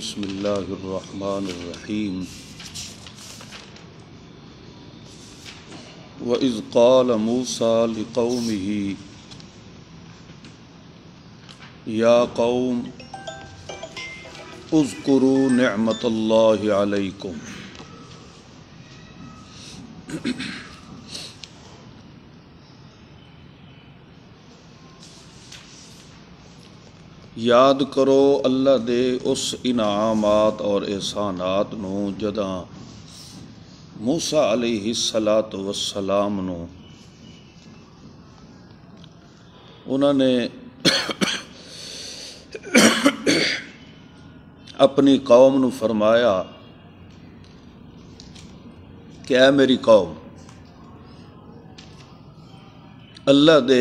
بسم الله الرحمن الرحيم وإذ قال موسى لقومه يا قوم اذكروا نعمة الله عليكم याद करो अल्लाह दे उस इनामात और एहसानात जदा मूसा अली ही सलात वसलाम उन्होंने अपनी कौम फरमाया क्या मेरी कौम अल्लाह दे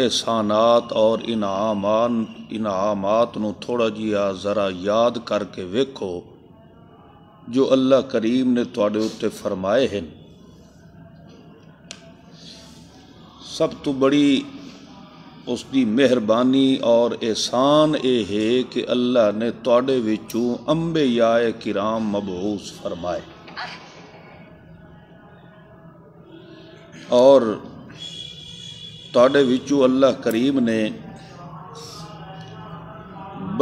एहसानात और इनामान इनामात नू थोड़ा जिया ज़रा याद करके वेखो जो अल्लाह करीम ने थोड़े उत्ते फरमाए हैं सब तो बड़ी उसकी मेहरबानी और एहसान ये है कि अल्लाह ने थोड़े बच्चों अंबे किराम मबहूस फरमाए और तोड़े विचू अल्लाह करीम ने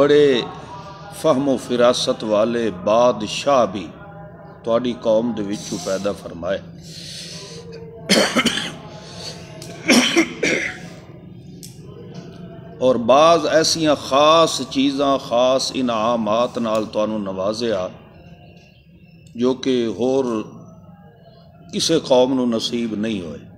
बड़े फहमो फिरासत वाले बादशाह भी थोड़ी कौम के पैदा फरमाए और बाज ऐसिया खास चीज़ा खास इनामात नवाजिया जो कि होर किसी कौम नसीब नहीं होए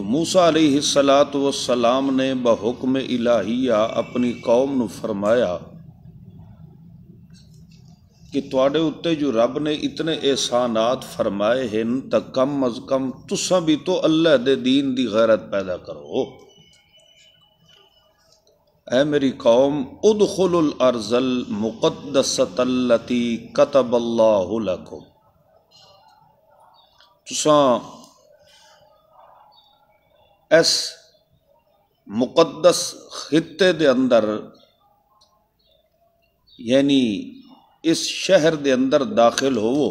तो मूसा अली सलात वसलाम ने बहुक्म इलाहिया अपनी कौम न फरमाया कि थोड़े उत्ते जो रब ने इतने एहसानात फरमाए हैं तो कम अज कम तुसा भी तो अल्लाह दे दीन की दी गैरत पैदा करो ऐ मेरी कौम उद उदखुल अर्जल मुकदसतलती लखो तुसा इस मुक़दस खिते के अंदर यानी इस शहर के अंदर दाखिल होवो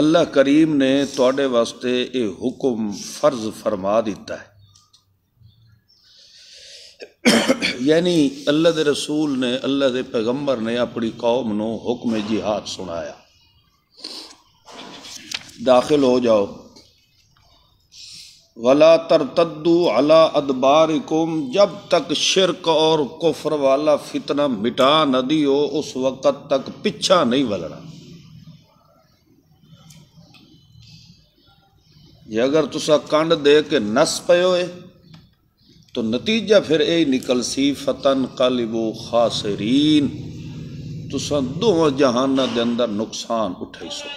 अल्लाह करीम ने थोड़े वास्ते ये हुक्म फर्ज फरमा दिता है यानी अल्लाह के रसूल ने अल्लाह के पैगंबर ने अपनी कौम को हुक्म जिहाद सुनाया दाखिल हो जाओ वला तरतद्दू अला अदबार जब तक शिरक और कुफर वाला फितना मिटा न दियो उस वक़्त तक पीछा नहीं वलना जे अगर तुसा कंड दे के नस पयो है तो नतीजा फिर यही निकल सी फतन कलिबो खासरीन तुसा दो जहाना दे अंदर नुकसान उठाई सो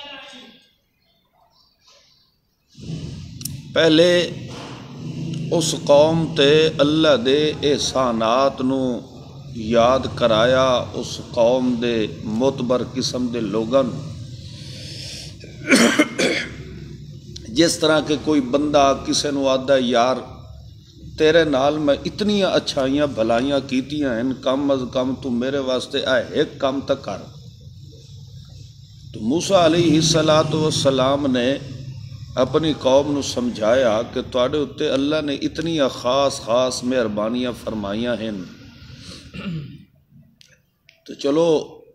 पहले उस कौम ते अल्लाह दे एहसानात ਨੂੰ ਯਾਦ ਕਰਾਇਆ ਉਸ ਕੌਮ ਦੇ ਮੁਤਬਰ ਕਿਸਮ ਦੇ जिस तरह के कोई बंदा किसी को आदा यार तेरे नाल मैं इतनी अच्छाइयां भलाइया कीतियां हैं कम अज कम तू मेरे वास्ते आ एक कम तक कर तो मूसा अली तो सलाम ने अपनी कौम न समझाया कि थोड़े उत्ते अल्लाह ने इतनिया खास खास मेहरबानियां फरमाइया हैं तो चलो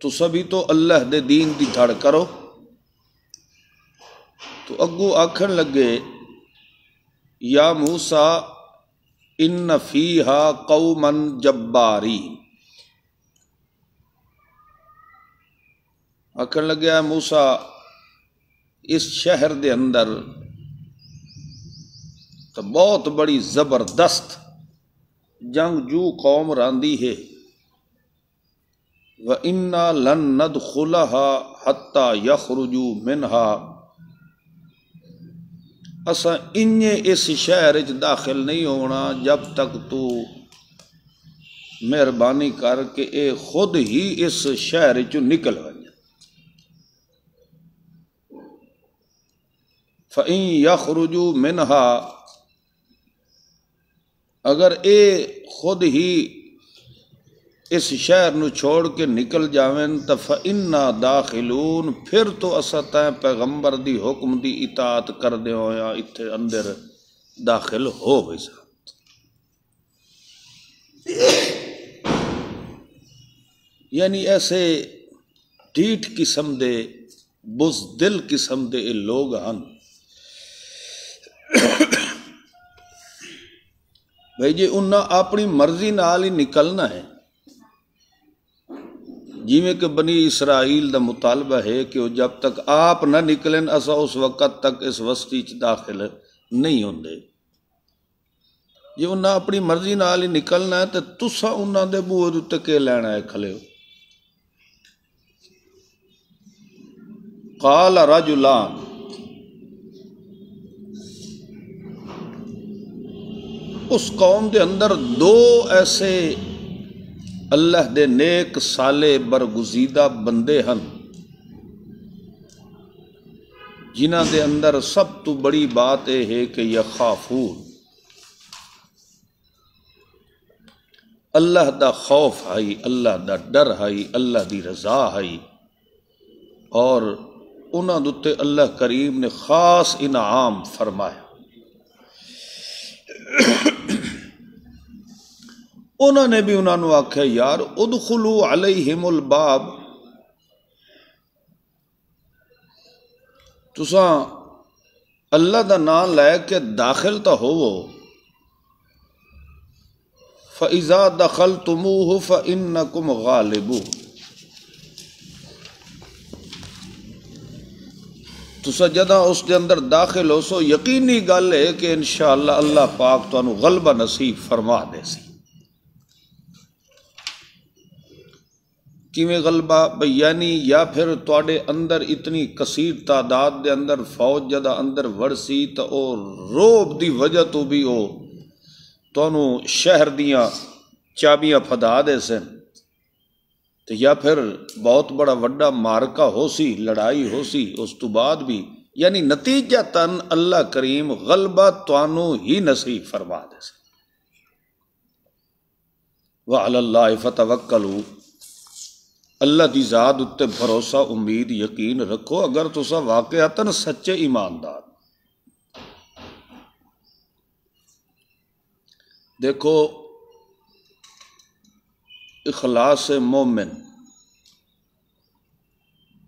तुस भी तो अल्लाह दे दीन की दी धड़ करो तो अगू आखन लगे या मूसा इन नफी हा कऊ मन जब्बारी आखन लगे मूसा इस शहर के अंदर तो बहुत बड़ी ज़बरदस्त जंग जू कौम रांदी है व इन्ना लन नद खुलहा हत्ता यखरुजू मिनहा असा इन्हें इस शहर च दाखिल नहीं होना जब तक तू मेहरबानी करके ये खुद ही इस शहर चु निकल वज फई यखरुजू मिनहा अगर ये खुद ही इस शहर न छोड़ के निकल जावेन तो फ इन्ना दाखिलून फिर तो असा तय पैगंबर की हुक्म की इतात कर दया इत अंदर दाखिल हो गई स यानी ऐसे ठीठ किस्म के बुजदिल किस्म के लोग हैं भाई जी उन्हें अपनी मर्जी नाल ही निकलना है जिमें कि बनी इसराइल का मुतालबा है कि जब तक आप ना निकले असा उस वक्त तक इस वस्ती दाखिल नहीं होंगे जो उन्हें अपनी मर्जी नाल ही निकलना है तो तुसा उन्होंने बूहे उत्ते के लैना है खलो कल राजू उस कौम के अंदर दो ऐसे अल्लाह के नेक साले बरगुजीदा बंदे हैं जिन्हों के अंदर सब तो बड़ी बात यह है कि यखाफूर अल्लाह का खौफ है अल्लाह का डर है अल्लाह की रजा है और उन्होंने उत्ते अल्लाह करीम ने खास इनाम फरमाया उन्होंने भी उन्होंने आख्या यार उद खुलू हिम उल बाब तुसा अल्लाह का ना लैके के दाखिल तो होवो फैज़ा दखल तुमूह फ इन कुम गालिबू तुसा जदा उसके अंदर दाखिल हो सो यकीनी गल है कि इन अल्लाह पाक तू गलबा नसीब फरमा दे सी किमें गलबा बयानी या फिर तुडे अंदर इतनी कसीर तादाद के अंदर फौज ज़्यादा अंदर वरसी तो वह रोब की वजह तो भी वह तो शहर दिया चाबिया फदा दे सन तो या फिर बहुत बड़ा व्डा मारका हो सी लड़ाई हो सी उस तू बाद भी यानी नतीजा तन अल्लाह करीम गलबा तो ही नसी फरमा दे सला फतवकलू अल्लाह की जात उत्ते भरोसा उम्मीद यकीन रखो अगर तुसा वाकयातन सच्चे ईमानदार देखो इखलास मोमिन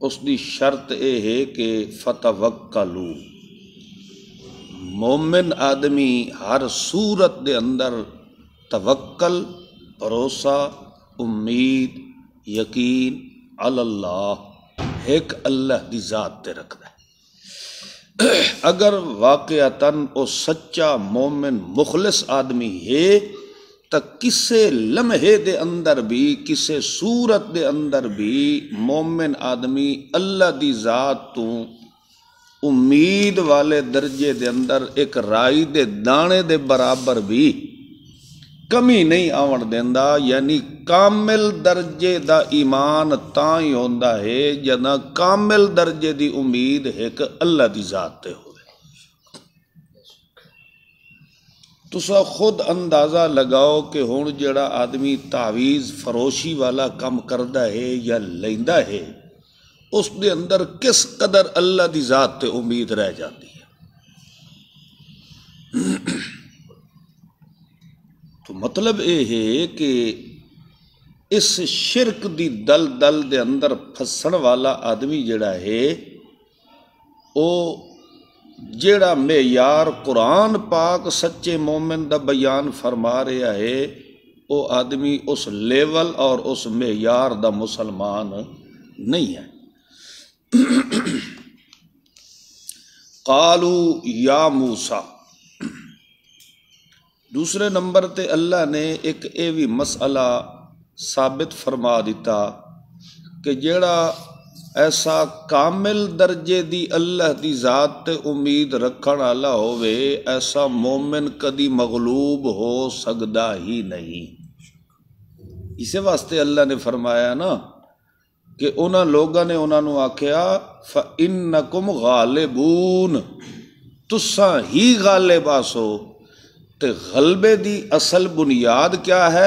उसकी शर्त यह है कि लू मोमिन आदमी हर सूरत के अंदर तवक्ल भरोसा उम्मीद यकीन अल्लाह एक अल्लाह की जात ते रखता है अगर वाकयातन वो सच्चा मोमिन मुखलिस आदमी है तो किसी लम्हे दे अंदर भी किसी सूरत दे अंदर भी मोमिन आदमी अल्लाह की जात तो उम्मीद वाले दर्जे दे अंदर एक राई दे दाने दे बराबर भी ਕਮੀ ਨਹੀਂ ਆਉਣ ਦਿੰਦਾ ਯਾਨੀ ਕਾਮਿਲ ਦਰਜੇ ਦਾ ਈਮਾਨ ਤਾਂ ਹੀ ਹੁੰਦਾ ਹੈ ਜਦੋਂ ਕਾਮਿਲ ਦਰਜੇ ਦੀ ਉਮੀਦ ਇੱਕ ਅੱਲਾ ਦੀ ਜ਼ਾਤ ਤੇ ਹੋਵੇ ਤੁਸੀਂ ਖੁਦ ਅੰਦਾਜ਼ਾ ਲਗਾਓ ਕਿ ਹੁਣ ਜਿਹੜਾ ਆਦਮੀ ਤਾਵੀਜ਼ ਫਰੋਸ਼ੀ ਵਾਲਾ ਕੰਮ ਕਰਦਾ ਹੈ ਜਾਂ ਲੈਂਦਾ ਹੈ ਉਸ ਦੇ ਅੰਦਰ ਕਿਸ ਕਦਰ ਅੱਲਾ ਦੀ ਜ਼ਾਤ ਤੇ ਉਮੀਦ ਰਹਿ ਜਾਂਦੀ ਹੈ तो मतलब यह है कि इस शिरक दी दल दल दे अंदर फसण वाला आदमी जड़ा है ओ जड़ा मेयार कुरान पाक सच्चे मोमिन का बयान फरमा रहा है वह आदमी उस लेवल और उस मेयार का मुसलमान नहीं है कालू या मूसा दूसरे नंबर पर अल्लाह ने एक ये भी मसला साबित फरमा दिता कि जड़ा ऐसा कामिल दर्जे की अल्लाह की जात उम्मीद रखा होसा मोमिन कदी मगलूब हो सकता ही नहीं इस वास्ते अल्लाह ने फरमाया ना कि उन्होंने लोगों ने उन्होंने आख्या फ इन नकुम गालेबून तुसा ही गालेबास हो तो गलबे की असल बुनियाद क्या है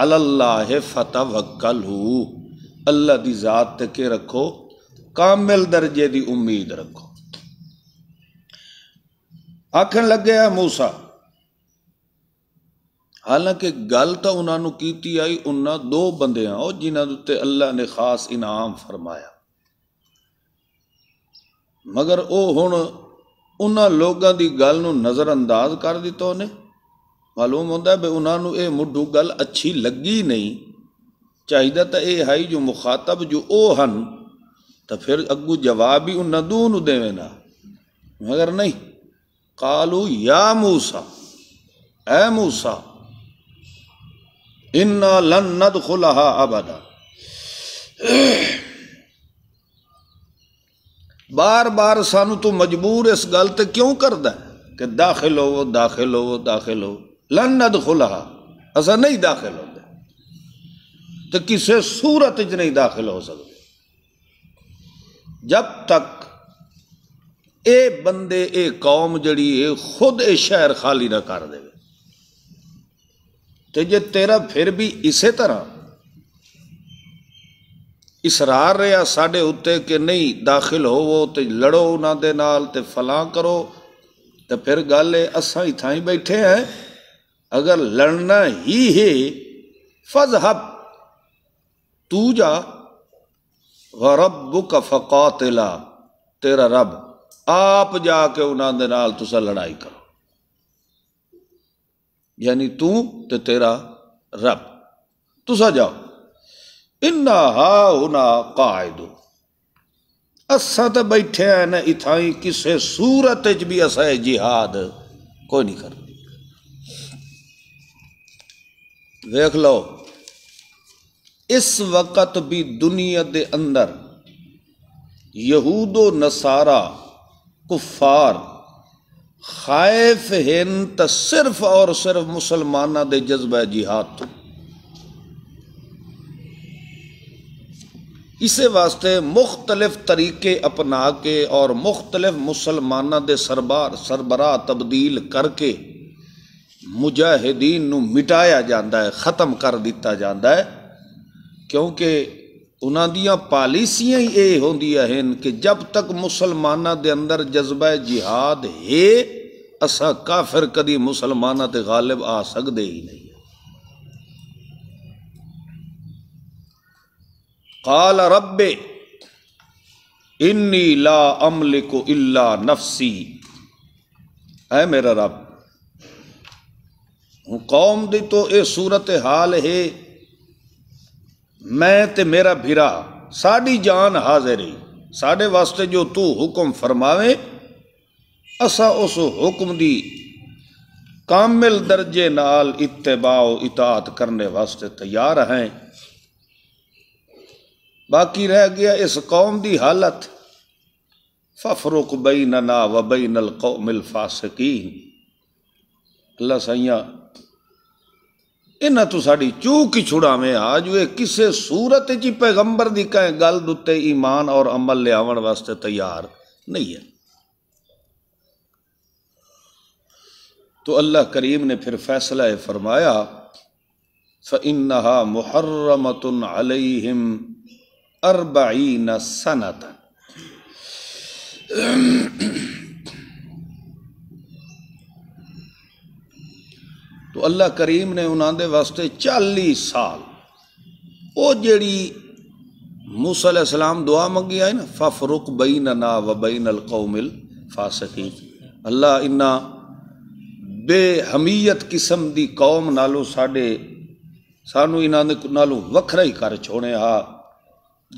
अल्लाह फतेह वक्ल हो अल्लाह की जात के रखो कामिल दर्जे की उम्मीद रखो आखन लगे है मूसा हालांकि गल तो उन्होंने की आई उन्होंने दो बंद जिन्होंने उत्ते अल्लाह ने खास इनाम फरमाया मगर वह हूँ ਉਹਨਾਂ ਲੋਕਾਂ ਦੀ ਗੱਲ ਨੂੰ ਨਜ਼ਰਅੰਦਾਜ਼ ਕਰ ਦਿੱਤਾ ਉਹਨੇ ਮਾਲੂਮ ਹੁੰਦਾ ਵੀ ਉਹਨਾਂ ਨੂੰ ਇਹ ਮੁੱਢੂ ਗੱਲ ਅੱਛੀ ਲੱਗੀ ਨਹੀਂ ਚਾਹੀਦਾ ਤਾਂ ਇਹ ਹੈ ਜੋ ਮੁਖਾਤਬ ਜੋ ਉਹ ਹਨ ਤਾਂ ਫਿਰ ਅੱਗੂ ਜਵਾਬ ਹੀ ਉਹਨਾਂ ਦੂ ਨੂੰ ਦੇਵੇ ਨਾ ਮਗਰ ਨਹੀਂ ਕਾਲੂ ਯਾ ਮੂਸਾ ਐ ਮੂਸਾ ਇਨਨਾ ਲਨ ਨਦਖੁਲਹਾ ਅਬਦਾ बार बार सानू तू मजबूर इस गल तो क्यों करदा कि दाखिल होवो दाखिल होवो दाखिल होवो लन न असा नहीं दाखिल होते तो किसी सूरत च नहीं दाखिल हो सकते जब तक ये बंदे ये कौम जड़ी है खुद ये शहर खाली ना कर दे ते जे तेरा फिर भी इसे तरह इसरार रहा साढ़े उत्ते कि नहीं दाखिल होवो तो लड़ो उन्होंने फलां करो तो फिर गल असा ही थाई बैठे हैं अगर लड़ना ही है फज हब तू जा व रब बुक तेला तेरा रब आप जाके उन्होंने नाल लड़ाई करो यानी तू तो ते तेरा रब तुसा जाओ इन्ना हा हुना कायद असा तो बैठे न इथाई किसी सूरत च भी अस जिहाद कोई नहीं कर देख लो इस वक्त भी दुनिया के अंदर यहूदो नसारा कुफार खाइफ हैं तो सिर्फ और सिर्फ मुसलमाना के जज्बा जिहाद तू तो। इसे वास्ते मुख्तलिफ तरीके अपना के और मुख्तलिफ मुसलमाना दे सरबार सरबराह तब्दील करके मुजाहिदीन मिटाया जाता है ख़त्म कर दिता जाता है क्योंकि उन्होंने पॉलिसियां ही ये होंदिया हैं कि जब तक मुसलमाना दे अंदर जज्बा जिहाद है असा काफिर कभी मुसलमाना ते गालिब आ सकते ही नहीं काल रब इन्नी ला अमल को इल्ला नफसी है मेरा रब हूँ कौम दी तो ये सूरत हाल है मैं ते मेरा भिरा साड़ी जान हाजिर है साढ़े वास्ते जो तू हुक्म फरमावे असा उस हुक्म दी कामिल दर्जे नाल इतबाओ इतात करने वास्ते तैयार हैं बाकी रह गया इस कौम की हालत फफरुक बई नना बई नल कौमिल फासकीन अल्लाह सैया इन्हें तो सा चूक ही छुड़ावे आज वे किसी सूरत ही पैगंबर की कह गल उत्ते ईमान और अमल लियावन वास्ते तैयार नहीं है तो अल्लाह करीम ने फिर फैसला फरमाया फ़ इन्ना मुहर्रमतुन अलैहिम अरबाइन सनत तो अल्लाह करीम ने उन्होंने वास्ते चाली साल वो जड़ी मूसा सलाम दुआ मंगी आई ना फफरुक बईन ना व बईन अलकौमिल फासकी अल्लाह इन्ना बेहमीयत किस्म की कौम नालों साढ़े सानू इन्हों नालों वखरा ही कर छोड़े आ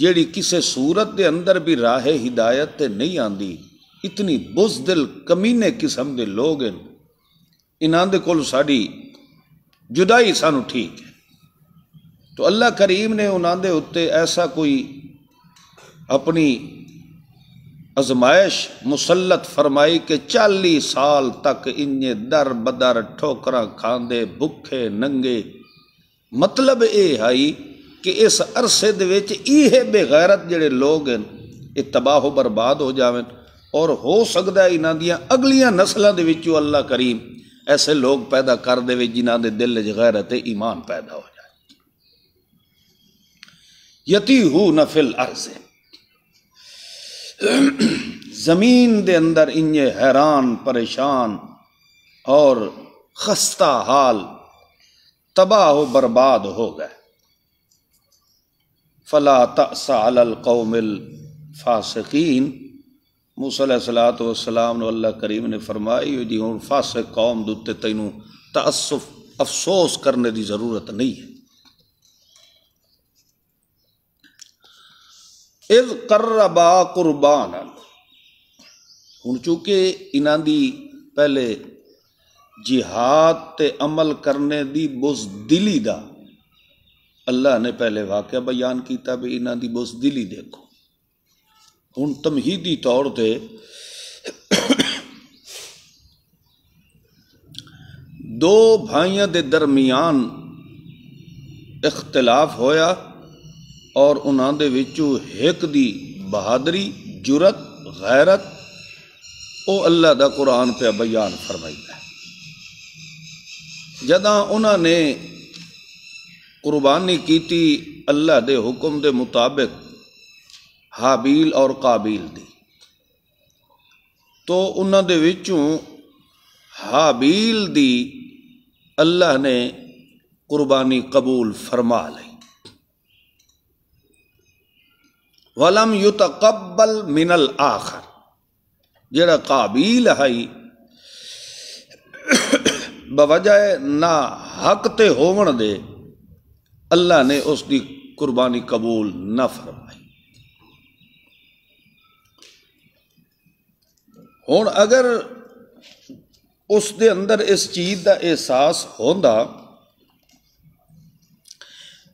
जड़ी किसी सूरत के अंदर भी राहे हिदायत नहीं आती इतनी बुजदिल कमीने किस्म के लोग हैं इन को जुदाई सू ठीक है तो अल्लाह करीम ने उन्होंने उत्ते ऐसा कोई अपनी आजमाइश मुसलत फरमाई के चाली साल तक इन दर बदर ठोकर खाते भुखे नंगे मतलब ये आई कि इस अरसे बेगैरत जोड़े लोग हैं ये तबाहो बर्बाद हो जावन और हो सकता इन इन्हों दगलिया नस्लों के अल्लाह करीम ऐसे लोग पैदा कर दे जिन्हों के दिल च गैरत ईमान पैदा हो जाए यती हू नफिल अरसे जमीन के अंदर इंजे हैरान परेशान और खस्ता हाल तबाह बर्बाद हो गए फ़ला तसालकौमिल फ़ासकीन मूसलात वसलाम अल्लाह करीम ने फरमाई जी हूँ फासक कौम दुते तेनू तसफ अफसोस करने की ज़रूरत नहीं है इज करबा कुर्बान हूँ चूंकि इन्हों की पहले जिहाद ते अमल करने की बुजदिली का अल्लाह ने पहले वाक्य बयान किया भी इन्हों की बुजदिल ही देखो हूँ तमहीदी तौर पर दो भाइयों के दरमियान इख्तलाफ होया और उन्होंने एक दी बहादुरी जुरत गैरत वो अल्लाह का कुरान पे बयान फरमाई है जदा उन्होंने कुर्बानी की अल्लाह के हुक्म के मुताबिक हाबील और काबील दी तो उन्होंने हाबील दी अल्लाह ने कुर्बानी कबूल फरमा ली वलम युत कब्बल मिनल आखर जड़ा काबील है बवजह ना हक होवन दे अल्लाह ने उसकी कुर्बानी कबूल न फरमाई हूँ अगर दे अंदर इस चीज़ का एहसास होता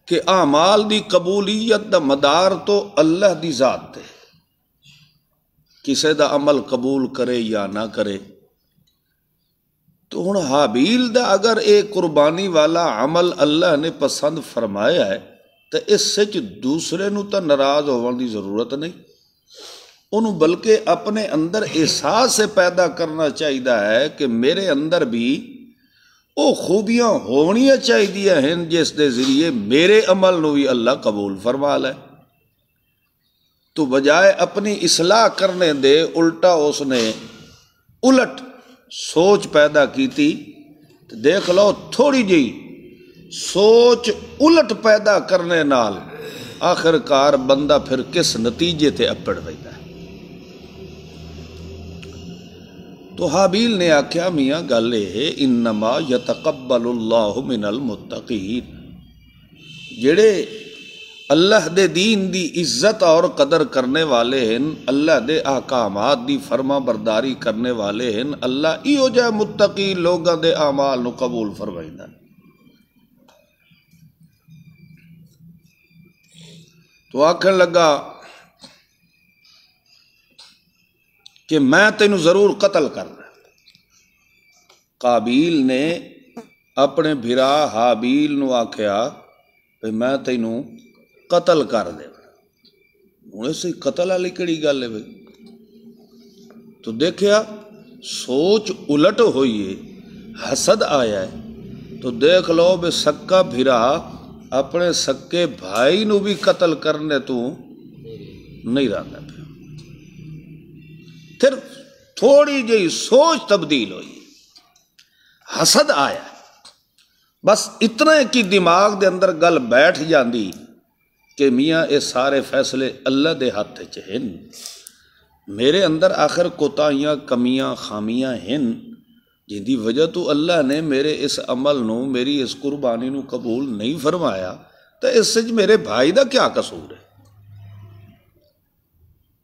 कि आमाल की कबूलीयत का मदार तो अल्लाह की जात है किसी का अमल कबूल करे या ना करे तो हूँ हाबील का अगर ये कुरबानी वाला अमल अल्लाह ने पसंद फरमाया है तो इस दूसरे तो नाराज़ होने की जरूरत नहीं उन्होंने बल्कि अपने अंदर एहसास पैदा करना चाहिए है कि मेरे अंदर भी वो खूबियां होनिया चाहिए हैं जिसके जरिए मेरे अमल में भी अल्लाह कबूल फरमा है तो बजाय अपनी इसलाह करने दे उल्टा उसने उलट सोच पैदा की देख लो थोड़ी जी सोच उलट पैदा करने नाल आखिरकार बंदा फिर किस नतीजे ते अपड़ पैदा है तो हाबील ने आख्या मियाँ गल ये इन्नमा यतकबल मिनल मुत्तकीन जेड़े अल्लाह दे दीन दी इज्जत और कदर करने वाले हैं अल्लाह दे अहकाम दी फर्मा बरदारी करने वाले हैं अल्लाह इो जहा मुत्तकी लोगों के अमाल कबूल फरमाइंदा तो आखन लगा कि मैं तेन जरूर कतल करना काबील ने अपने भिरा हाबील आख्या मैं तेनू कतल कर दे ਹੁਣ ਇਸੇ ਕਤਲ ਵਾਲੀ ਕਿਹੜੀ ਗੱਲ ਹੈ ਬਈ ਤੋ ਦੇਖਿਆ सोच उलट हुई है हसद आया है तो देख लो बे सक्का भिरा अपने सक्के भाई नु भी कतल करने तू नहीं रहता फिर थोड़ी जी सोच तब्दील हुई हसद आया बस इतना की दिमाग के अंदर गल बैठ जाती कि मियाँ ये सारे फैसले अल्लाह के हाथ च हैं मेरे अंदर आखिर कोताहियाँ कमियाँ खामियाँ हैं जिंदी वजह तो अल्लाह ने मेरे इस अमल न मेरी इस कुर्बानी कबूल नहीं फरमाया तो इस मेरे भाई का क्या कसूर है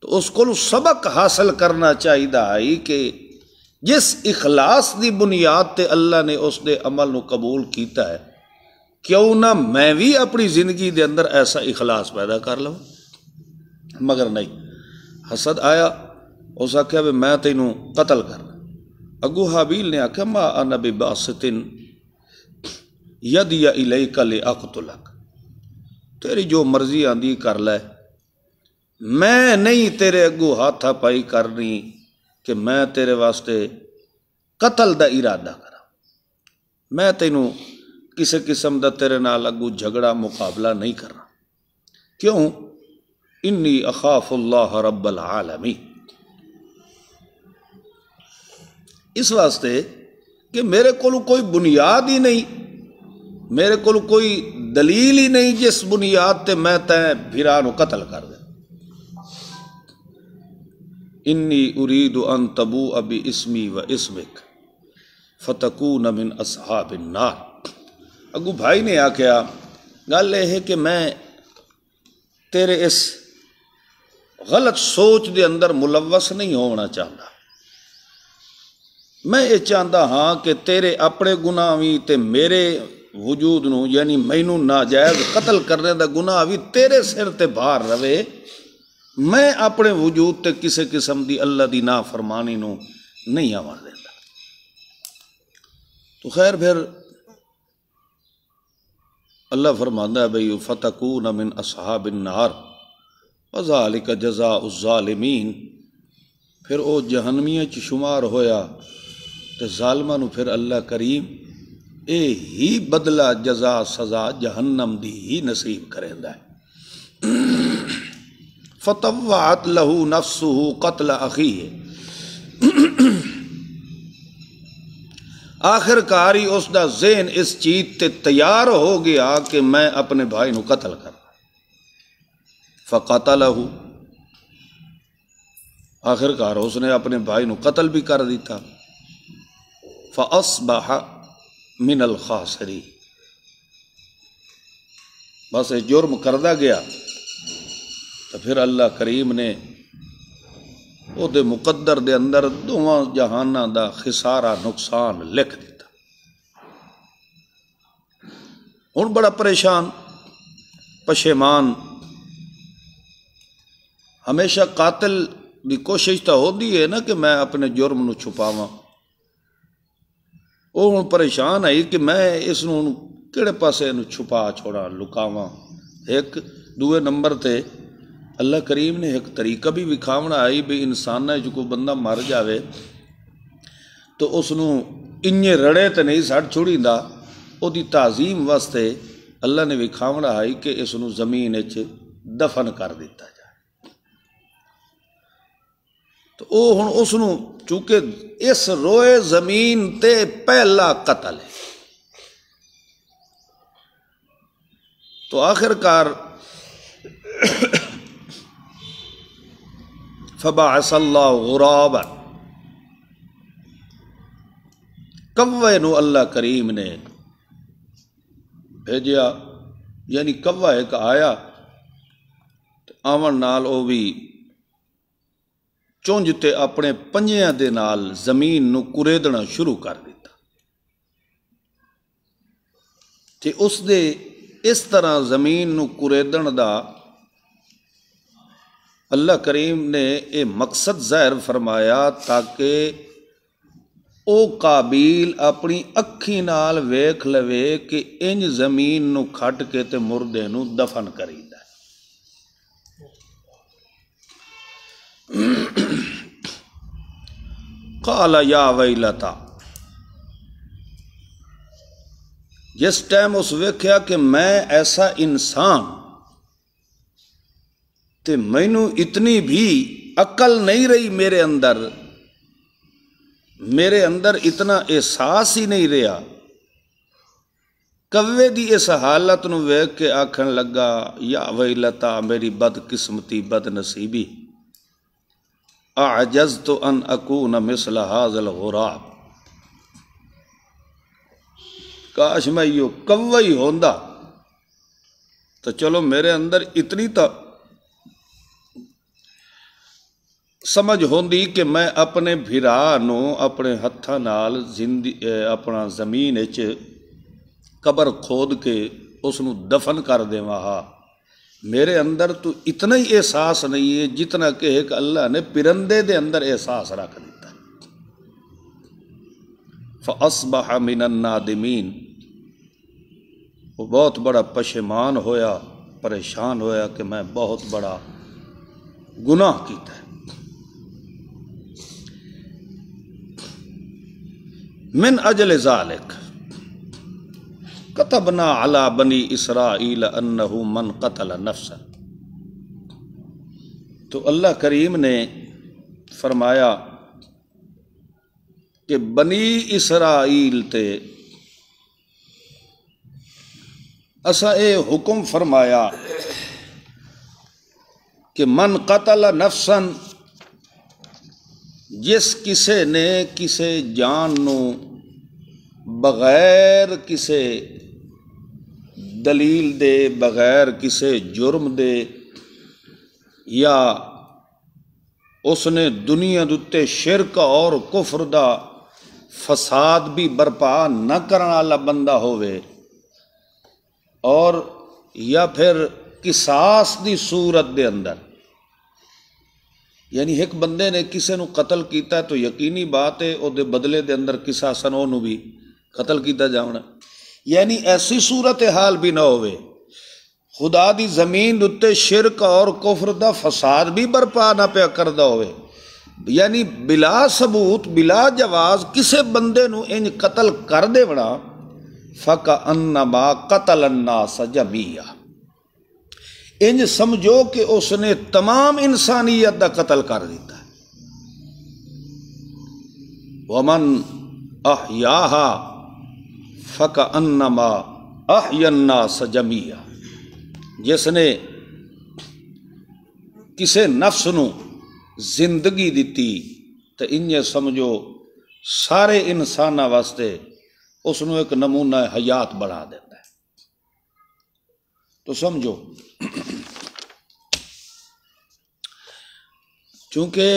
तो उसको सबक हासिल करना चाहिए कि जिस इखलास की बुनियाद पर अल्लाह ने उसके अमल में कबूल किया है क्यों ना मैं भी अपनी ज़िंदगी के अंदर ऐसा इखलास पैदा कर लव मगर नहीं हसद आया उस आख्या भी मैं तेनों कतल करना अगू हाबील ने आख्या मा अन बासतिन यद या इले कले अक तुलक तेरी जो मर्जी आंदी कर लै मैं नहीं तेरे अगू हाथा पाई करनी कि मैं तेरे वास्ते कतल का इरादा करा मैं तेनों किसी किस्म का तेरे न अगू झगड़ा मुकाबला नहीं करना क्यों इन्नी अखाफुल्ला रब्बल आलमी इस वास्ते कि मेरे कोल कोई बुनियाद ही नहीं मेरे कोल कोई दलील ही नहीं जिस बुनियाद ते मैं तैं भीरा कतल कर दे इन्नी उरीद अन तबू अबी इसमी व इसमिक फतकू न मिन असहा अगू भाई ने आख्या गल यह कि मैं तेरे इस गलत सोच के अंदर मुलवस नहीं होना चाहता मैं ये चाहता हाँ कि तेरे अपने गुना भी तो मेरे वजूद न यानी मैनू नाजायज कतल करने का गुना भी तेरे सिर पर बहार रवे मैं अपने वजूद से किसी किस्म की अल्लाह की ना फरमानी नहीं आवन देता तो खैर फिर अल्लाह फरमांदा है भाई फ़तकू नमिन असहाबिन नार वजालिक जजा उजालिमीन फिर वह जहनमिया च शुमार होया तो ालमा फिर अल्लाह करीम ए ही बदला जजा सज़ा जहन्नम दी ही नसीब करेंदा फतवात लहू नफसू कतल अखी है आखिरकार ही उसका जेन इस चीज से तैयार हो गया कि मैं अपने भाई कतल कर ਕਤਲ लहू आखिरकार उसने अपने भाई को कत्ल भी कर दिता फसबाह मिनल खासरी बस ये जुर्म करदा गया तो फिर अल्लाह करीम ने वो के अंदर दोव जहाना का खिसारा नुकसान लिख दिता हूँ बड़ा परेशान पशेमान हमेशा कातिल की कोशिश तो होती है ना कि मैं अपने जुर्म न छुपाव वो हूँ परेशान आई कि मैं इस किसे छुपा छोड़ा लुकाव एक दुए नंबर से अल्लाह करीम ने एक तरीका भी विखावना आई भी इंसान जो कोई बंदा मर जाए तो उसनों इन्े रड़े तो नहीं सड़ छुड़ीदा वो तजीम वास्ते अल्लाह ने विखावना आई कि इस जमीन दफन कर दिता जाए तो वह हूँ उसनों चूंकि इस रोए जमीन ते पहला कतल है तो आखिरकार फ़बासल्ला गुराब कव्वन अल्लाह करीम ने भेजा यानी कव्वा एक आया ਆਵਣ ਨਾਲ ਉਹ ਵੀ ਚੁੰਝ ਤੇ ਆਪਣੇ ਪੰਜਿਆਂ ਦੇ ਨਾਲ ਜ਼ਮੀਨ ਨੂੰ ਕੁਰੇਦਣਾ ਸ਼ੁਰੂ ਕਰ ਦਿੱਤਾ ਤੇ ਉਸ ਦੇ ਇਸ ਤਰ੍ਹਾਂ ਜ਼ਮੀਨ ਨੂੰ ਕੁਰੇਦਣ ਦਾ अल्लाह करीम ने ये मकसद ज़ाहिर फरमाया ताकि ओ काबिल अपनी अखी नाल वेख लवे कि इंज जमीन नु खट के ते मुर्दे नु दफन करीदा काला या वैलता जिस टाइम उस वेख्या कि मैं ऐसा इंसान ਤੇ ਮੈਨੂੰ ਇਤਨੀ ਵੀ ਅਕਲ ਨਹੀਂ ਰਹੀ ਮੇਰੇ ਅੰਦਰ ਮੇਰੇ ਅੰਦਰ ਇਤਨਾ ਅਹਿਸਾਸ ਹੀ ਨਹੀਂ ਰਿਹਾ ਕਵੇ ਦੀ ਇਸ ਹਾਲਤ ਨੂੰ ਵੇਖ ਕੇ ਆਖਣ ਲੱਗਾ ਯਾ ਵੈਲਤਾ ਮੇਰੀ ਬਦਕਿਸਮਤੀ ਬਦਨਸੀਬੀ ਅਜਜ਼ਤ ਅਨ ਅਕੂਨ ਮਿਸਲ ਹਾਜ਼ਲ ਗੁਰਾਬ ਕਾਸ਼ ਮੈਂ ਯੋ ਕਵਈ ਹੁੰਦਾ ਤਾਂ ਚਲੋ ਮੇਰੇ ਅੰਦਰ ਇਤਨੀ ਤਾਂ समझ होंगी कि मैं अपने ਭਿਰਾ ਨੂੰ ਆਪਣੇ ਹੱਥਾਂ ਨਾਲ ਜ਼ਿੰਦੀ ਆਪਣਾ ਜ਼ਮੀਨ ਵਿੱਚ ਕਬਰ ਖੋਦ ਕੇ ਉਸ ਨੂੰ ਦਫਨ ਕਰ ਦੇਵਾਂ मेरे अंदर तो इतना ही एहसास नहीं है जितना कि एक अल्लाह ने पिरंदे दे अंदर एहसास रख दिता फसबह मिनन्नादिमीन वो बहुत बड़ा पशेमान होया परेशान होया कि मैं बहुत बड़ा गुनाह किया मिन अजल ज़ालिक कतबना अला बनी इसराइल अन्नहु मन कतल नफसा तो अल्लाह करीम ने फरमाया कि बनी इसराइल ते असा ए हुक्म फरमाया कि मन कतल नफसन जिस किसे ने किसे जानू बगैर किसे दलील दे बगैर किसे जुर्म दे या उसने दुनिया उत्ते शिरक और कुफर का फसाद भी बरपा न करने वाला बंदा होवे और या फिर किसास की सूरत दे अंदर यानी एक बंदे ने किसी कतल किया तो यकीनी बात है उसके बदले के अंदर किसा सन उन्होंने भी कतल किया जाना यानी ऐसी सूरत हाल भी ना हो खुदा की जमीन उत्ते शिरक और कुफर का फसाद भी बरपा ना पे करता हो यानी बिला सबूत बिला जवाज किसी बंदे इंज कतल कर देना फक अन्ना कतल अन्ना स जमी आ इंज समझो कि उसने तमाम इंसानियत का कतल कर दिता है वमन अहयाहा फक अन्नमा अहयन्ना सजमिया जिसने किसी नफ्स न जिंदगी दी तो इं समझो सारे इंसाना वास्ते उसनों एक नमूना हयात बना दे तो समझो चूंकि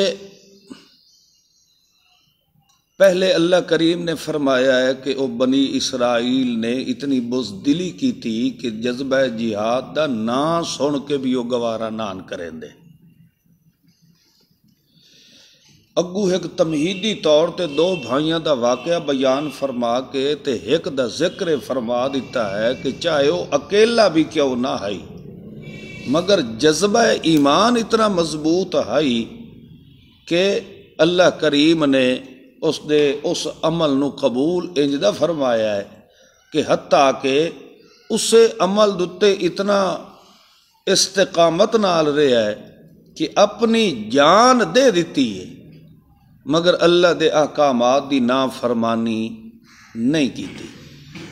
पहले अल्लाह करीम ने फरमाया है कि वो बनी इसराइल ने इतनी बुजदिली की थी कि जज्बा जिहाद का ना सुन के भी वो गवारा नान करें दे अगू एक तमहीदी तौर पर दो भाइयों का ਵਾਕਿਆ बयान फरमा के ਤੇ ਇੱਕ ਦਾ ਜ਼ਿਕਰ ਫਰਮਾ ਦਿੱਤਾ ਹੈ ਕਿ ਚਾਹੇ ਉਹ ਇਕੱਲਾ ਵੀ ਕਿਉਂ ਨਾ ਹੈ मगर जज्बा ईमान इतना मजबूत है कि अल्लाह करीम ने उसने उस अमल न कबूल इंजदा फरमाया है कि हत्ता के उस अमल उत्ते इतना इस्तकामत नाल रहा है कि अपनी जान दे दी है मगर अल्लाह के ਅਹਕਾਮਾਤ की ना फरमानी नहीं की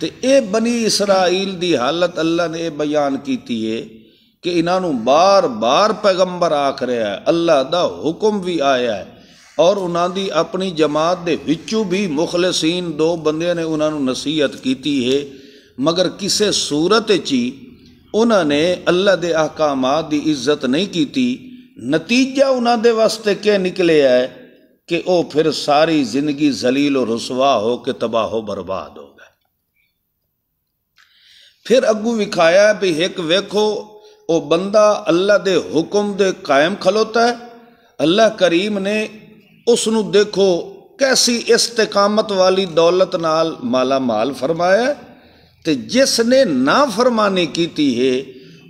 तो यह बनी इसराइल की हालत अल्लाह ने यह बयान की है कि इन्हों बार बार पैगंबर आख रहा है अल्लाह का हुक्म भी आया है और उन्होंने अपनी जमात के बिचू भी मुखलसीन दो बंद ने उन्होंने नसीहत की है मगर किसी सूरत ही उन्होंने अल्लाह के अहकाम की इज्जत नहीं की नतीजा उन्होंने वास्ते क्या निकलिया है कि वह फिर सारी जिंदगी जलील और रसवा हो के तबाह हो बर्बाद हो गए फिर अगू विखाया भी एक वेखो वह बंदा अल्लाह के हुक्म दे कायम खलोता है अल्लाह करीम ने उस देखो कैसी इस्तकामत वाली दौलत नाल माला माल फरमाया तो जिसने ना फरमानी की है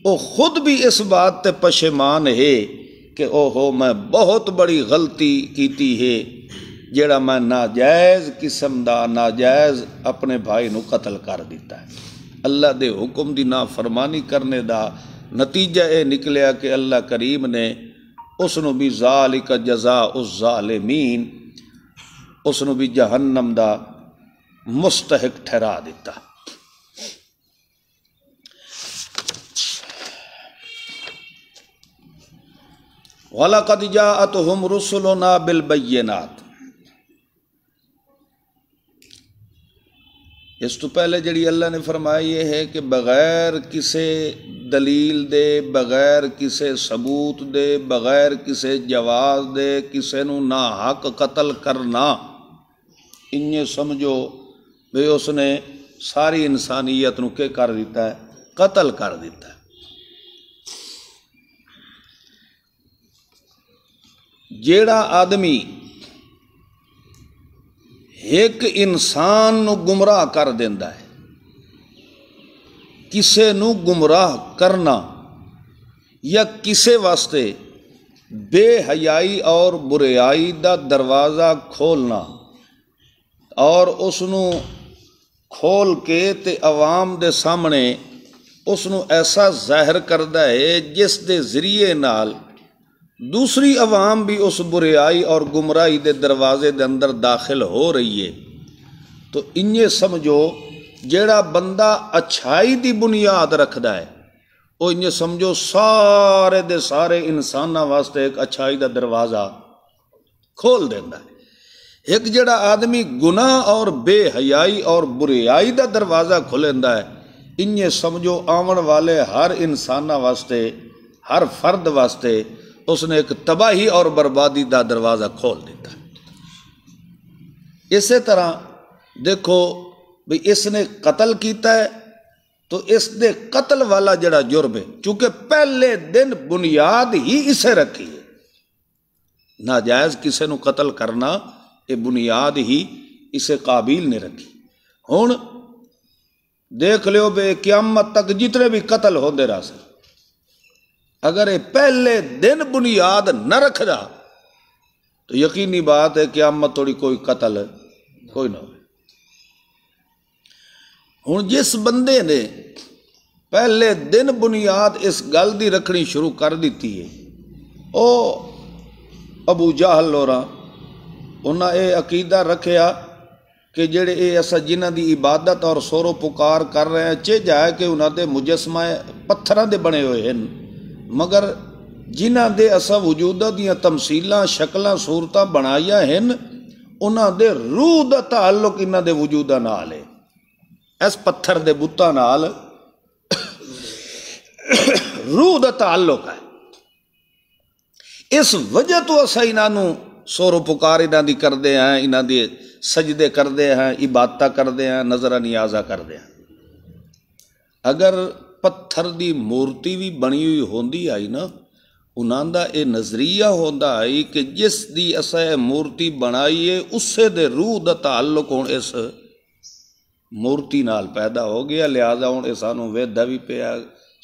वो खुद भी इस बात पर पशेमान है कि ओहो मैं बहुत बड़ी गलती की है जड़ा मैं नाजायज़ किस्म का नाजायज़ अपने भाई न कतल कर दिता है अल्लाह के हुक्म की ना फरमानी करने का नतीजा यह निकलिया कि अल्लाह करीम ने उसन भी जाल जजा उस जालिमीन मीन भी जहन्नम का मुस्तहक ठहरा दिता वलकदजात हम रसुलना बिलबैनात इस तो पहले जी अल्लाह ने फरमाई ये है कि बगैर किसे दलील दे बगैर किसे सबूत दे बगैर किसे जवाब दे किसी नु ना हक कतल करना इन्हें समझो भी उसने सारी इंसानियत नु कर दिता है कतल कर दिता है जेड़ा आदमी एक इंसान गुमराह कर देता है किसी न गुमराह करना या किसी वास्ते बेहयाई और बुरयाई का दरवाज़ा खोलना और उसनों खोल के ते आवाम के सामने उसू ऐसा जाहिर करता है जिस के जरिए नाल दूसरी अवाम भी उस बुराई और गुमराही के दरवाजे के अंदर दाखिल हो रही है तो इं समझो जड़ा बंदा अच्छाई की बुनियाद रखता है वह इंज समझो सारे दे सारे इंसान वास्ते एक अच्छाई का दरवाज़ा खोल देता है एक जड़ा आदमी गुनाह और बेहयाई और बुराई का दरवाज़ा खोलेंदा है इं समझो आवन वाले हर इंसाना वास्ते हर फर्द वास्ते उसने एक तबाही और बर्बादी का दरवाज़ा खोल दिता इस तरह देखो भी इसने कतल किया है तो इसने कतल वाला जड़ा जुर्म है चूंकि पहले दिन बुनियाद ही इसे रखी है नाजायज़ किसी को कतल करना ये बुनियाद ही इसे काबिल ने रखी हूँ देख लियो बे क्यामत तक जितने भी कतल होते रह सर अगर ये पहले दिन बुनियाद न रखदा तो यकीनी बात है कि क्यामत थोड़ी कोई कतल कोई ना हूँ जिस बंदे ने पहले दिन बुनियाद इस गल की रखनी शुरू कर दी है ओ अबू जाहल और उन्हें ये अकीदा रखा कि जेड़े ये असा जिन्हों की इबादत और सोरों पुकार कर रहे हैं चेझा है कि उन्होंने मुजस्मा पत्थर के बने हुए हैं ਮਗਰ ਜਿਨ੍ਹਾਂ ਦੇ ਅਸਾ ਵਜੂਦਾ ਦੀਆਂ ਤਮਸੀਲਾਂ ਸ਼ਕਲਾਂ ਸੂਰਤਾਂ ਬਣਾਈਆਂ ਹਨ ਉਹਨਾਂ ਦੇ ਰੂਹ ਦਾ ਤਾਲੁਕ ਇਹਨਾਂ ਦੇ ਵਜੂਦਾ ਨਾਲ ਹੈ ਇਸ ਪੱਥਰ ਦੇ ਬੁੱਤਾਂ ਨਾਲ ਰੂਹ ਦਾ ਤਾਲੁਕ ਹੈ ਇਸ ਵਜ੍ਹਾ ਤੋਂ ਅਸਾਂ ਇਹਨਾਂ ਨੂੰ ਸੋਰੋ ਪੁਕਾਰ ਇਹਨਾਂ ਦੀ ਕਰਦੇ ਹਾਂ ਇਹਨਾਂ ਦੇ ਸਜਦੇ ਕਰਦੇ ਹਾਂ ਇਬਾਦਤਾਂ ਕਰਦੇ ਹਾਂ ਨਜ਼ਰਾਂ ਨਿਆਜ਼ਾ ਕਰਦੇ ਹਾਂ ਅਗਰ पत्थर की मूर्ति भी बनी हुई होंगी आई ना उन्होंने ये नज़रिया हों कि जिस की अस मूर्ति बनाईए उस रूह का तालुक हूँ इस मूर्ति नाल पैदा हो गया लिहाजा हूँ यह सू वेदा भी पे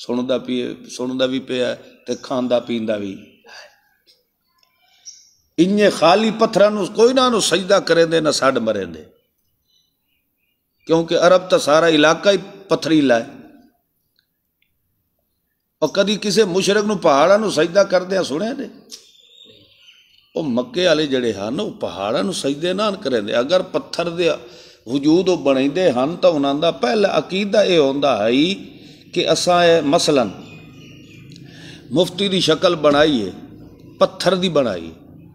सुन पी सुन भी पे तो खादा पीता भी इन खाली पत्थर कोई ना सजदा करें दे ना सड़ मरें दे क्योंकि अरब तो सारा इलाका ही पत्थरीला है ਔਰ ਕਦੀ ਕਿਸੇ ਮੁਸ਼ਰਕ ਨੂੰ ਪਹਾੜਾਂ ਨੂੰ ਸਜਦਾ ਕਰਦਿਆਂ ਸੁਣਿਆ ਨੇ ਉਹ ਮੱਕੇ ਵਾਲੇ ਜਿਹੜੇ ਹਨ ਉਹ ਪਹਾੜਾਂ ਨੂੰ ਸਜਦੇ ਨਾ ਕਰਦੇ ਅਗਰ ਪੱਥਰ ਦੇ ਵਜੂਦ ਉਹ ਬਣਾਉਂਦੇ ਹਨ ਤਾਂ ਉਹਨਾਂ ਦਾ ਪਹਿਲਾ ਅਕੀਦਾ ਇਹ ਹੁੰਦਾ ਹੈ ਕਿ ਅਸਾਂ ਇਹ ਮਸਲਨ ਮੁਫਤੀ ਦੀ ਸ਼ਕਲ ਬਣਾਈਏ ਪੱਥਰ ਦੀ ਬਣਾਈ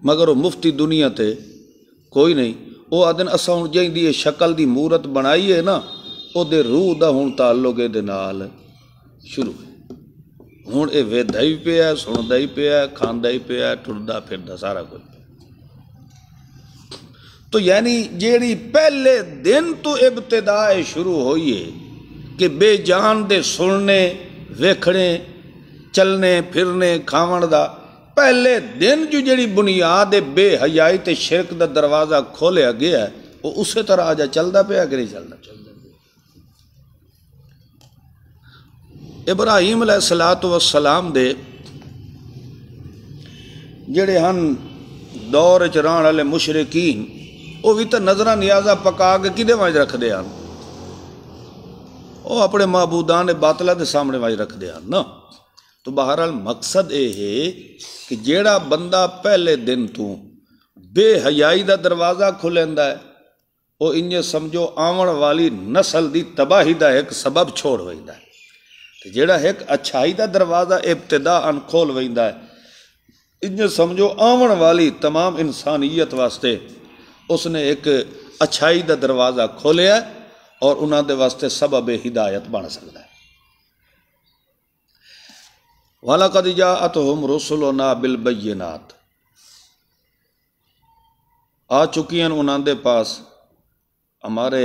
ਮਗਰ ਉਹ ਮੁਫਤੀ ਦੁਨੀਆ ਤੇ ਕੋਈ ਨਹੀਂ ਉਹ ਆਦਨ ਅਸਾਂ ਹੁਣ ਜਿੰਦੀ ਇਹ ਸ਼ਕਲ ਦੀ ਮੂਰਤ ਬਣਾਈਏ ਨਾ ਉਹਦੇ ਰੂਹ ਦਾ ਹੁਣ ਤਾਲੁਕ ਇਹਦੇ ਨਾਲ ਸ਼ੁਰੂ ਹੁਣ ਇਹ ਵੇਦਾ ਹੀ ਪਿਆ ਸੁਣਦਾ ਹੀ ਪਿਆ ਖਾਂਦਾ ਹੀ ਪਿਆ ਟੁਰਦਾ ਫਿਰਦਾ ਸਾਰਾ ਕੁਝ ਤੋ ਯਾਨੀ ਜਿਹੜੀ ਪਹਿਲੇ ਦਿਨ ਤੋਂ ਇਬਤਦਾਏ ਸ਼ੁਰੂ ਹੋਈਏ ਕਿ ਬੇਜਾਨ ਦੇ ਸੁਣਨੇ ਵੇਖਣੇ ਚੱਲਨੇ ਫਿਰਨੇ ਖਾਵਣ ਦਾ ਪਹਿਲੇ ਦਿਨ ਜੋ ਜਿਹੜੀ ਬੁਨਿਆਦ ਹੈ ਬੇਹਯਾਈ ਤੇ ਸ਼ਿਰਕ ਦਾ ਦਰਵਾਜ਼ਾ ਖੋਲਿਆ ਗਿਆ ਉਹ ਉਸੇ ਤਰ੍ਹਾਂ ਜਾ ਚੱਲਦਾ ਪਿਆ ਕਿ ਨਹੀਂ ਚੱਲਦਾ इब्राहिम सलात वसलाम दे जड़े हैं दौर च रहने वाले मुशरकीन वह भी तो नजर नियाजा पका के कि रखते हैं वह अपने महबूदा ने बातला के सामने वाज रखते हैं ना तो बहरहाल मकसद ये है कि जड़ा बंदा पहले दिन तू बेहयाई का दरवाज़ा खुलेंदा है वह इंज समझो आवन वाली नस्ल की तबाही का एक सबब छोड़ वेंदा है जड़ा एक अच्छाई का दरवाजा इब्तदा अन खोल वह इंज समझो आवन वाली तमाम इंसानियत वास्ते उसने एक अच्छाई का दरवाज़ा खोलिया और उन्होंने वास्ते सबब हिदायत बन सकता है वाला जा अत हम रोसलो ना बिल नाथ आ चुकी उन्होंने पास हमारे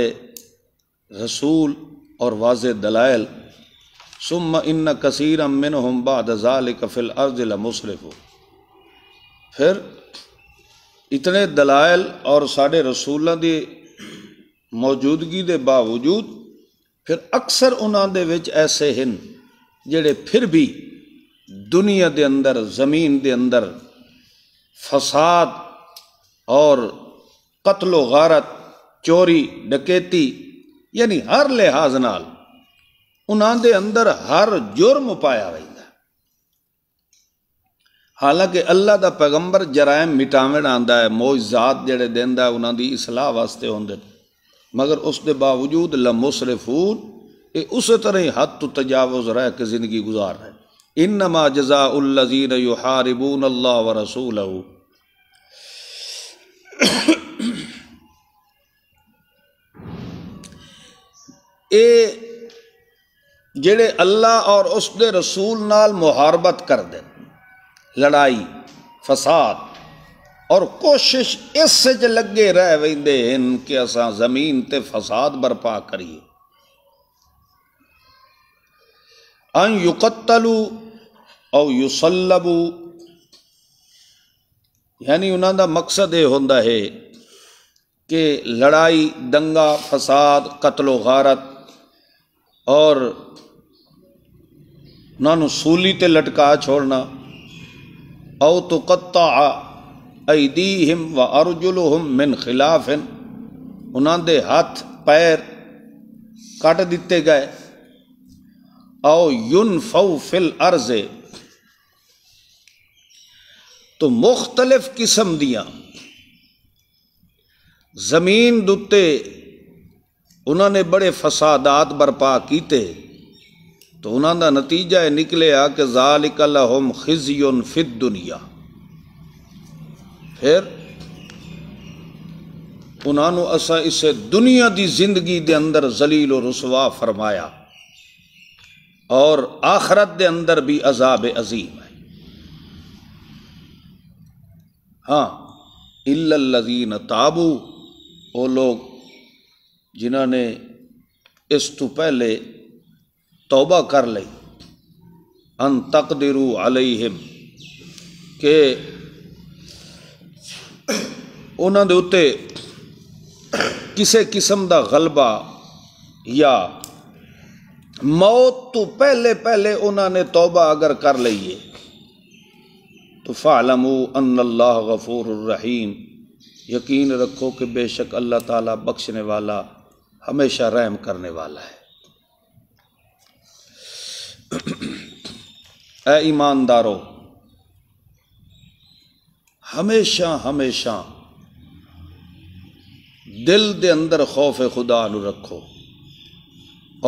रसूल और वाज दलायल सुम इन कसर अमिन हम बादल कफिल अर्जिल मुशरफ फिर इतने दलायल और साढ़े रसूलों की मौजूदगी के बावजूद फिर अक्सर उन्होंने ऐसे हैं जड़े फिर भी दुनिया के अंदर ज़मीन के अंदर फसाद और कतलो गारत चोरी डकैती यानी हर लिहाज नाल उन्होंने अंदर हर जुर्म पाया वा हालांकि अल्लाह का पैगंबर जराय मिटावन आता है मोजात जड़े देंदा उन्होंने इसलाह वास्ते होंगे मगर उसके बावजूद लमोसरेफून ये उस तरह ही हद तो तजावज रह के जिंदगी गुजार रहे इन नमा जजा उल्लीन यू हारिबून अल्लाह व रसूल ये जेड़े अल्लाह और उसके रसूल मुहारबत कर दे लड़ाई फसाद और कोशिश इस लगे रह वे कि असा जमीन ते फसाद बरपा करिए युकतलू और युसलबू यानी उन्होंने मकसद ये है कि लड़ाई दंगा फसाद कतलो गारत और उन्होंने सूली ते लटका छोड़ना औ तो कत्ता अदी हिम व अर्जुल हिम मिन खिलाफ हिन उन्होंने हथ पैर कट दिते गए औ युन फौ फिल अर्जे तो मुख्तलिफ किस्म दियाँ जमीन दुते उन्होंने बड़े फसादात बरपा किते तो उन्होंने नतीजा निकलिया कि जालिकल होम खिजियन फिद दुनिया फिर उन्होंने अस इस दुनिया की जिंदगी दे अंदर जलील रुसवा फरमाया और आखरत दे अंदर भी अजाब अजीम है हाँ इलाजीन ताबू वो लोग जिन्होंने इस तू पहले तौबा कर ली अन तकदरू अलहिम के ਉਹਨਾਂ ਦੇ उत्ते ਕਿਸੇ किस्म का गलबा या मौत तो पहले पहले उन्होंने तौबा अगर कर लीए तो फ़ालमू अल्लाह गफ़ूर रहीम यकीन रखो कि बेशक अल्लाह ताला बख्शने वाला हमेशा रहम करने वाला है ए ईमानदारों हमेशा हमेशा दिल दे अंदर खौफ खुदा नु रखो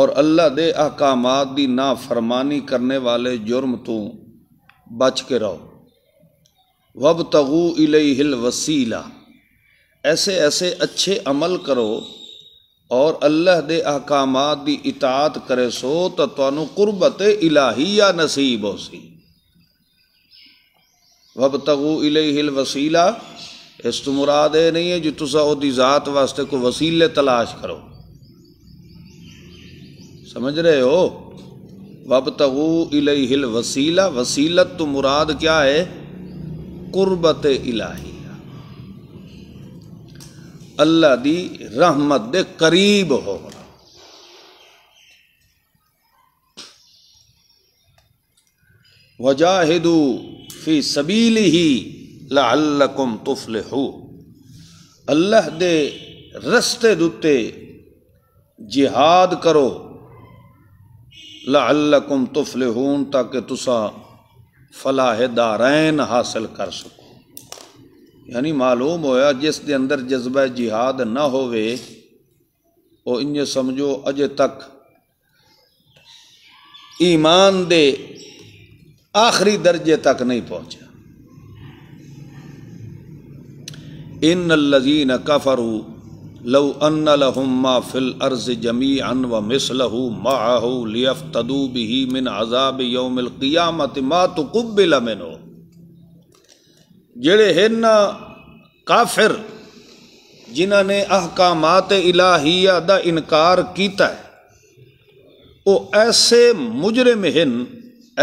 और अल्लाह दे अहकामात दी नाफरमानी करने वाले जुर्म तो बच के रहो वब तगू इले हिल वसीला ऐसे ऐसे अच्छे अमल करो और अल्लाह दे अहकाम की इतात करे सो तो कुर्बत इलाही या नसीब हो सी वब तगु इले हिल वसीला इस तो मुराद यह नहीं है जो तुम्हारी जात वास्ते को वसीले तलाश करो समझ रहे हो वब तगु इले हिल वसीला वसीलत तो मुराद क्या है कुर्बत इलाही अल्लाह दी रहमत दे करीब हो वजाहिदू फी सबील ही लाकुम तुफल हो अल्लाह दे रस्ते दुते जिहाद करो लाकुम तुफले हून ताकि तुसा फलाह दारैन हासिल कर सको यानी मालूम होया जिस दे अंदर जज्बा जिहाद न होवे ओ इंज समझो अजे तक ईमान दे आखिरी दर्जे तक नहीं पहुंचा इन लजीन कफरू लव अन लहुम्मा फिल अर्ज जमी अन व मिसलहू माहू लियफ तदूबी मिन अजाब यौमिल क़ियामत मा तो कुब्बिल मिनो जड़े हैं न काफिर जिन्होंने अहकाम इलाहिया का इनकार किया है वो ऐसे मुजरे हैं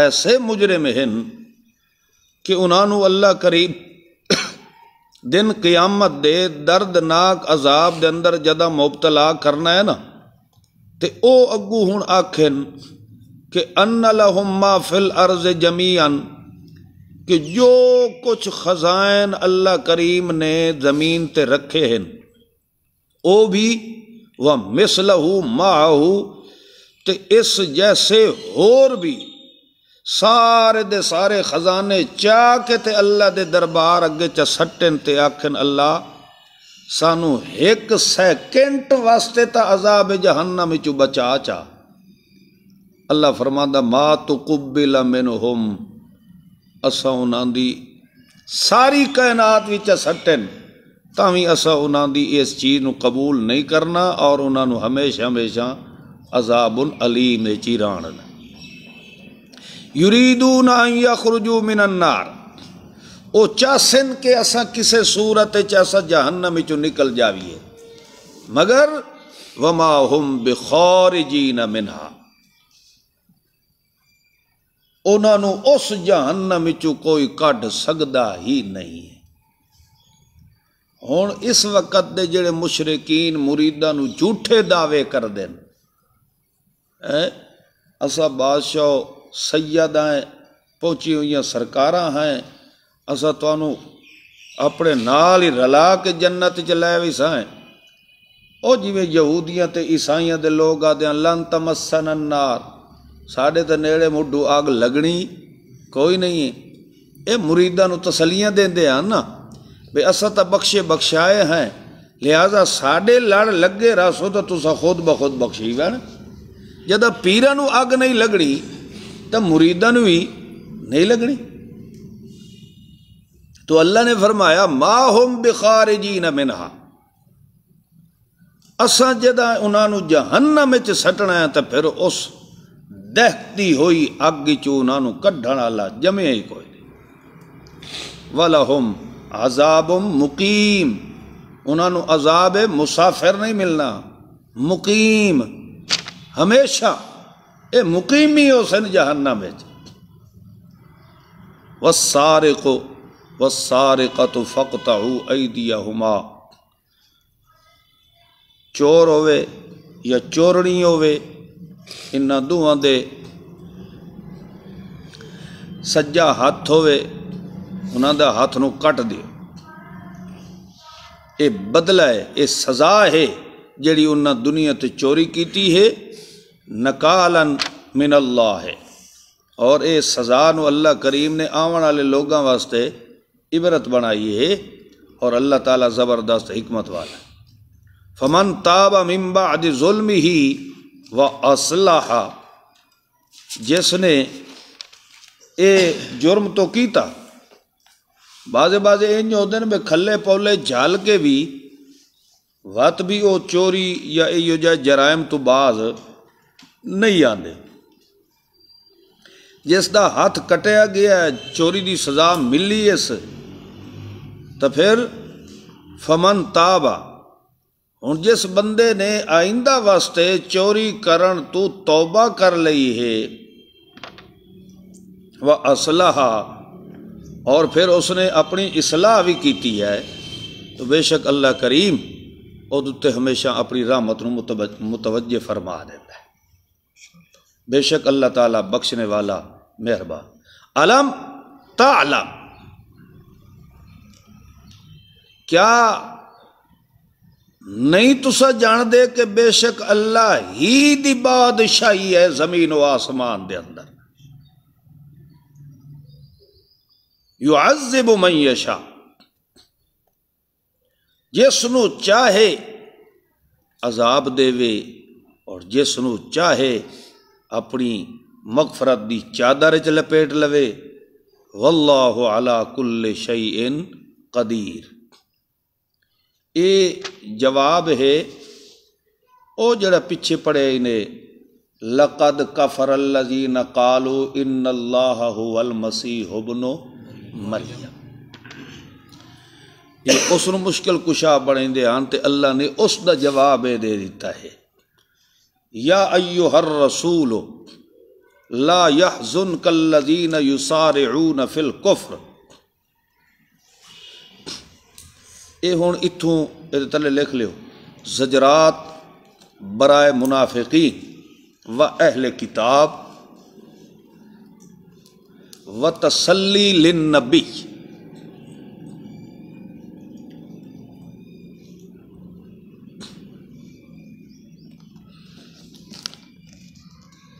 ऐसे मुजरे हैं कि उन्होंने अल्लाह करीब दिन क़यामत दे दर्दनाक अजाब के अंदर जदा मुबतला करना है ना तो वो अगू हूँ आखेन कि अन्ना लहुम्मा फिल अर्ज जमीअन कि जो कुछ खजान अल्लाह करीम ने ज़मीन ते रखे हैं वो भी वह मिसलहू माहू तो इस जैसे होर भी सारे दे सारे खजाने चा के ते अल्लाह दे दरबार अगे च सट्टन ते आखन अल्लाह सानू एक सैकेंट वास्ते ता अजाब जहन्नम चू बचा चा अल्लाह फरमांदा मा तो कुबिल मेनु होम असा उन्होंने सारी कायनात असटन तभी असा उन्होंने इस चीज़ को कबूल नहीं करना और उन्होंने हमेशा हमेशा अजाबुन में ची रान युरीदू ना ही अखरुजू मिनन्नार वो चासन के असा किसी सूरत असा जहन्नम चु निकल जाइए मगर वमा हम बिखौर जी ना मिनहा ਉਹਨਾਂ ਨੂੰ ਉਸ ਜਹੰਮ ਵਿੱਚੋਂ ਕੋਈ ਕੱਢ ਸਕਦਾ ਹੀ ਨਹੀਂ ਹੁਣ ਇਸ ਵਕਤ ਦੇ ਜਿਹੜੇ ਮੁਸ਼ਰਕੀਨ ਮੁਰੀਦਾਂ ਨੂੰ ਝੂਠੇ ਦਾਅਵੇ ਕਰਦੇ ਨੇ ਹੈ ਅਸਾ ਬਾਦਸ਼ਾਹ ਸੈਯਦਾਂ ਪਹੁੰਚੀ ਹੋਈਆਂ ਸਰਕਾਰਾਂ ਹੈ ਅਸਾ ਤੁਹਾਨੂੰ ਆਪਣੇ ਨਾਲ ਹੀ ਰਲਾ ਕੇ ਜੰਨਤ ਚ ਲੈ ਵੀ ਸਾਂ ਉਹ ਜਿਵੇਂ ਯਹੂਦੀਆਂ ਤੇ ਈਸਾਈਆਂ ਦੇ ਲੋਕ ਆਦੇ ਲੰ ਤਮਸਨ ਨਾਰ ਸਾਡੇ ਤਾਂ ਨੇੜੇ ਮੁੱਢੂ ਅੱਗ ਲੱਗਣੀ ਕੋਈ ਨਹੀਂ ਹੈ ਇਹ ਮੁਰੀਦਾਂ ਨੂੰ ਤਸਲੀਆਂ ਦਿੰਦੇ ਹਨ ਨਾ ਵੀ ਅਸਾਂ ਤਾਂ ਬਖਸ਼ੇ ਬਖਸ਼ਾਏ ਹੈ ਲਿਆਜ਼ਾ ਸਾਡੇ ਲੜ ਲੱਗੇ ਰਾਸੋ ਤਾਂ ਤੁਸੀਂ ਖੁਦ ਬਖੁਦ ਬਖਸ਼ੀ ਵਣ ਜਦੋਂ ਪੀਰਾਂ ਨੂੰ ਅੱਗ ਨਹੀਂ ਲੱਗਣੀ ਤਾਂ मुरीदन भी नहीं लगनी तो अल्लाह ने फरमाया मा होम बिखार जी न मिनहा असा जदा उन्होंने जहन्नम सटना है तो फिर उस दहती होई अग्नि चूना कढ़ण आला जमे ही कोई नहीं वलहुम अजाबुम मुकीम उन्होंने अजाब मुसाफिर नहीं मिलना मुकीम हमेशा ये मुकीम ही हो सन में व सारे को व सारे का तो फकता दिया हुमा चोर होवे या चोरनी होवे इन्हों दोवों दे सज्जा हथ हो हथ न कट दौ ये बदला है ये सज़ा है जी उन्हें दुनिया से चोरी की है नकालन मिन अल्लाह है और ये सज़ा न अल्लाह करीम ने आवन वाले लोगों वास्ते इबरत बनाई है और अल्लाह ताला जबरदस्त हिकमत वाला फमन ताबा मिम्बा अदि जुलम ही व असलाहा जिसने ये जुर्म तो किया बाजे बाजे इंज होते हैं भी खले पौले जल के भी वत भी वह चोरी या योजा जरायम तो बाज नहीं आते जिसका हथ कटिया गया चोरी की सज़ा मिली इस तो फिर फमन ताबा ਹੁਣ ਜਿਸ ਬੰਦੇ ਨੇ ਆਇੰਦਾ ਵਾਸਤੇ ਚੋਰੀ ਕਰਨ ਤੋਂ ਤੌਬਾ ਕਰ ਲਈ ਹੈ ਵਾ ਅਸਲਾਹਾ और फिर उसने अपनी इसलाह भी की है तो बेशक अल्लाह करीम ਉਹਦੇ ਹਮੇਸ਼ਾ ਆਪਣੀ ਰਹਿਮਤ ਨੂੰ ਮੁਤਵਜਹ ਫਰਮਾ ਦਿੰਦਾ ਹੈ ਬੇਸ਼ੱਕ ਅੱਲਾਹ ਤਾਲਾ ਬਖਸ਼ਣੇ ਵਾਲਾ ਮਿਹਰਬਾਨ ਅਲਮ ਤਾਲਾ क्या नहीं तो तुसा जान दे कि बेशक अल्लाह ही दी बादशाही है जमीन व आसमान के अंदर यु अजब मैशा जिसन चाहे अजाब देवे और जिसन चाहे अपनी मगफरत की चादर च लपेट लवे वल्लाह अला कुल्ले शई इन कदीर ये जवाब है वह जरा पिछे पड़े ने लकद कफर अल्लजी न कालो इन अल्लाहल मसीह हुबनो मरियम उस मुश्किल कुशा बने तो अल्लाह ने उसका जवाब दे दिता है या अयो हर रसूलो ला यह जुन कल्लजी न यु सारे ऊ न फिल कुफ़र ये हूँ इतों ये तले लिख लियो जजरात बराए मुनाफिकी व अहले किताब व तसली लिन नबी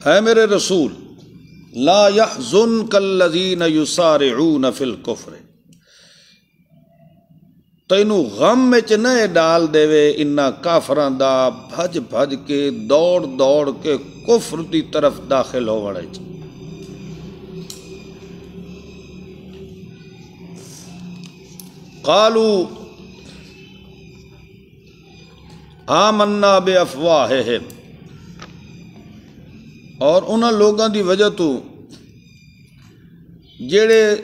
है मेरे रसूल ला यह जुन कल्लजीन युसार फिल कुफरे ਤੈਨੂੰ ਗਮ ਵਿੱਚ ਨਾ ਡਾਲ ਦੇਵੇ ਇਨ੍ਹਾਂ ਕਾਫਰਾਂ ਦਾ ਭਜ ਭਜ ਕੇ ਦੌੜ ਦੌੜ ਕੇ ਕਫਰ ਦੀ ਤਰਫ ਦਾਖਲ ਹੋਵਣ ਵਿੱਚ قالوا ਅਫਵਾਹ ਹੈ ਔਰ ਉਹਨਾਂ ਲੋਕਾਂ ਦੀ ਵਜ੍ਹਾ ਤੋਂ ਜਿਹੜੇ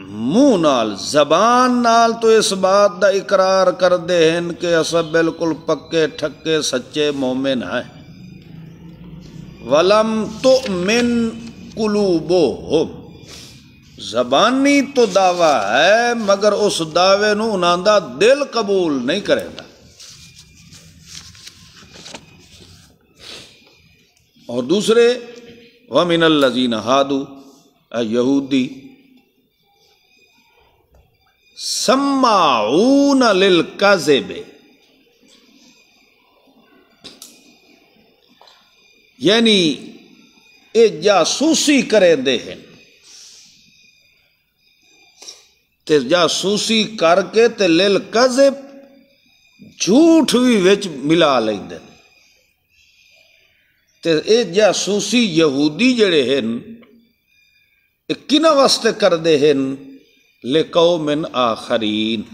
मुंह नाल जबान नाल तो इस बात का इकरार करते हैं कि अस बिल्कुल पक्के ठक्के सच्चे मोमिन हैं वलम तो मिन कुलूबो हो जबानी तो दावा है मगर उस दावे उन्हों दिल कबूल नहीं करेगा और दूसरे व मिनल लजीन हादू यहूदी सम्माऊन लिल कजेबे यानी ये जासूसी करेंदे हैं ते जासूसी करके ते लिल कजेब झूठ भी विच मिला लेंदे ते ये जासूसी यहूदी जड़े हैं किन वास्ते करते हैं लिखो मिन आखरीन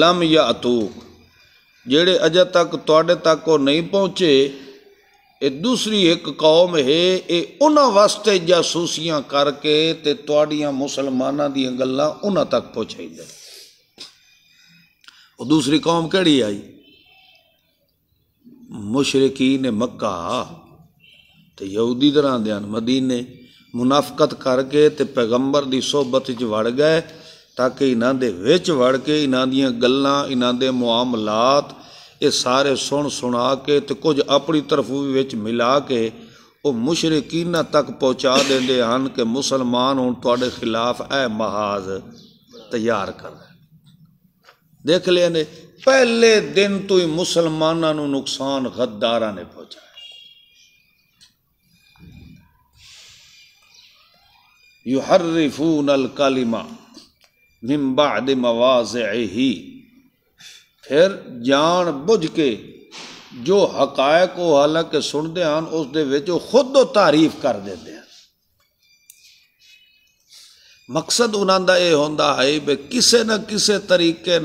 लम या अतूक जेड़े अजे तक थोड़े तक नहीं पहुँचे ये दूसरी एक कौम है ये उन्होंने वास्ते जासूसियाँ करके ते मुसलमाना दल्ला उन्होंने तक पहुँचाई जाए दूसरी कौम कही आई मुशरकी ने मक्का तो यूदी तरह दिया मदीने ਮੁਨਾਫਕਤ ਕਰਕੇ ਤੇ ਪੈਗੰਬਰ ਦੀ ਸਹਬਤ ਵਿੱਚ ਵੜ ਗਏ ਤਾਂ ਕਿ ਇਹਨਾਂ ਦੇ ਵਿੱਚ ਵੜ ਕੇ ਇਹਨਾਂ ਦੀਆਂ ਗੱਲਾਂ ਇਹਨਾਂ ਦੇ ਮੁਆਮਲਾਤ ਇਹ ਸਾਰੇ ਸੁਣ ਸੁਣਾ ਕੇ ਤੇ ਕੁਝ ਆਪਣੀ ਤਰਫ ਵੀ ਵਿੱਚ ਮਿਲਾ ਕੇ ਉਹ ਮੁਸ਼ਰਕੀਨਾਂ ਤੱਕ ਪਹੁੰਚਾ ਦਿੰਦੇ ਹਨ ਕਿ ਮੁਸਲਮਾਨ ਹੁਣ ਤੁਹਾਡੇ ਖਿਲਾਫ ਐ ਮਹਾਜ਼ ਤਿਆਰ ਕਰ ਦੇਖ ਲਿਆ ਨੇ ਪਹਿਲੇ ਦਿਨ ਤੋਂ ਹੀ ਮੁਸਲਮਾਨਾਂ ਨੂੰ ਨੁਕਸਾਨ ਗੱਦਾਰਾਂ ਨੇ ਪਹੁੰਚਾਇਆ यूहर्रिफून अलकालिमा निम्बाद मवाज ही फिर जान बुझ के जो हकायक वो हालांकि सुनते हैं उस खुद वो तारीफ कर देते हैं मकसद उन्होंने ये हों किसी न किसी तरीके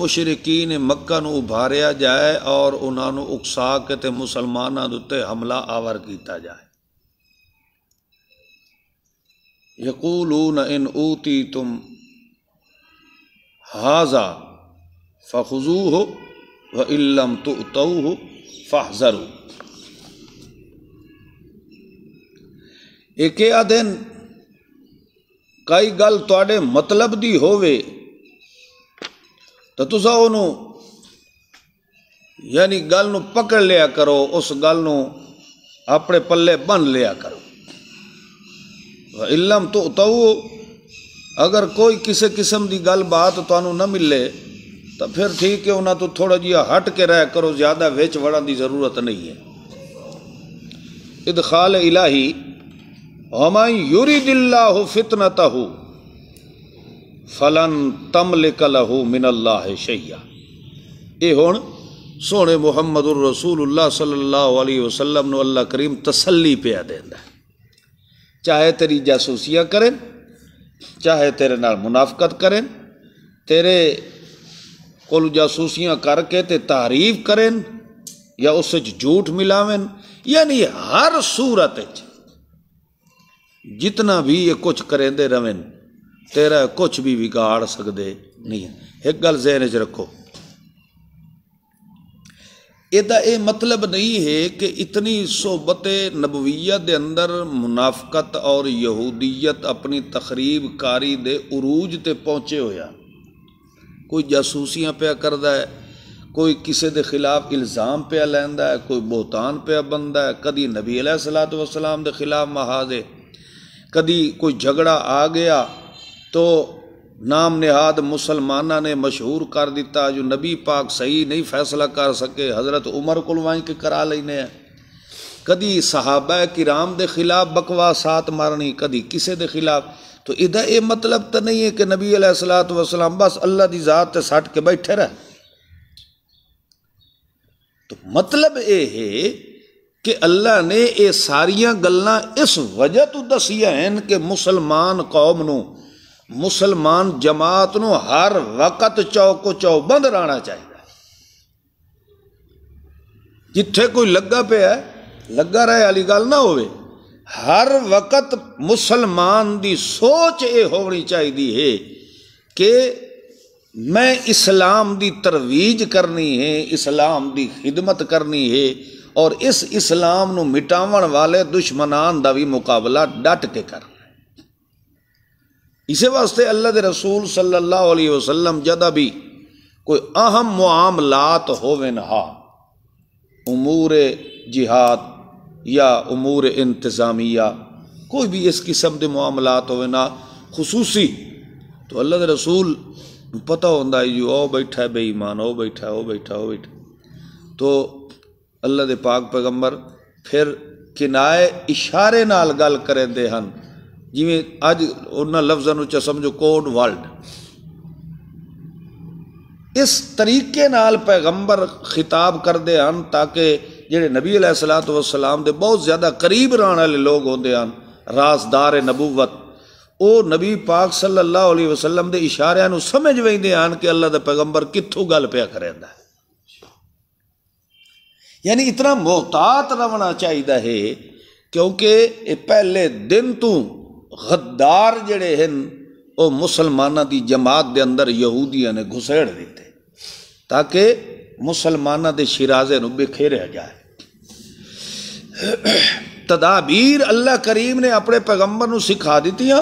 मुशरकीन मक्का उभारिया जाए और उन्होंने उकसा के मुसलमानों के उत्ते हमला आवर किया जाए यकूलून इन ऊती तुम हाजा फ़खजू हो व इलम तो तऊ हो फ़ाहज़रू ਇੱਕ ਆ ਦਿਨ ਕਈ ਗੱਲ ਤੁਹਾਡੇ ਮਤਲਬ ਦੀ ਹੋਵੇ ਤਾਂ ਤੁਸੀਂ ਉਹਨੂੰ ਯਾਨੀ ਗੱਲ ਨੂੰ ਪਕੜ ਲਿਆ ਕਰੋ ਉਸ ਗੱਲ ਨੂੰ ਆਪਣੇ ਪੱਲੇ ਬੰਨ ਲਿਆ ਕਰੋ इलम तो तो अगर कोई किसी किस्म की गल बात तो ना मिले तो फिर ठीक है उन्होंने तो थोड़ा जि हट के रह करो ज़्यादा वेच वड़न की जरूरत नहीं है इद खाल इलाही हमाई यूरी दिल्ला हो फितना तहु फलन तम लिकल हो मिनल्ला है शैया ये हूँ सोने मुहम्मद उर रसूल उल्ला सल्लाह वसलम अल्लाह करीम तसली पिया देता है चाहे तेरी जासूसियाँ करें चाहे तेरे नाल मुनाफकत करें तेरे को जासूसियाँ करके तो तारीफ करें या उस झूठ मिलावेन यानी हर सूरत जितना भी ये कुछ करेंदे रवेन तेरा कुछ भी बिगाड़ सकते नहीं एक गल जहन रखो ਇਹਦਾ ਇਹ ਮਤਲਬ ਨਹੀਂ ਹੈ ਕਿ ਇਤਨੀ ਸਹਬਤ ਨਬਵੀਆ ਦੇ ਅੰਦਰ ਮੁਨਾਫਕਤ ਔਰ ਯਹੂਦੀਅਤ ਆਪਣੀ ਤਖਰੀਬਕਾਰੀ ਦੇ ਉਰੂਜ ਤੇ ਪਹੁੰਚੇ ਹੋਇਆ ਕੋਈ ਜਾਸੂਸੀਆਂ ਪਿਆ ਕਰਦਾ ਹੈ ਕੋਈ ਕਿਸੇ ਦੇ ਖਿਲਾਫ ਇਲਜ਼ਾਮ ਪਿਆ ਲੈਂਦਾ ਹੈ ਕੋਈ ਬੋਹਤਾਨ ਪਿਆ ਬੰਦਾ ਹੈ ਕਦੀ ਨਬੀ ਅਲੈਹ ਸਲਾਤੁ ਵਸਲਾਮ ਦੇ ਖਿਲਾਫ ਮਹਾਜ਼ੇ ਕਦੀ ਕੋਈ ਝਗੜਾ ਆ ਗਿਆ तो नाम निहाद मुसलमान ने मशहूर कर दिता जो नबी पाक सही नहीं फैसला कर सके हज़रत उमर को के करा लेने हैं कभी सहाबा कि राम के खिलाफ बकवा सात मारनी कभी किसी के खिलाफ तो इधर ये मतलब तो नहीं है कि नबी अलैहिस्सलात वसलाम बस अल्लाह की जात से सट के बैठे रह तो मतलब ये है कि अल्लाह ने यह सारिया गल् इस वजह तू दसिया हैं कि मुसलमान कौम मुसलमान जमात को हर वक्त चौको बंद रहना चाहिए जिथे कोई लगा पे है लगा रहे वाली गल ना हो हर वक्त मुसलमान की सोच यह होनी चाहिए है कि मैं इस्लाम की तरवीज करनी है इस्लाम की खिदमत करनी है और इस इस्लाम मिटावन वाले दुश्मनान का भी मुकाबला डट के कर इस वास्ते अल्लाह के रसूल सल अलैहि वसलम जदा भी कोई अहम मामलात होवे नहा उमूर जिहाद या उमूर इंतज़ामिया कोई भी इस किस्म के मामलात होवे ना खसूसी तो अल्लाह के रसूल पता होंगे है जी ओ बैठा है बेईमान ओ बैठा है ओ बैठा ओ बैठा तो अल्लाह के पाक पैगंबर फिर किनाए इशारे नाल गल करेंदे हैं ਜਿਵੇਂ ਅੱਜ ਉਹਨਾਂ ਲਫ਼ਜ਼ਾਂ ਨੂੰ ਚ ਸਮਝੋ ਕੋਡ ਵਰਲਡ ਇਸ ਤਰੀਕੇ ਨਾਲ ਪੈਗੰਬਰ ਖਿਤਾਬ ਕਰਦੇ ਹਨ ਤਾਂ ਕਿ ਜਿਹੜੇ ਨਬੀ ਅਲੈਹ ਸਲਾਤੁ ਵਸਲਾਮ ਦੇ ਬਹੁਤ ਜ਼ਿਆਦਾ ਕਰੀਬ ਰਹਿਣ ਵਾਲੇ ਲੋਕ ਹੁੰਦੇ ਹਨ ਰਾਜ਼ਦਾਰ ਨਬੂਵਤ ਉਹ ਨਬੀ ਪਾਕ ਸੱਲੱਲਾਹੁ ਅਲੈहि ਵਸੱਲਮ ਦੇ ਇਸ਼ਾਰਿਆਂ ਨੂੰ ਸਮਝ ਵੈਂਦੇ ਹਨ ਕਿ ਅੱਲਾ ਦਾ ਪੈਗੰਬਰ ਕਿੱਥੋਂ ਗੱਲ ਪਿਆ ਕਰਦਾ ਹੈ यानी इतना मोहतात रहना चाहिए है क्योंकि पहले दिन तू गद्दार जड़े हैं वह मुसलमान की जमात के अंदर यहूदिया ने घुसेड़ ਦਿੱਤੇ ताकि ਕਿ के शिराजे ਸ਼ਿਰਾਜ਼ੇ ਨੂੰ तदाबीर अल्लाह करीम ने अपने पैगंबर को सिखा दितियाँ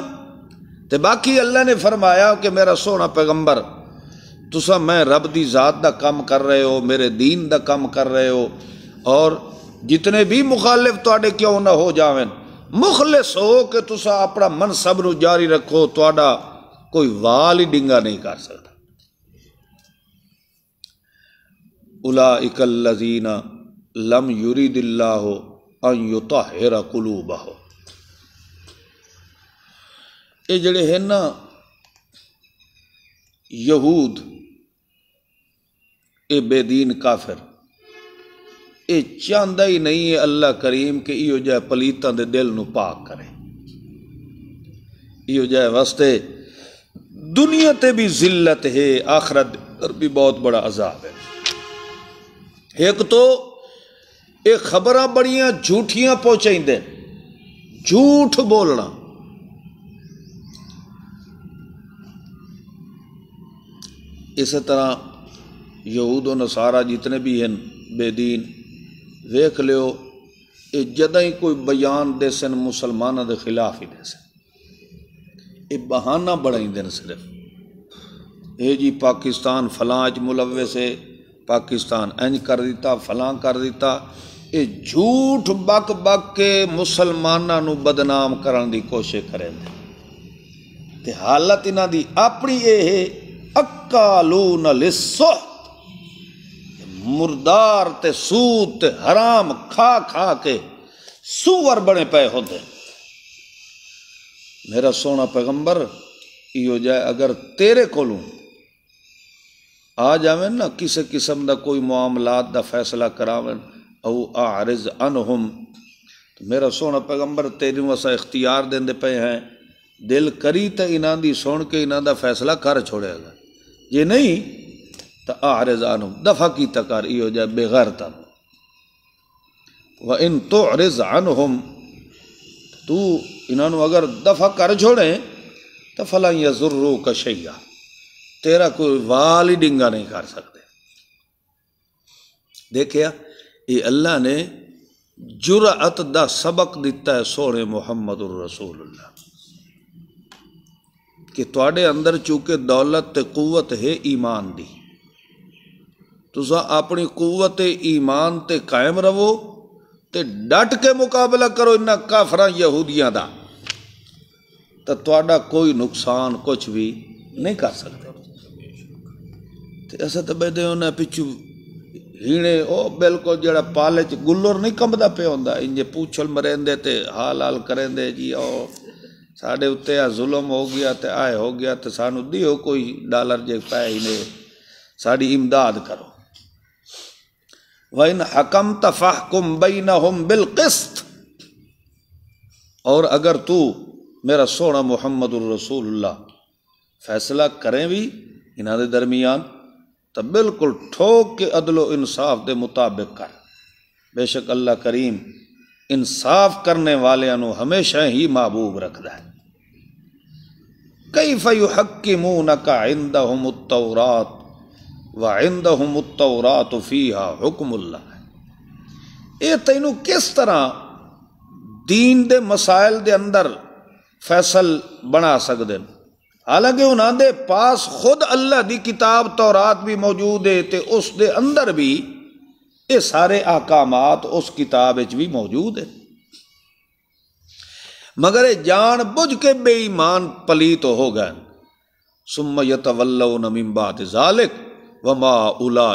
तो बाकी अल्लाह ने फरमाया कि मेरा सोहना पैगंबर तुसा मैं रब की जात का काम कर रहे हो मेरे दीन का कम कर रहे हो और जितने भी मुखालिफ थोड़े क्यों ना हो जावन मुखलिस हो कि तुस अपना मन सब न जारी रखो थोड़ा कोई वाल ही डिंगा नहीं कर सकता उला इकलना लम युरी दिल्ला हो अयुता हेरा कुलू बह ये जड़े हैं ना यहूद ए बेदीन काफिर ये चाहता ही नहीं है अल्लाह करीम ਕਿ इो जहा ਪਲੀਤਾਂ ਦੇ ਦਿਲ ਨੂੰ ਪਾਕ ਕਰੇ ਇਹੋ ਜਿਹਾ दुनिया से भी जिलत है आखरत पर भी बहुत बड़ा अजाब है एक तो ये खबर बड़िया झूठिया दे झूठ बोलना इस तरह यहूद नसारा जितने भी हैं बेदीन वेख लो ये जद ही कोई बयान दे सन मुसलमाना के खिलाफ ही दे सन ये बहाना बनाई बनाईदे सिर्फ ये जी पाकिस्तान फलां मुलवे से पाकिस्तान इंज कर दिता फलां कर दिता ये झूठ बक बक के मुसलमान बदनाम करने की कोशिश करें हालत इन्हों की अपनी ये अक्का न मुर्दार ते सूत हराम खा खा के सूवर बने पे होते मेरा सोना पैगंबर यो जाए अगर तेरे को आ जावे ना किसी किस्म का कोई मामलात का फैसला करावे ओ आरिज अन हम तो मेरा सोना पैगंबर तेरू असा इख्तियार दें दे पे हैं दिल करी तो इन्हों सुन के इन्हों फैसला कर छोड़ेगा जे नहीं त आरज़ान दफ़ा की तकार इो जा बेगैर तब व इन तो अरज़ान होम तू इन्हों अगर दफ़ा कर छोड़े तो फला जुर्रो कशैया तेरा कोई वाल ही डिंगा नहीं कर सकते देखिया ये अल्लाह ने जुरात का सबक दिता है सोने मुहम्मद रसूल कि थोड़े अंदर चूके दौलत ते कुवत है ईमान दी तुसा अपनी कुवत ईमान ते कायम रवो ते डट के मुकाबला करो इन्ना काफर यहूदिया का तो थोड़ा कोई नुकसान कुछ भी नहीं कर सकते तो असा तो बेदे उन्हें पिछू हीणे ओ बिल्कुल जरा पाले च गुलर नहीं कंबदा पे हों इंजे पूछल मरेंदे ते हाल हाल करेंदे जी ओ साडे उत्ते आ जुलम हो गया ते आए हो गया ते सानू दियो कोई डालर जे पै ही ने साड़ी इमदाद करो वन हकम तफाह कुम बई न हम बिलकस्त और अगर तू मेरा सोना मुहम्मद रसूल्ला फैसला करें भी इन्हों दरमियान तो बिल्कुल ठोक के अदलो इंसाफ के मुताबिक कर बेशक अल्लाह करीम इंसाफ करने वालों हमेशा ही महबूब रखता है कई फयू हक की मुँह न का इंदा हो मुतौरात वाहरा तुफीहा हुक्मुल्ला ये तेन किस तरह दीन दे मसायल दे अंदर फैसल बना सकते हालांकि उन्होंने पास खुद अल्लाह की किताब तौरात भी मौजूद है तो उस दे अंदर भी ये सारे अहकाम उस किताब भी मौजूद है मगर ये जान बुझ के बेईमान पलीत तो हो गए सुमयत वल्लो नमीम बात जालिक वमा उला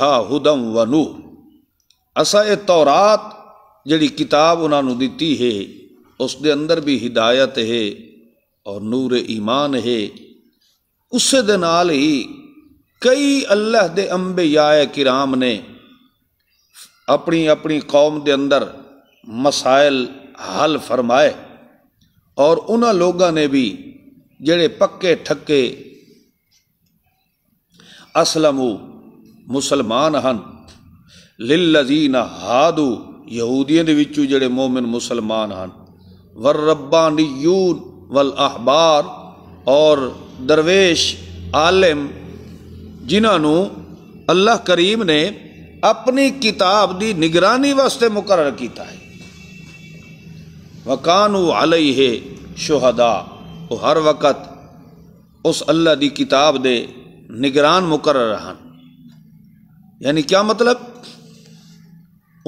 हा हुदम वनू असा तौरात जड़ी किताब उन्होंने दी है उसके अंदर भी हिदायत है और नूर ईमान है उस दे कई अल्लाह के अंबे याय किराम ने अपनी अपनी कौम के अंदर मसायल हल फरमाए और लोगों ने भी जड़े पक्के ठके असलमू मुसलमान हैं लिलजी न हादू यूदियों के जड़े मोमिन मुसलमान हैं वर नि यून वल अहबार और दरवेश आलिम जिन्हों अल्लाह करीम ने अपनी किताब की निगरानी वास्ते मुकर किया है वकानु अलई है शहदा वो हर वक़्त उस अल्लाह की किताब दे निगरान मुकर रहन यानी क्या मतलब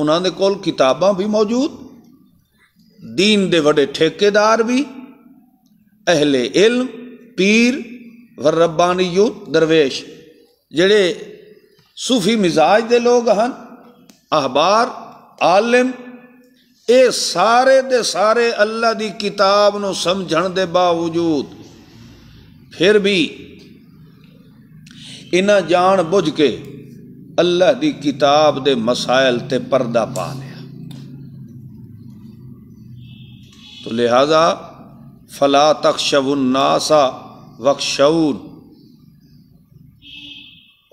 उन्होंने कोल किताबा भी मौजूद दीन दे बड़े ठेकेदार भी अहले इल्म पीर व रब्बानी यू दरवेश जड़े सूफी मिजाज दे लोग हैं अहबार आलिम ये सारे दे सारे अल्लाह की किताब न समझ के बावजूद फिर भी इन्हें जान बुझ के अल्लाह की किताब के मसायल से परदा पा लिया तो लिहाजा फला तख शवन नासा वक्शन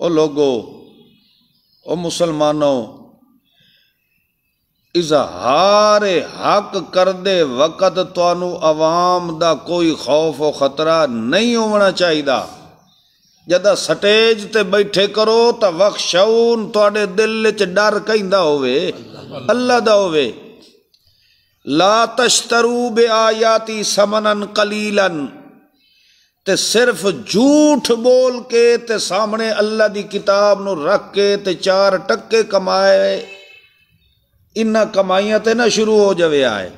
ओ लोगो ओ मुसलमानों इजहार हक कर दे वकत तो अवाम का कोई खौफ और खतरा नहीं होना चाहिए जद स्टेज ते बैठे करो तो वक शौन दिल च डर कहता हो हो ला तश्तरू बे आयाती समनन कलीलन ते सिर्फ झूठ बोल के ते सामने अल्लाह की किताब न रख के ते चार टक्के कमाए ਇਹਨਾਂ ਕਮਾਈਆਂ ਤੇ ਨਾ ਸ਼ੁਰੂ ਹੋ ਜਾਵੇ ਆਏ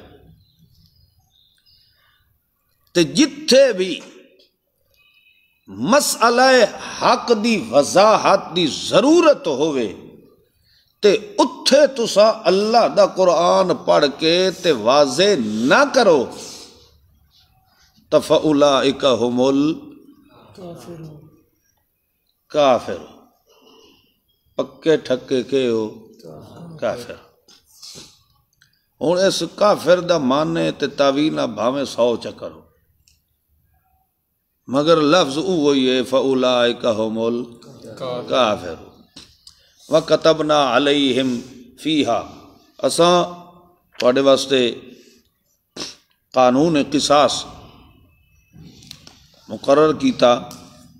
ਤੇ ਜਿੱਥੇ ਵੀ ਮਸਲਾ ਹੱਕ ਦੀ ਵਜ਼ਾਹਤ ਦੀ ਜ਼ਰੂਰਤ ਹੋਵੇ ਤੇ ਉੱਥੇ ਤੁਸੀਂ ਅੱਲਾ ਦਾ ਕੁਰਾਨ ਪੜ੍ਹ ਕੇ ਤੇ ਵਾਜ਼ੇ ਨਾ ਕਰੋ ਤਫਉਲਾਇਕ ਹਮੁਲ ਕਾਫਿਰ ਪੱਕੇ ਠੱਕੇ ਕੇ ਹੋ ਕਾਫਿਰ हूँ इस काफिर माने तो तावील भावे सौ चकर हो मगर लफ्ज उइए फलाए कहो मोल का फिर व कतब ना अलई हिम फी हा असा थोड़े वास्ते कानून किसास मुकर किया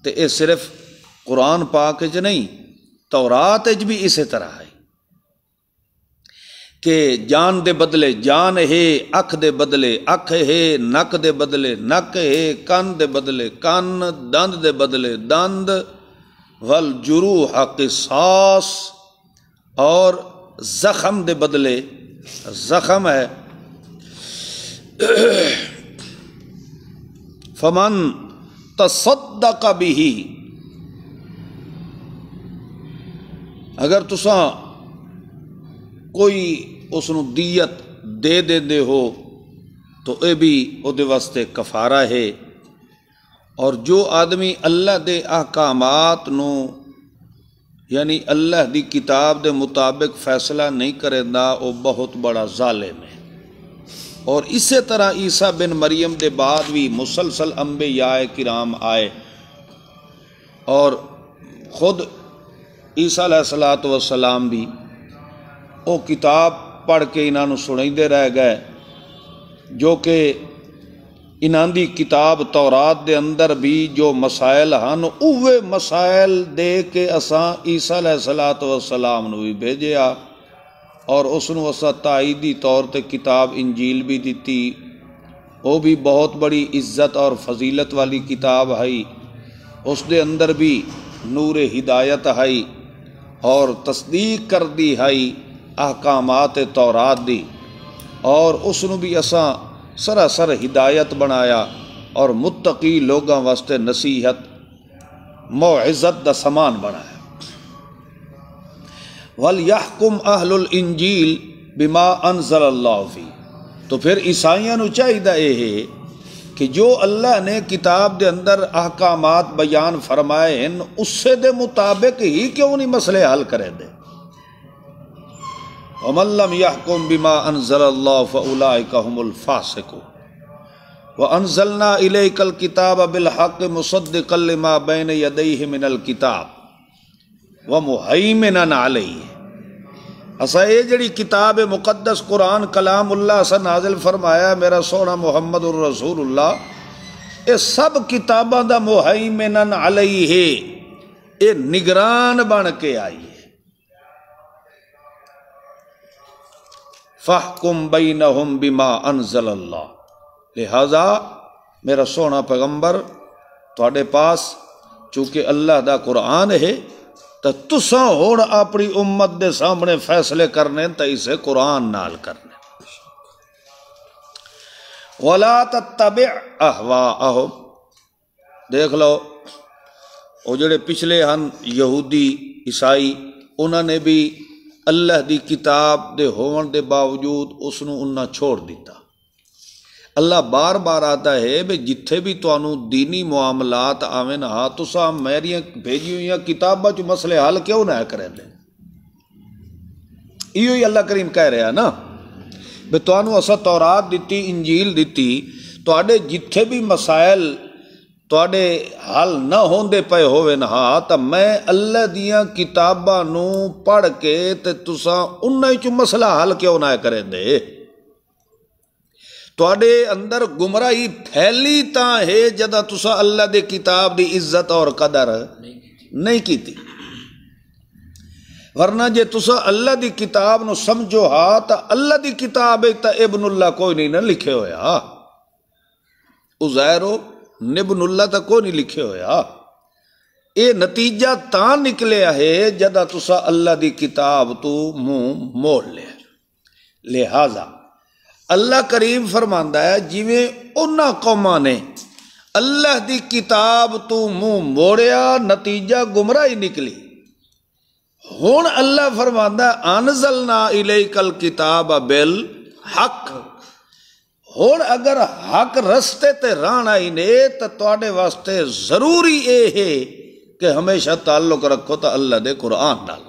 तो ये सिर्फ कुरान पाक नहीं तौरात भी इस तरह है कि जान दे बदले जान हे अख दे बदले अख हे नक दे बदले नक हे कन दे बदले कन दंद दे बदले दंद वल जुरू हक सास और जख्म दे बदले जख्म है फमन तसद का भी ही अगर तुसा कोई उसनों दीयत दे दे, दे हो तो यह भी वास्ते कफारा है और जो आदमी अल्लाह के अहकाम यानी अल्लाह की किताब के मुताबिक फैसला नहीं करेगा वह बहुत बड़ा जालिम है और इस तरह ईसा बिन मरियम के बाद भी मुसलसल अंबे आए कि राम आए और खुद ईसा सलात वसलाम भी ਉਹ ਕਿਤਾਬ ਪੜ੍ਹ ਕੇ ਇਹਨਾਂ ਨੂੰ ਸੁਣਾਈਦੇ ਰਹਿ ਗਏ ਜੋ ਕਿ ਇਹਨਾਂ ਦੀ ਕਿਤਾਬ ਤੌਰਾਤ ਦੇ ਅੰਦਰ ਵੀ ਜੋ ਮਸਾਇਲ ਹਨ ਉਹਵੇ ਮਸਾਇਲ ਦੇ ਕੇ ਅਸਾਂ ਈਸਾ ਅਲੈਹਿਸਲਾਤੁ ਵਸਲਾਮ ਨੂੰ ਵੀ ਭੇਜਿਆ ਔਰ ਉਸ ਨੂੰ ਅਸਾਂ ਤਾਈਦੀ ਤੌਰ ਤੇ ਕਿਤਾਬ ਇੰਜੀਲ ਵੀ ਦਿੱਤੀ ਉਹ ਵੀ ਬਹੁਤ ਬੜੀ ਇੱਜ਼ਤ ਔਰ ਫਜ਼ੀਲਤ ਵਾਲੀ ਕਿਤਾਬ ਹੈ ਉਸ ਦੇ ਅੰਦਰ ਵੀ ਨੂਰ ਹਿਦਾਇਤ ਹੈ और तस्दीक कर दी है अहकाम तौरात दी और ਉਸ भी असा सरासर हिदायत बनाया और मुत्तकी लोगों वास्ते नसीहत ਨਸੀਹਤ का समान बनाया वल यहकुम अहलुल इंजील बिमा अनजल अल्लाह तो फिर ईसाइयों चाहिए यह कि जो अल्लाह ने किताब के अंदर अहकाम बयान फरमाए हैं उससे दे मुताबिक ही क्यों नहीं मसले हल करे दे वमल्लम यहकुम बिमा अनजल्लाफ़लाफ़ासको व अनजल्ला इलेकल किताब बिलहक मुसद्दकलमा बैन यदई मिनल किताब व मुहैमिन आलई असा ये जड़ी किताब मुकदस कुरान कलाम उल्ला असा नाजिल फरमाया मेरा सोहना मुहम्मद उर रसूल उल्ला ये सब किताबा का मुहैमिन आलई है ये निगरान बन के आई फ़ाहकुम बई नहम बिमा अनजल लिहाजा मेरा सोना पैगंबर थोड़े पास चूँकि अल्लाह का कुरान है तो तुसा हूँ अपनी उम्मत के सामने फैसले करने तो इसे कुरान नाल करने तबे आह वाह आहो देख लो वो जोड़े पिछले हैं यहूदी ईसाई उन्होंने भी अल्लाह की किताब के होने के बावजूद उसनों उन्ना छोड़ दिता अल्लाह बार बार आता है भी जिथे भी तू दीनी मुआमलात आवे ना तो मेरिया भेजी हुई किताबा चु मसले हल क्यों ना करें इो ही अल्लाह करीम कह रहा ना भी तो असा तौरात दी इंजील दी तो जिथे भी मसायल थोड़े हल न होंदे पे होवे ना तो मैं अल्लाह दिया किताबों पढ़ के तो तुसा उन्ना ही चु मसला हल क्यों ना करें दे तोड़े अंदर गुमराही फैली तो है जदा तुस अल्लाह दे किताब की इज्जत और कदर नहीं की, नहीं वरना जे तुस अल्लाह की किताब न समझो हा तो अल्लाह की किताब तो इबनुल्ला कोई नहीं ना लिखे होया उजैरो निबनुला तो कोई नहीं लिखे होया ये नतीजा त निकलिया है जदा तुस अल्लाह की किताब तू मुंह मोड़ लिया लिहाजा अल्लाह करीम फरमा है जिमें उन्हों कौम ने अल्लाह की किताब तू मुंह मोड़िया नतीजा गुमराह ही निकली हूँ अल्लाह फरमाना अनजल ना इले कल किताब बिल हक हूँ अगर हक रस्ते ते रहन आई ने तोड़े वास्ते जरूरी ये है कि हमेशा ताल्लुक रखो तो अल्लाह दे कुरान डाल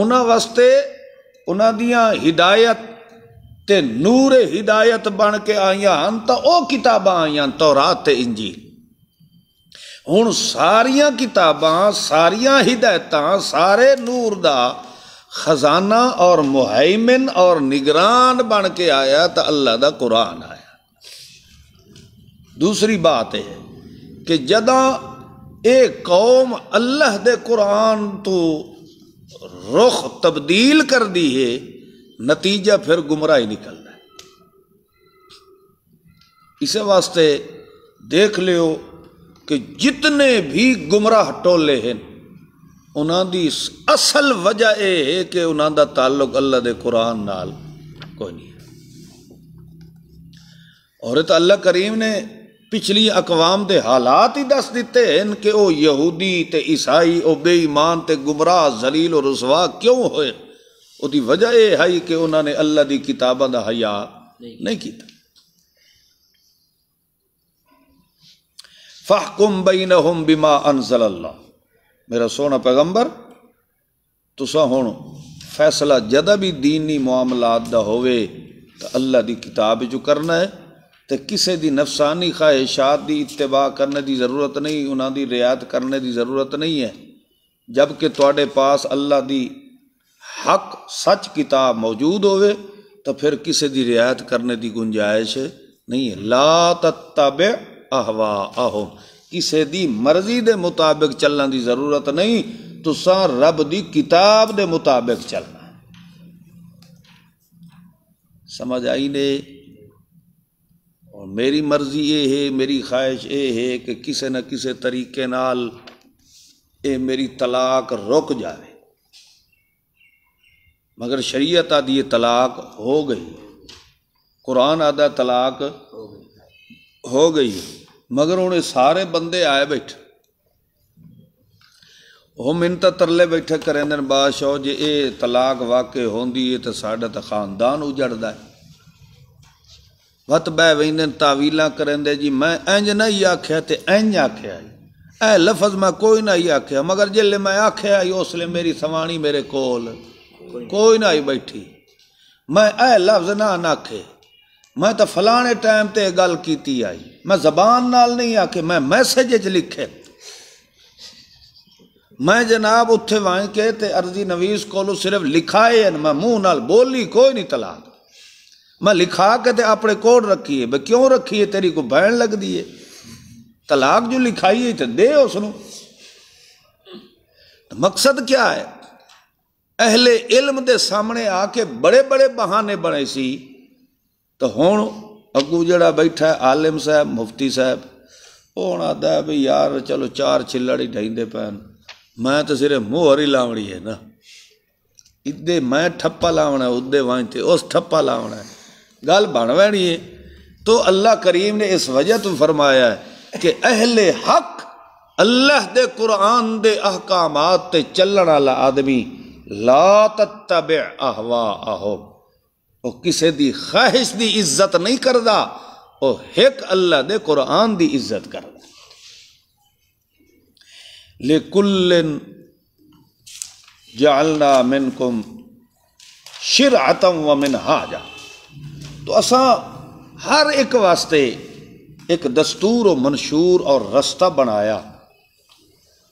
उन्हों वास्ते उन्हों हिदायत ते नूर हिदायत बन के आईया हैं तो वह किताबा आईया तो रात इंजी हूँ सारिया किताबा सारिया हिदायत सारे नूर का खजाना और मुहैमिन और निगरान बन के आया तो अल्लाह का कुरान आया दूसरी बात यह कि जदा ये कौम अल्लाह दे कुरान तो रुख तब्दील कर दी है नतीजा फिर गुमराही निकलना इस वास्ते देख लियो कि जितने भी गुमराह टोले हैं उन्होंने असल वजह यह है कि उन्होंने ताल्लुक अल्लाह के कुरान नाल कोई नहीं ਕੋਈ ਨਹੀਂ ਔਰ ਤਾਂ ਅੱਲਾ ਕਰੀਮ पिछली अकवाम के हालात ही दस दिते हैं कि वह यहूदी तो ईसाई और बेईमान तो गुमराह जलील और रसवा क्यों होए वजह यह है कि उन्होंने अल्लाह की किताबों का हया नहीं किया फाहकुम बई नहुम बिमा अनसल अल्लाह मेरा सोहना पैगंबर तुसा हूँ फैसला जदा भी दीनी मामलात का हो तो अल्लाह की किताब जो करना है तो किसी की नफसानी ख्वाहिशात की इतबा करने की जरूरत नहीं उन्होंने रियायत करने की जरूरत नहीं है जबकि थोड़े पास अल्लाह की हक सच किताब मौजूद हो तो फिर किसी की रियायत करने की गुंजाइश नहीं है ला तबे अहवा आहो किसी ਦੀ ਮਰਜ਼ੀ ਦੇ ਮੁਤਾਬਕ ਚੱਲਣ ਦੀ ਜ਼ਰੂਰਤ ਨਹੀਂ ਤੁਸੀਂ ਰੱਬ ਦੀ ਕਿਤਾਬ ਦੇ ਮੁਤਾਬਕ ਚੱਲਣਾ समझ आई ने और मेरी मर्जी ये है मेरी ख्वाहिश ये है कि किसी न किसी तरीके नाल ये मेरी तलाक रुक जाए मगर शरीयत आदि ये तलाक हो गई कुरान आदा तलाक हो गई हो गई ਮਗਰ ਹੁਣ ਇਹ ਸਾਰੇ ਬੰਦੇ ਆਏ ਬੈਠ ਉਹ ਮਿੰਤ ਤਰਲੇ ਬੈਠੇ ਕਰੇ ਨਰ ਬਾਦਸ਼ਾਹ ਜੇ ਇਹ ਤਲਾਕ ਵਾਕੇ ਹੁੰਦੀ ਏ ਤਾਂ ਸਾਡਾ ਤਾਂ ਖਾਨਦਾਨ ਉਜੜਦਾ ਵਤ ਬਹਿ ਵੈਂਦੇ ਤਾਵੀਲਾ ਕਰਦੇ ਜੀ ਮੈਂ ਇੰਜ ਨਹੀਂ ਆਖਿਆ ਤੇ ਇੰਜ ਆਖਿਆ ਇਹ ਲਫ਼ਜ਼ ਮੈਂ ਕੋਈ ਨਹੀਂ ਆਖਿਆ ਮਗਰ ਜਿੱਲੇ ਮੈਂ ਆਖਿਆ ਉਸਲੇ ਮੇਰੀ ਸਵਾਣੀ ਮੇਰੇ ਕੋਲ ਕੋਈ ਨਹੀਂ ਬੈਠੀ ਮੈਂ ਇਹ ਲਫ਼ਜ਼ ਨਾ ਨਾਖੇ मैं तो फलाने टाइम ते गल की आई मैं जबान नाल नहीं आके मैं मैसेज लिखे मैं जनाब उत्थे वाई के ते अर्जी नवीस को सिर्फ लिखाए न मैं मुंह नाल बोली कोई नहीं तलाक मैं लिखा के ते अपने कोड है बे क्यों रखी है तेरी को बहन लगती है तलाक जो लिखाई है तो दे उसनों तो मकसद क्या है अहले इल्म दे सामने आके बड़े बड़े बहाने बने सी तो हूँ अगू जरा बैठा आलिम साहब मुफ्ती साहब वो हूँ आता है भी यार चलो चार छिलड़ी डही ठहते पैन मैं तो सिरे मोहर ही लावनी है ना इदे मैं ठप्पा लावना उदे वाइते उस ठप्पा लावना है गल बन बैनी है तो अल्लाह करीम ने इस वजह तो फरमाया कि अहले हक अल्लाह दे कुरान दे अहकाम चलण वाला आदमी ला तबे अहवा आहोम वह किसी की ख्वाहिश की इज्जत नहीं करता और एक अल्लाह दे कुरान की इज्जत कर करता लेकुल जालना मिन कुम शिर आतम व मिन हाजा तो असा हर एक वास्ते एक दस्तूर मंशूर और रस्ता बनाया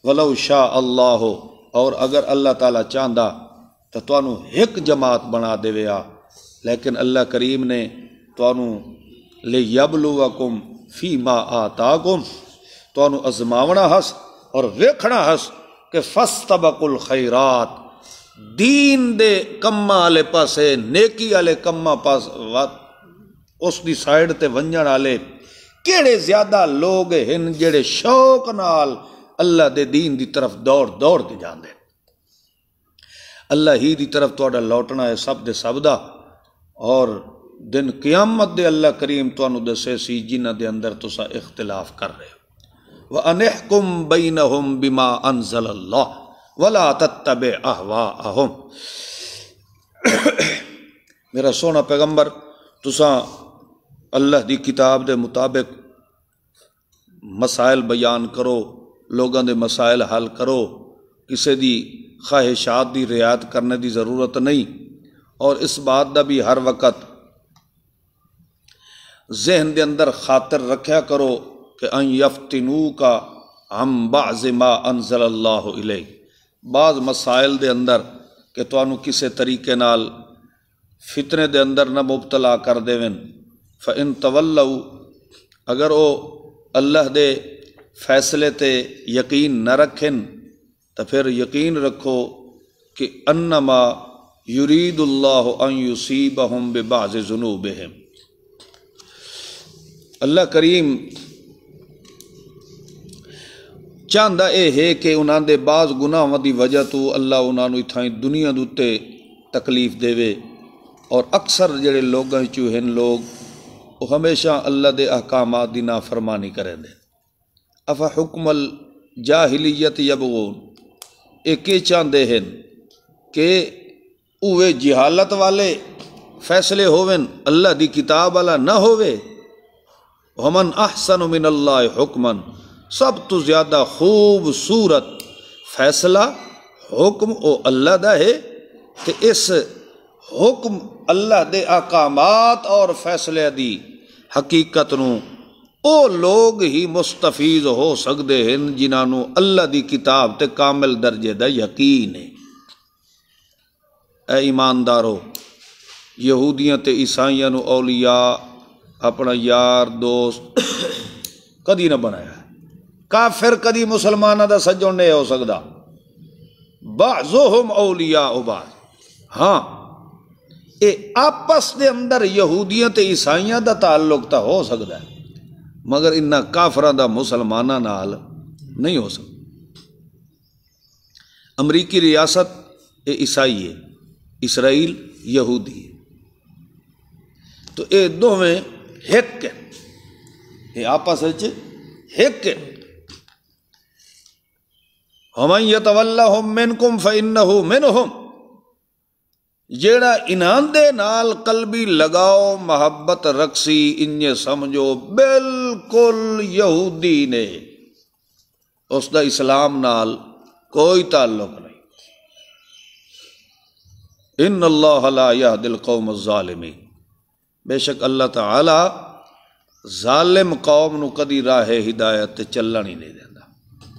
वलो शाह अल्लाह हो और अगर अल्लाह तला चाहता तो एक जमात बना देवे आ लेकिन अल्लाह करीम ने तुम ले कुम फी मा आताकुम तू अजमावना हस और वेखना हस कि फस तबकुल खैरात दीन दे कम्मा आले पासे नेकी आले कम्मा पास उस दी साइड ते वंजन आले केड़े ज्यादा लोग हैं जेड़े शौक नाल अल्लाह दे दीन दी तरफ दौड़ दौड़ के जाते अल्लाह ही दी तरफ थोड़ा लौटना है सब दे सब का और दिन क़ियामत दे अल्लाह करीम तो दसे सी जिन्ह के अंदर तुसा इख्तलाफ कर रहे हो व अनहकुम बईन हम बिमा अनजल अल्लाह वला तत्तब अहवा अहम मेरा सोना पैगंबर तुसा अल्लाह की किताब के मुताबिक मसायल बयान करो लोगों के मसायल हल करो किसी की ख्वाहिशात की रियायत करने की जरूरत नहीं और इस बात का भी हर वक्त जहन के अंदर खातर रख्या करो कि अं अफतिनू का हम बाजिमा अनजल अल्लाह इले बाज मसाइल के अंदर कि तू किस तरीके नाल फितने के अंदर न मुबतला कर देवन फ इन तवल्लऊ अगर वो अल्लाह दे फैसले ते यकीन न रखें तो फिर यकीन रखो कि अन्नमा युरीदुल्लासीबहम बेबाज जुनूब हम अल्लाह करीम ਚਾਹੁੰਦਾ ਇਹ ਹੈ ਕਿ ਉਹਨਾਂ ਦੇ ਬਾਜ਼ ਗੁਨਾਹਾਂ ਦੀ ਵਜ੍ਹਾ ਤੋਂ ਅੱਲਾ ਉਹਨਾਂ ਨੂੰ ਇਥਾਂ ਦੁਨੀਆ ਦੇ ਉੱਤੇ ਤਕਲੀਫ ਦੇਵੇ ਔਰ ਅਕਸਰ ਜਿਹੜੇ ਲੋਕਾਂ ਵਿੱਚੋਂ ਹਨ ਲੋਕ ਉਹ ਹਮੇਸ਼ਾ ਅੱਲਾ ਦੇ ਅਹਕਾਮਾਂ ਦੀ ਨਾਫਰਮਾਨੀ ਕਰਦੇ ਅਫਾ ਹੁਕਮਲ ਜਾਹਿਲੀਅਤ ਯਬਗੂਨ ਇਹ ਕੀ ਚਾਹੁੰਦੇ ਹਨ ਕਿ वे जिहालत वाले फैसले होवन अल्लाह दी किताब वाला न होवे हमन अहसन मिन अल्लाह हुक्मन सब तो ज़्यादा खूबसूरत फैसला हुक्म ओ अल्लाह दा है तो इस हुक्म अल्लाह के अकामात और फैसले दी हकीकत नू ओ लोग ही मुस्तफीज हो सकते हैं जिन्होंने अल्लाह की किताब ते कामिल दर्जे का यकीन है ईमानदारो यहूदियों ईसाइयों ओलिया अपना यार दोस्त कभी ना बनाया काफिर कभी मुसलमाना का सज्जन नहीं हो सकता बाजो हम ओलिया उबाज हाँ ये आपस के अंदर यहूदियों ईसाइया का ताल्लुक तो हो सकता है मगर इन्ना काफर का मुसलमाना नाल नहीं हो सकता अमरीकी रियासत ईसाई है इसराइल यहूदी तो ये दोवें हेक हे आपस हेक हम यतवल्ला हो मेन कुम फिन हो मेन होम नाल कलबी लगाओ मोहब्बत रखसी इंज समझो बिल्कुल यहूदी ने उसका इस्लाम नाल कोई ताल्लुक नहीं इन अल्लाह दिल कौम ालमी बेशक अल्लाह तला ालिम कौम न कदी राह हिदायत चलन ही नहीं देता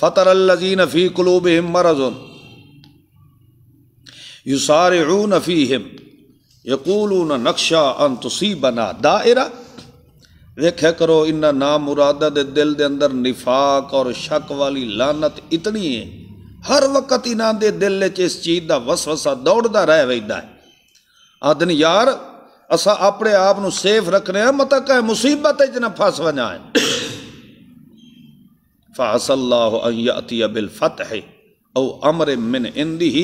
फतर अल्लजी नफी कलूब मरजुन युसारू नफी हिम नक्शा अंत सी बना दायरा वेख्या करो इन्ना नाम मुरादा दे दिल के अंदर निफाक और शक वाली लानत इतनी है हर वक्त इन्हों के दिल इस चीज़ का वस वसा दौड़ता रह वैदा है आदन यार असा अपने आप न सेफ रखने मत कह मुसीबत ना फस वजा है फत है औ अमर मिन इंदी ही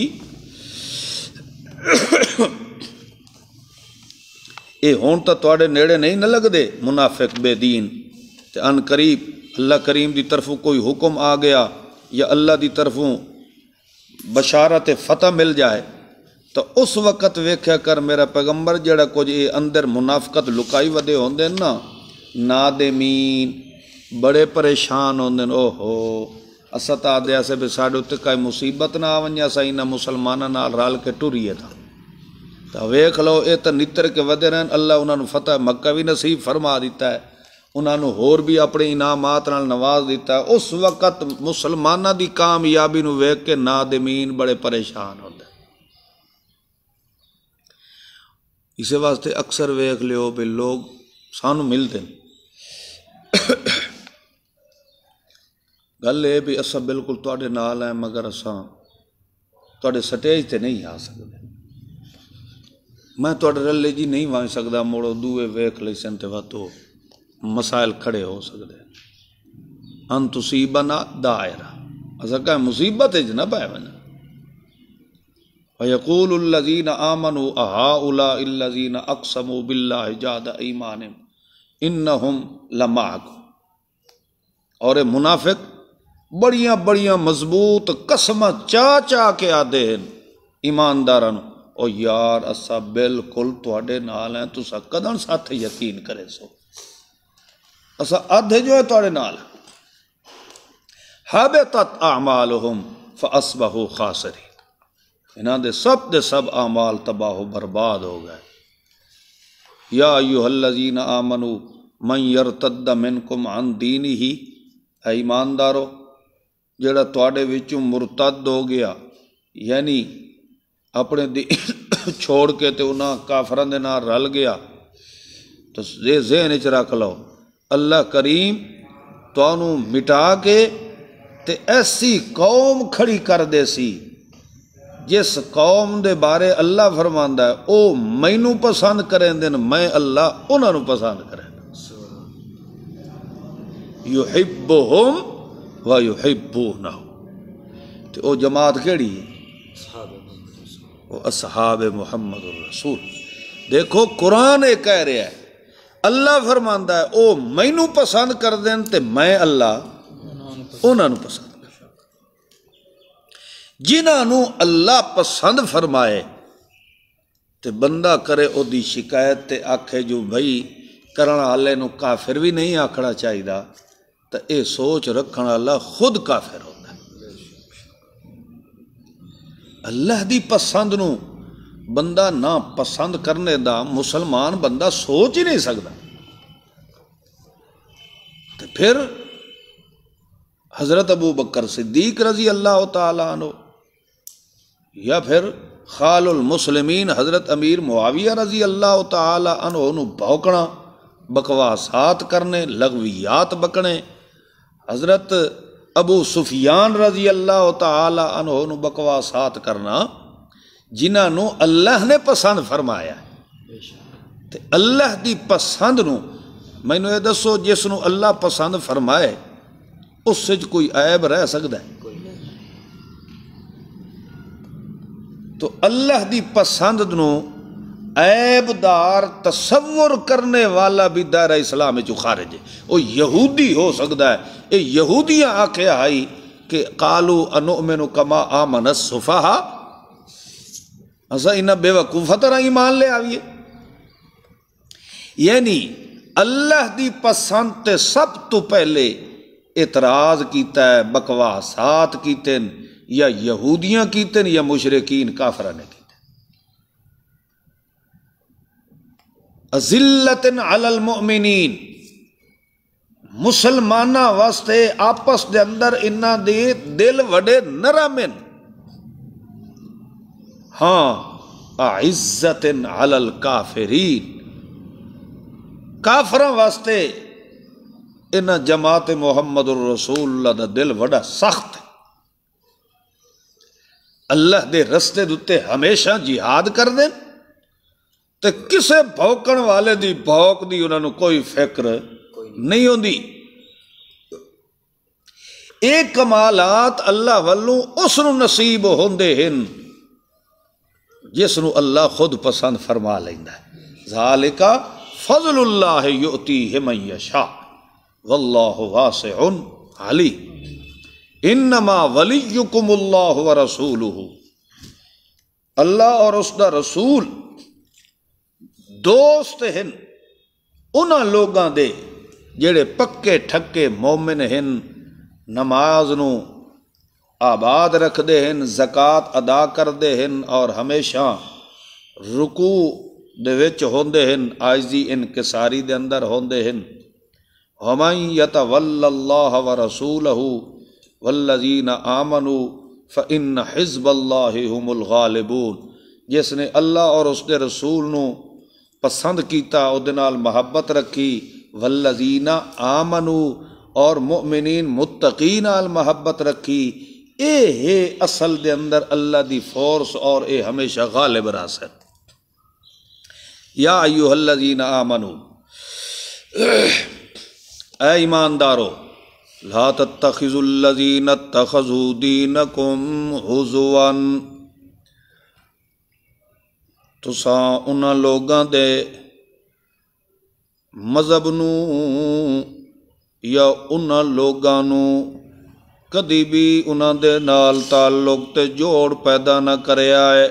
ये हूँ तो थोड़े नेड़े नहीं न लगते मुनाफिक बेदीन अन करीब अल्लाह करीम की तरफों कोई हुक्म आ गया या अल्लाह की तरफों बशारत फतेह मिल जाए तो उस वक़्त वेख्या कर मेरा पैगंबर जरा कुछ ये अंदर मुनाफकत लुकाई वे होंगे ना मीन बड़े परेशान होंगे ओहो तो आदया से भी साढे उत्ते कई मुसीबत ना वञे सही हिन मुसलमाननि नाल रल के टुरीअ था तो वेख लो ये तो नित्र के वधे रहन अल्लाह उन्होंने फतेह मक्का भी नसीब फरमा दिता है उन्होंने होर भी अपने इनामात नवाज दिता उस वक्त मुसलमानों की कामयाबी वेख के नादमीन बड़े परेशान होंगे इस वास्ते अक्सर वेख लियो भी लोग सानू मिलते गल ये भी असा बिल्कुल थोड़े नाल है मगर असा थोड़े स्टेज ते नहीं आ सकते मैं थोड़े रले जी नहीं वाई सकता मुड़ो दुए वेख ले सन तो मसायल खड़े हो सकते अन तुसीबना दायरा असा कह मुसीबत है ना पाए मैंने यकूल उल्लजीन आमन अहा उला इल्लजीन अक्सम बिल्ला जादा ईमान इन हम लमाक और मुनाफिक बड़िया बड़िया मजबूत कसम चा चा के आदे हैं ईमानदारा ओ यार असा बिल्कुल थोड़े नाल हैं तुसा कदम साथ यकीन करे सो असा अध जो है थोड़े नाल हब तत् अमाल हम फस बहु खासरी दे सब दे सब अमाल तबाहो बर्बाद हो गए या युहलजीन आमनु मई यर तद मिन कुमान दीन ही ईमानदारो जोड़ा थोड़े बच्चो मुरतद हो गया यानी अपने दी छोड़ के तो उन्हें काफर रल गया तो जेहन च रख लो अल्लाह करीम तो मिटा के ते ऐसी कौम खड़ी कर दे सी जिस कौम दे बारे अल्लाह फरमाना है वह मैनू पसंद करें दिन मैं अल्लाह उन्होंने पसंद करें यू हिब होम व यू हिबो हो तो वह जमात कही असहाब मुहम्मद रसूल देखो कुरान ये कह रहा है ਅੱਲਾ ਫਰਮਾਂਦਾ ਹੈ ਉਹ ਮੈਨੂੰ ਪਸੰਦ ਕਰਦੇ ਨੇ ਤੇ ਮੈਂ ਅੱਲਾ ਉਹਨਾਂ ਨੂੰ ਪਸੰਦ ਕਰਦਾ ਜਿਨ੍ਹਾਂ ਨੂੰ ਅੱਲਾ ਪਸੰਦ ਫਰਮਾਏ ਤੇ ਬੰਦਾ ਕਰੇ ਉਹਦੀ ਸ਼ਿਕਾਇਤ ਤੇ ਆਖੇ ਜੋ ਭਈ ਕਰਨ ਵਾਲੇ ਨੂੰ ਕਾਫਰ ਵੀ ਨਹੀਂ ਆਖਣਾ ਚਾਹੀਦਾ ਤਾਂ ਇਹ ਸੋਚ ਰੱਖਣ ਵਾਲਾ ਖੁਦ ਕਾਫਰ ਹੁੰਦਾ ਅੱਲਾਹ ਦੀ ਪਸੰਦ ਨੂੰ बंदा ना पसंद करने का मुसलमान बंदा सोच ही नहीं सकता तो फिर हज़रत अबू बकर सिद्दीक रजी अल्लाह तु या फिर खालुल मुसलमीन हज़रत अमीर मुआविया रजी अल्लाह तहों भौकना बकवासात करने लगवियात बकने हज़रत अबू सुफियान रजी अल्लाह तहों बकवासात करना जिन्हों अल्लाह ने पसंद फरमाया तो अल्लाह की पसंद न मैं ये दसो जिसन अल्लाह पसंद फरमाए उस कोई ऐब रह सकता तो अल्लाह की पसंद ऐबदार तस्वुर करने वाला भी दायरा इस्लाम खारिज वह यहूदी हो सकता है ये यहूदियाँ आख्या है कि कालू अनु मेनु कमा आमन सुफा असा इन्हें बेवकूफ तरह ही मान लिया आविए यानी अल्लाह की पसंद से सब तो पहले इतराज किया बकवासात किते या यहूदियां किते या मुशरकीन काफर ने किते अजिलतन अलल मोमिनीन मुसलमाना वास्ते आपस के अंदर इन्हों दिल वड़े नरम हां इज्जत अलल काफरीन काफर वास्ते इन जमात मुहम्मद रसूल का दिल बड़ा सख्त है अल्लाह के रस्ते उत्ते हमेशा जिहाद कर दे ते किसे भौकन वाले दी भौक दी उन्हें कोई फिक्र नहीं आती एक कमालात अल्लाह वालों उस नसीब होंगे जिसन अल्लाह खुद पसंद फरमा लेंदा जालिका फजल्ला युति है मैशा वल्लाह वासे अली इनमा वलीकुमल्लाह व रसूल अल्लाह और उसका रसूल दोस्त हैं उन लोगों के जेड़े पक्के ठक्के मोमिन हैं नमाज न आबाद रखते हैं जक़ात अदा करते हैं और हमेशा रुकू दे होंगे हैं आयजी इन किसारी के अंदर होंगे हैं हमई यत वल्लाह व रसूल हू वल्लजी न आमनू फ इन हिजब हिजबल्लाबून जिसने अल्लाह और उसके रसूल न पसंद किया और मुहब्बत रखी वल्लजीना आमनू और मुमिनीन मुत्तकी नाल मुहब्बत रखी असल ਹੈ ਅਸਲ ਦੇ ਅੰਦਰ ਅੱਲਾ ਦੀ ਫੋਰਸ ਔਰ ਇਹ ਹਮੇਸ਼ਾ ਗਾਲਿਬ ਰਾਸਤ या अयुहल्लजीन आमनु ए ईमानदारो ला तत्तखिजुल्लजीन तखजू दीनकुम हुजुअन तुसा उन्हां लोगां दे मज़हब ਨੂੰ या ਉਹਨਾਂ ਲੋਕਾਂ ਕਦੀ ਵੀ ਉਹਨਾਂ ਦੇ ਨਾਲ ਤਾਲੁਕ ਤੇ ਜੋੜ ਪੈਦਾ ਨਾ ਕਰਿਆ ਹੈ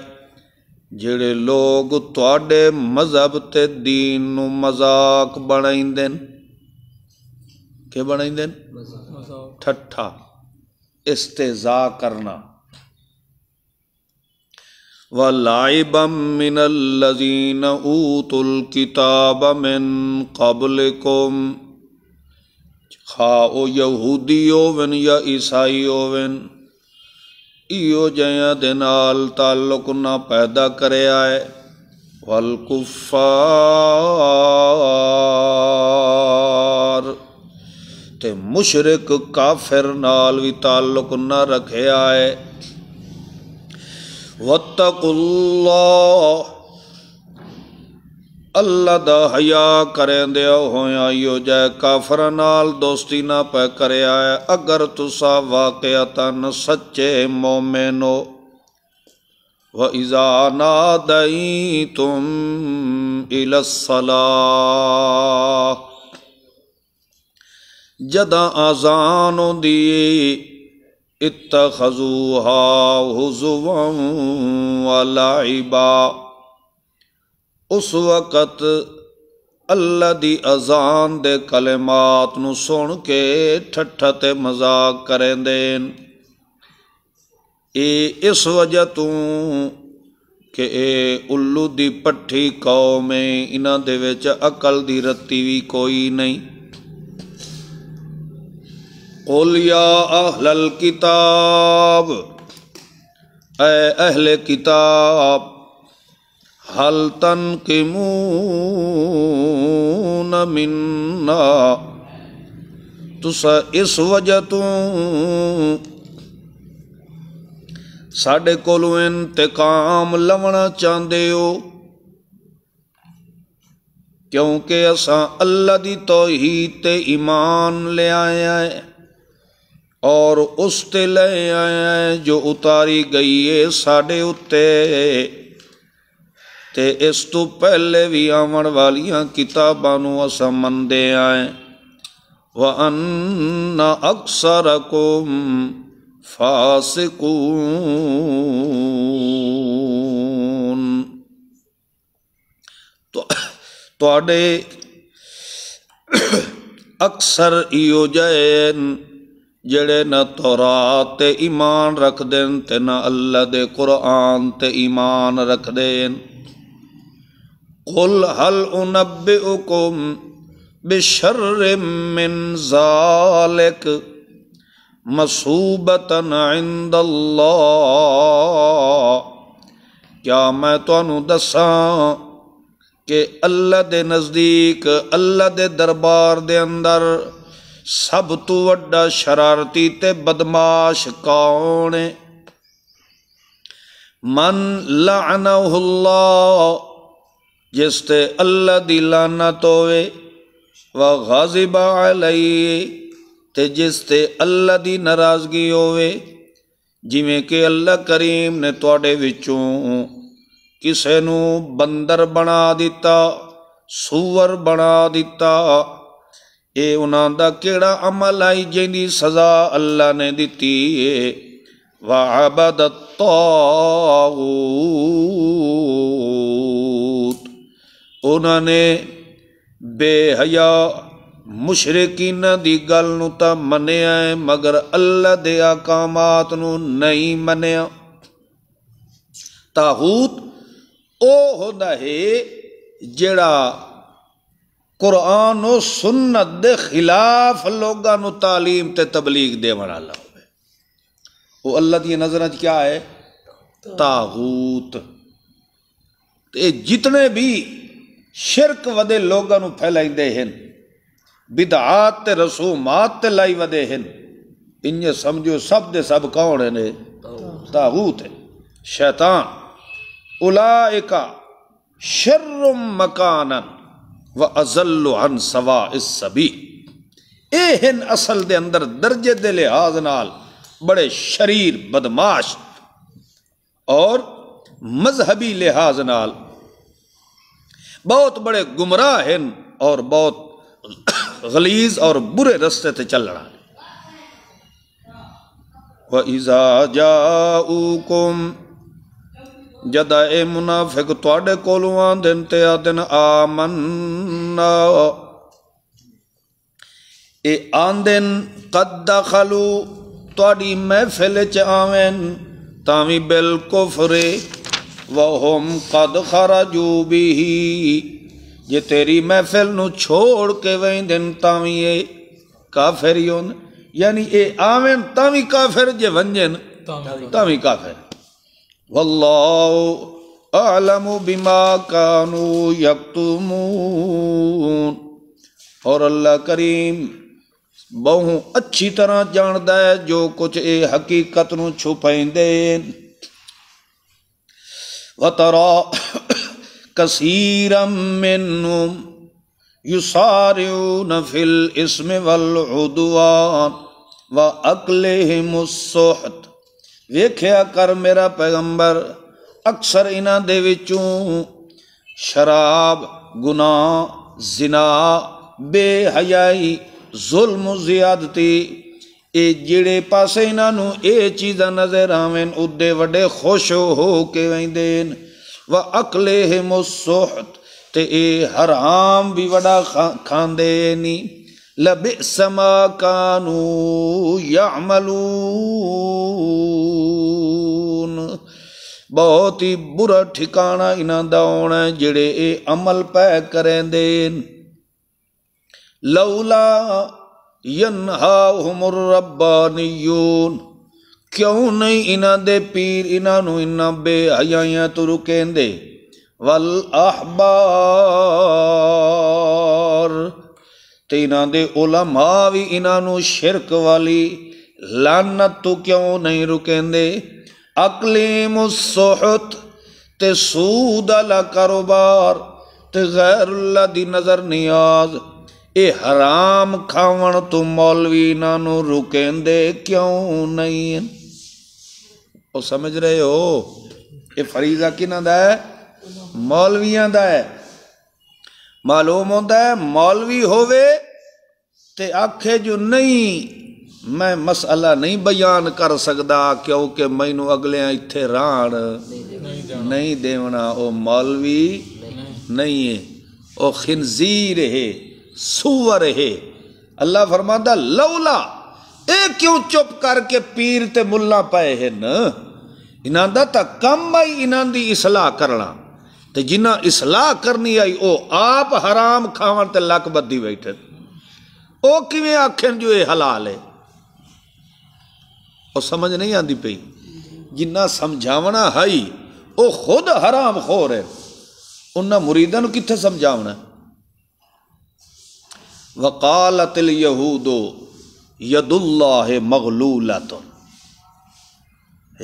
ਜਿਹੜੇ ਲੋਕ ਤੁਹਾਡੇ ਮਜ਼ਹਬ ਤੇ دین ਨੂੰ ਮਜ਼ਾਕ ਬਣਾਉਂਦੇ ਨੇ ਕੀ ਬਣਾਉਂਦੇ ਨੇ ਠੱਠਾ ਇਸਤਿਜ਼ਾ ਕਰਨਾ وَلَعِبًا مِّنَ الَّذِينَ أُوتُوا الْكِتَابَ مِن قَبْلِكُمْ खा ओ यहूदी ओवन या ईसाई ओवन इो जया दे ताल्लुक पैदा कर वलकुफार ते मुशरक काफिर नाल भी ताल्लुक न रखे आए वत्तकुल्ला ਅੱਲਾ ਦਾ ਹਯਾ ਕਰੇਂਦਿਆ ਹੋਇਆ ਯੋ ਜੈ ਕਾਫਰ ਨਾਲ ਦੋਸਤੀ ਨਾ ਪੈ ਕਰਿਆ ਅਗਰ ਤੁਸਾ ਵਾਕਿਅਤਨ ਸੱਚੇ ਮੋਮਿਨੋ وَإِذَا نَادَيْتُمْ إِلَى الصَّلَاةِ جدا آزان دی اتخذوها هزوا ولعبا ਉਸ ਵਕਤ ਅੱਲਾ ਦੀ ਅਜ਼ਾਨ ਦੇ ਕਲਮਾਤ ਨੂੰ ਸੁਣ ਕੇ ਠੱਠਾ ਤੇ ਮਜ਼ਾਕ ਕਰਦੇ ਇਹ ਇਸ ਵਜ੍ਹਾ ਤੋਂ ਕਿ ਇਹ ਉੱਲੂ ਦੀ ਪੱਠੀ ਕੌਮ ਹੈ ਇਹਨਾਂ ਦੇ ਵਿੱਚ ਅਕਲ ਦੀ ਰੱਤੀ ਵੀ ਕੋਈ ਨਹੀਂ قل یا اہل الكتاب اے اہل کتاب हल तन किमून मिन्ना तुस इस वजह तू साडे कोलो इंतकाम लवना चाहते हो क्योंकि असा अल्लाह की तौहीद तो ईमान ले आया है और उस ते ले आया है जो उतारी गई है साढ़े उत्ते तो इस तू पहले भी आवन वाली किताबा असा मनते हैं व अन्न अक्सर को फासकू थे अक्सर इो जे जड़े न तौरा तो ईमान रखते न अल्लाह के कुरआन ईमान रखते हैं कुल हल उनब उकुम बिशर मिन जालिक मसूबतन इंदल्ला क्या मैं ਤੁਹਾਨੂੰ ਦੱਸਾਂ ਕਿ ਅੱਲਾ ਦੇ ਨਜ਼ਦੀਕ ਅੱਲਾ ਦੇ ਦਰਬਾਰ ਦੇ ਅੰਦਰ ਸਭ ਤੋਂ ਵੱਡਾ ਸ਼ਰਾਰਤੀ ਤੇ ਬਦਮਾਸ਼ ਕੌਣ ਹੈ ਮਨ ਲਾਨਹੁ ਅੱਲਾਹ जिस ते अल्लाह की लानत होवे व गाजिबा लई ते जिस ते अल्लाह की नाराजगी होवे जिमें कि अल्लाह करीम ने थोड़े किसी बंदर बना दिता सूअर बना दिता ये उन्होंने किड़ा अमल आई जी सज़ा अल्लाह ने दिती है वाह बदत्ता उन्होंने बेहया मुशरकिन की गल तो मनिया है मगर अल्लाह के अकामात नहीं मनिया ताहूत ओ होता है जड़ा कुरान सुन्नत के खिलाफ लोगों तालीम ते तबलीग देने वाला हो वो अल्लाह की नज़र क्या है ताहूत ये जितने भी शिरक वधे लोगों ਨੂੰ ਫੈਲਾਈਂਦੇ ਹਨ ਬਿਦਅਤ ਤੇ ਰਸੂਮਾਤ ਤੇ ਲਾਈ ਵਦੇ ਹਨ ਇੰਜ ਸਮਝੋ ਸਭ ਦੇ ਸਭ ਕੌਣ ਨੇ ਤਾਗੂਤ ਸ਼ੈਤਾਨ ਉਲਾਇਕਾ ਸ਼ਰਰ ਮਕਾਨਨ व अजल अन सवा इस सभी ये हैं असल दे अंदर दर्जे के लिहाज नाल बड़े शरीर बदमाश और मजहबी लिहाज नाल बहुत बड़े गुमराह हैं और बहुत गलीज और बुरे रस्ते से चल रहा है वईजा जाऊकुम जद ए मुनाफिक थोड़े कोलों आते ते दिन आमन्ना ए आंदन कद दखलू थोड़ी महफिल च आवेन तावी बिलकुफरे वहुम कद खरजू बिही जे तेरी महफिल नु छोड़ के वेंदन तावी ए काफिर ही होन यानी ये आवेन तावी काफिर जे वंजन तावी काफिर वल्लाहु अलम बिमा कानू यक्तुमून और अल्लाह करीम बहु अच्छी तरह जानता है जो कुछ ये हकीकत नु छुपाइंदे वतरा कसीरम इसम व मुसोहत वेख्या कर मेरा पैगंबर अक्सर इन्हों दे शराब गुना जिना बेहयाई जुल्म ज्यादती ये जिड़े पास इन्हों चीज़ा नजर आवेन उदे वे खुश हो के वेन व अकले हे मोसोहत तो ये हराम भी वड़ा खा खाते नहीं लभि समा कानू यमलून बहुत ही बुरा ठिकाणा इन्हों का आना है जेड़े ये अमल पै करेंदेन लौला क्यों नहीं इना दे पीर इना नु इना बे हया तुरु केंदे वल अहबार ते इना दे उलमा भी इना नु शिरक वाली लानत तू क्यों नहीं रुकेंदे अकलीम सोहत ते सूद अला कारोबार ते गैर दी नजर नियाज़ ਇਹ ਹਰਾਮ ਖਾਵਣ ਤੋਂ ਮੌਲਵੀ ਇਹਨਾਂ ਨੂੰ ਰੁਕੇਂਦੇ ਕਿਉਂ ਨਹੀਂ ਉਹ ਸਮਝ ਰਹੇ ਹੋ ਇਹ ਫਰੀਜ਼ਾ ਕਿਨਾਂ ਦਾ ਹੈ ਮੌਲਵੀਆਂ ਦਾ ਹੈ ਮਾਲੂਮ ਹੁੰਦਾ ਹੈ ਮੌਲਵੀ ਹੋਵੇ ਤੇ ਆਖੇ ਜੋ ਨਹੀਂ ਮੈਂ ਮਸਲਾ ਨਹੀਂ ਬਿਆਨ ਕਰ ਸਕਦਾ ਕਿਉਂਕਿ ਮੈਨੂੰ ਅਗਲਿਆਂ ਇੱਥੇ ਰਾਣ ਨਹੀਂ ਦੇਵਣਾ ਉਹ ਮੌਲਵੀ ਨਹੀਂ ਹੈ ਉਹ ਖਿੰਜ਼ੀਰ ਹੈ सुव हे अल्लाह फरमादा लौला ए क्यों चुप करके पीर ते मुल्ला पए हैं इन्हां दा ता कम आई इन्हां दी इसलाह करना ते जिन्ना इसलाह करनी आई ओ आप हराम खावन ते लक बद्दी बैठे ओ किवें आखन जो ये हलाल है ओ समझ नहीं आती पई जिन्ना समझावना है ओ खुद हराम खोर है उन्ना मुरीदा नु किथे समझावना वकालत यहूदो यदुल्लाह मगलूलत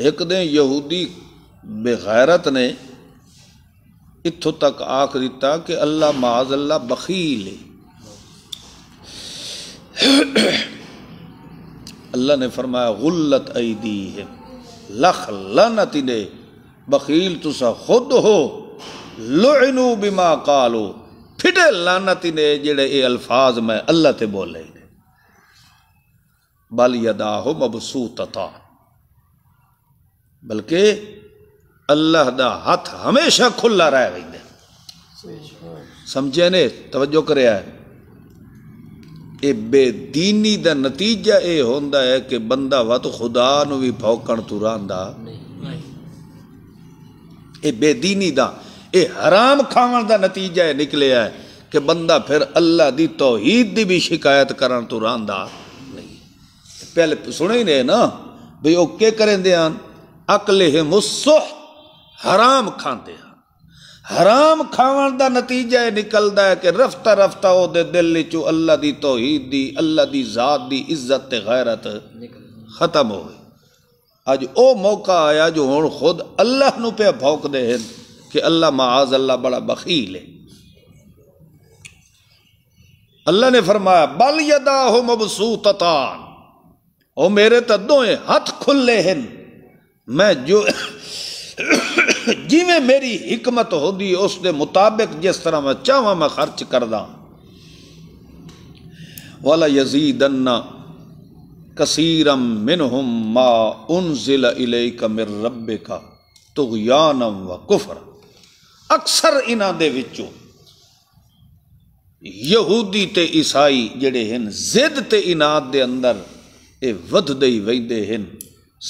एक दिन यहूदी बेगैरत ने इथ तक आख दिता कि अल्लाह माजल्ला बखील अल्लाह ने फरमाया गुल्लत ऐदी है लख लनत ने बखील तुसा खुद हो लुनू बिमा कालो फिटे लानती ने जेड़े ये अल्फाज मैं अल्लाह ते बोले ने बल यदा हो मबसूत था बल्कि अल्लाह दा हथ हमेशा खुला रह वेंदे समझे ने तवज्जो कर ये बेदीनी दा नतीजा ये होंदा है कि बंदा वत खुदा नु भी भौकण तुरांदा नहीं ये बेदीनी दा ये हराम खावन का नतीजा निकलिया है कि बंदा फिर अल्लाह की तौहीद की भी शिकायत कर तो रहा नहीं पहले सुने ही नहीं ना बी वह के करेंगे अकले हे मुसो हराम खाते हैं हराम खावन का नतीजा यह निकलता है कि रफ्ता रफ्ता वो दिल चो अल्लाह की तौहीद की अल्लाह की जात की इज्जत गैरत खत्म हो गई अज वह मौका आया जो हूँ खुद अल्लाह पे भौकते हैं कि अल्लाह माज अल्लाह बड़ा बखील है अल्लाह ने फरमाया बल यदा हो मबसूततान ओ मेरे तदों तो हथ खुले हैं मैं जो जिमें मेरी हिकमत होती उसके मुताबिक जिस तरह मैं चाहवा मैं खर्च कर करदा वाला अन्ना कसीरम मिनहुम मा उन जिल इले का मेर रब का तुगयानम व कुफर अक्सर इन्होंने यहूदी तो ईसाई जड़े हैं जिद तो इनाद के अंदर ये वधते ही वहते हैं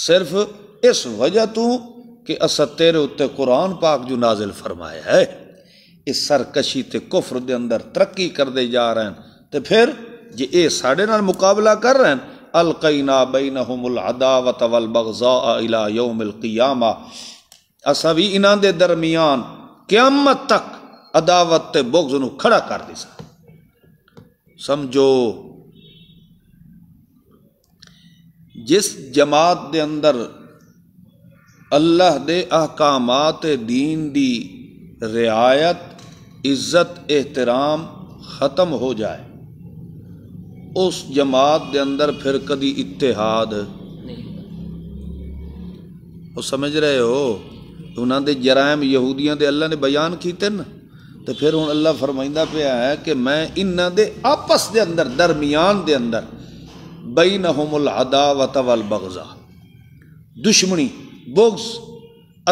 सिर्फ इस वजह तो कि अस तेरे उत्ते कुरान पाक जो नाजिल फरमाया है इस सरकशी तो कुफर के अंदर तरक्की करते जा रहे हैं तो फिर जे ये साढ़े न मुकाबला कर रहे हैं अलकैना बईन हमुल अदावत बगजा इला यो मिल कियामा असा भी इन्हों दरमियान क्यामत तक अदावत ते न खड़ा कर दी समझो जिस जमात दे अंदर अल्लाह दे अहकामात दीन दी रियायत इज्जत एहतराम ख़त्म हो जाए उस जमात दे अंदर फिर कभी इतिहाद नहीं समझ रहे हो उन्होंने जरायम यहूदियों के अल्लाह ने बयान किए न तो फिर हूँ अल्लाह फरमाइंदा पाया है कि मैं इन्हों के आपस के अंदर दरमियान के अंदर बई नहोमुल अदा वत बगजा दुश्मनी बुग्स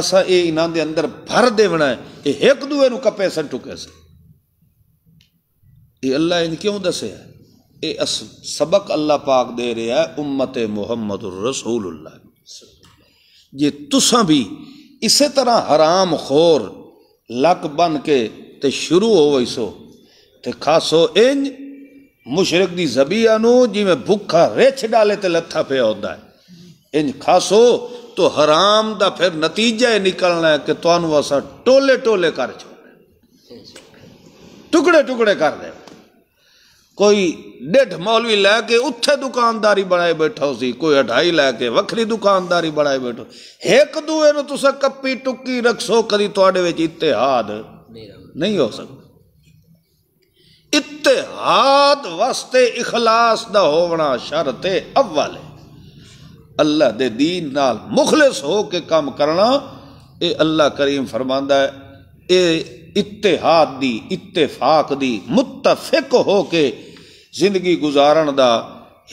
असा ये इन्हों के अंदर भर देना है ये एक दूए न कपे सर टुके से ये अल्लाह इन क्यों दसिया ये अस सबक अल्लाह पाक दे रहा है उम्मत मुहम्मद रसूल जे तुसा भी इस तरह हराम खोर लक बन के ते शुरू हो वही सो ते खासो इंज मुशरक दी जबिया जिमें भुखा रेछ डाले ते लत्था पे आता है इंज खासो तो हराम दा फिर नतीजा ही निकलना है कि तुम असा टोले टोले कर छोड़ टुकड़े टुकड़े कर दे कोई डेढ़ मौलवी लैके उ दुकानदारी बनाए बैठो सी कोई अढ़ाई लैके वक्री दुकानदारी बनाए बैठो एक दुए न कप्पी टुक्की रखसो कभी थोड़े इतिहाद नहीं हो सकता इतिहाद वास्ते इखलास का होना शर्त है अव्वल है अल्लाह दे दीन नाल मुखलिस हो काम करना ये अल्लाह करीम फरमांदा है इतिहाद की इतफाक की मुतफिक हो के जिंदगी गुजारण का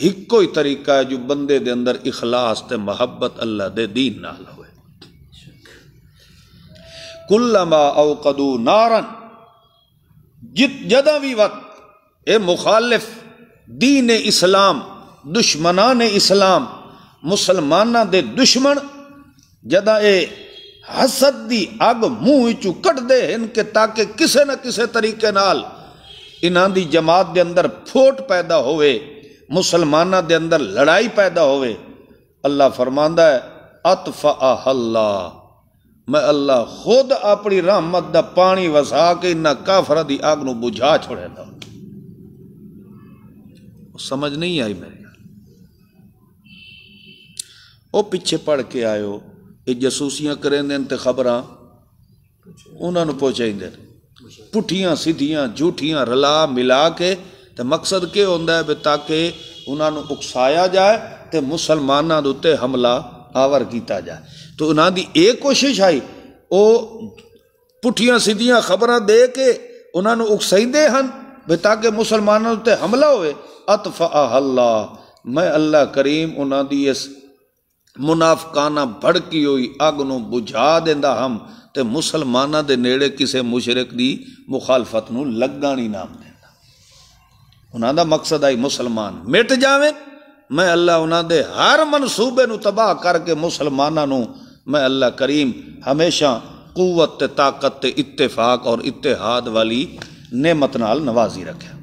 एको ही तरीका है जो बंदे दे अंदर इखलास ते मोहब्बत अल्लाह के दीन नाल हो कुल्लमा औकदू नारन जित जदा भी वक्त ए मुखालिफ दीन इस्लाम दुश्मना ने इस्लाम मुसलमान दे दुश्मन जदा ये हसद की अग मूह कटते कट दे इनके ताकि किसी न किसी तरीके नाल की दी जमात दे अंदर फोट पैदा होवे मुसलमाना दे अंदर लड़ाई पैदा होवे अल्लाह फरमांदा है अतफा हल्ला मैं अल्लाह खुद अपनी रहमत का पानी वसा के इन्ना काफर की आग न बुझा छोड़ेगा समझ नहीं आई मेरी वो पिछे पढ़ के आयो ये जसूसियां करें खबर उन्होंने पहुँचाइए पुठियाँ सीधिया जूठिया रला मिला के तो मकसद के हों ताकि उन्होंने उकसाया जाए तो मुसलमाना उत्ते हमला आवर किया जाए तो उन्होंने ये कोशिश आई वो पुठिया सीधिया खबर दे के उन्होंने उकसाइए हैं बेताकि मुसलमानों उत्ते हमला होए अतफ मैं अल्लाह करीम उन्होंने इस मुनाफकाना भड़की हुई अग न बुझा देता हम तो मुसलमाना के नेे किसी मुशरक की मुखालफत को लगा नहीं नाम देता उन्होंने मकसद आई मुसलमान मिट जावे मैं अल्लाह उन्होंने हर मनसूबे तबाह करके मुसलमानों मैं अल्लाह करीम हमेशा कुवत ताकत इतफाक और इतिहाद वाली नियमत नाल नवाजी रखे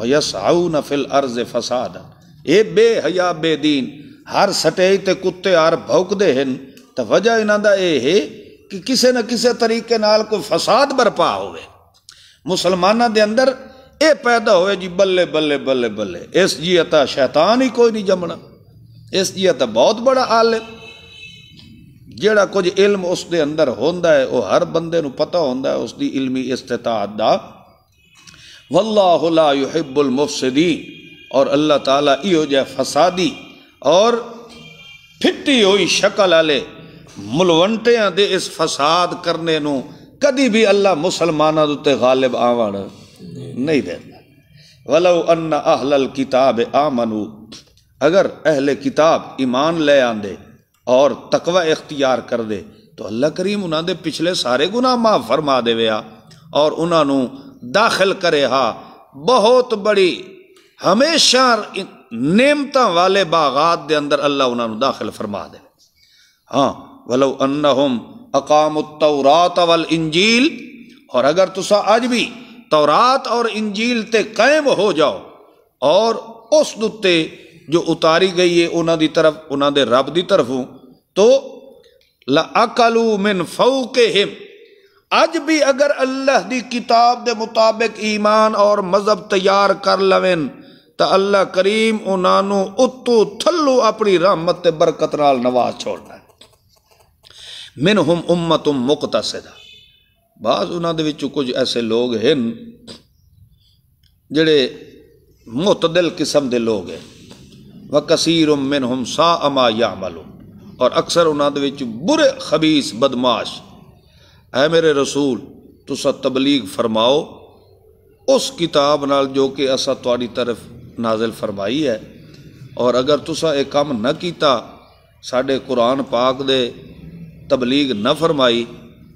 और यस आऊ न अर्ज फसाद ये बेहया बेदीन ਹਰ ਸਟੇਜ ਤੇ ਕੁੱਤੇ ਆਰ ਭੌਂਕਦੇ ਹਨ ਤਾਂ ਵਜ੍ਹਾ ਇਹਨਾਂ ਦਾ ਇਹ ਹੈ ਕਿ ਕਿਸੇ ਨਾ ਕਿਸੇ ਤਰੀਕੇ ਨਾਲ ਕੋਈ ਫਸਾਦ ਬਰਪਾ ਹੋਵੇ ਮੁਸਲਮਾਨਾਂ ਦੇ ਅੰਦਰ ਇਹ ਪੈਦਾ ਹੋਵੇ ਜੀ ਬੱਲੇ ਬੱਲੇ ਬੱਲੇ ਬੱਲੇ ਇਸ ਜੀ ਤਾਂ ਸ਼ੈਤਾਨ ਹੀ ਕੋਈ ਨਹੀਂ ਜੰਮਣਾ ਇਸ ਜੀ ਤਾਂ ਬਹੁਤ ਬੜਾ ਆਲਮ ਜਿਹੜਾ ਕੁਝ ਇਲਮ ਉਸ ਦੇ ਅੰਦਰ ਹੁੰਦਾ ਹੈ ਉਹ ਹਰ ਬੰਦੇ ਨੂੰ ਪਤਾ ਹੁੰਦਾ ਹੈ ਉਸ ਦੀ ਇਲਮੀ ਇਸਤਤਾਅਤ ਦਾ والله لا يحب المفسدين اور اللہ تعالیٰ ایو جے فسادی और फिटी हुई शकल आले मुलवंटिया ਦੇ इस फसाद करने ਨੂੰ ਕਦੀ ਵੀ ਅੱਲਾ ਮੁਸਲਮਾਨਾਂ ਦੇ ਉੱਤੇ ਗਾਲਿਬ ਆਵਣ ਨਹੀਂ ਦੇਣਾ ਵਲਉ ਅਨ ਅਹਲਲ ਕਿਤਾਬ अगर अहले किताब ईमान ले आंदे और तकवा इख्तियार कर दे तो अल्लाह करीम उन्होंने पिछले सारे गुनाह माफ फरमा दे और उन्होंने दाखिल करे हा बहुत बड़ी हमेशा ਨੇਮਤਾਂ वाले बागात के अंदर अल्लाह उन्होंने दाखिल फरमा दे हाँ वलो अन्न ਅਨਹਮ अकाम तौरात वल इंजील और अगर तुसा अज भी तौरात और इंजील ते कायम हो जाओ और उस उत्ते जो उतारी गई है उन्होंने तरफ उन्होंने रब की तरफों तो अकलू मिन फौ के हिम अज भी अगर अल्लाह की किताब के मुताबिक ईमान और मजहब तैयार कर लवेन तो अल्लाह करीम उन्होंने उत्तू थलू अपनी रहमत बरकत नाल नवाज छोड़ना मिन हुम उम्मत उम मुक्त सदा बाद उन्होंने कुछ ऐसे लोग हैं जड़े मुतदिल किस्म के लोग हैं व कसीर उम मिन हुम सा अमा या अमल और अक्सर उन्होंने बुरे खबीस बदमाश है मेरे रसूल तुसा तबलीग फरमाओ उस किताब न जो कि असा तोड़ी तरफ नाजिल फरमाई है और अगर तुसा एक कम न किया साढ़े कुरान पाक दे तबलीग न फरमाई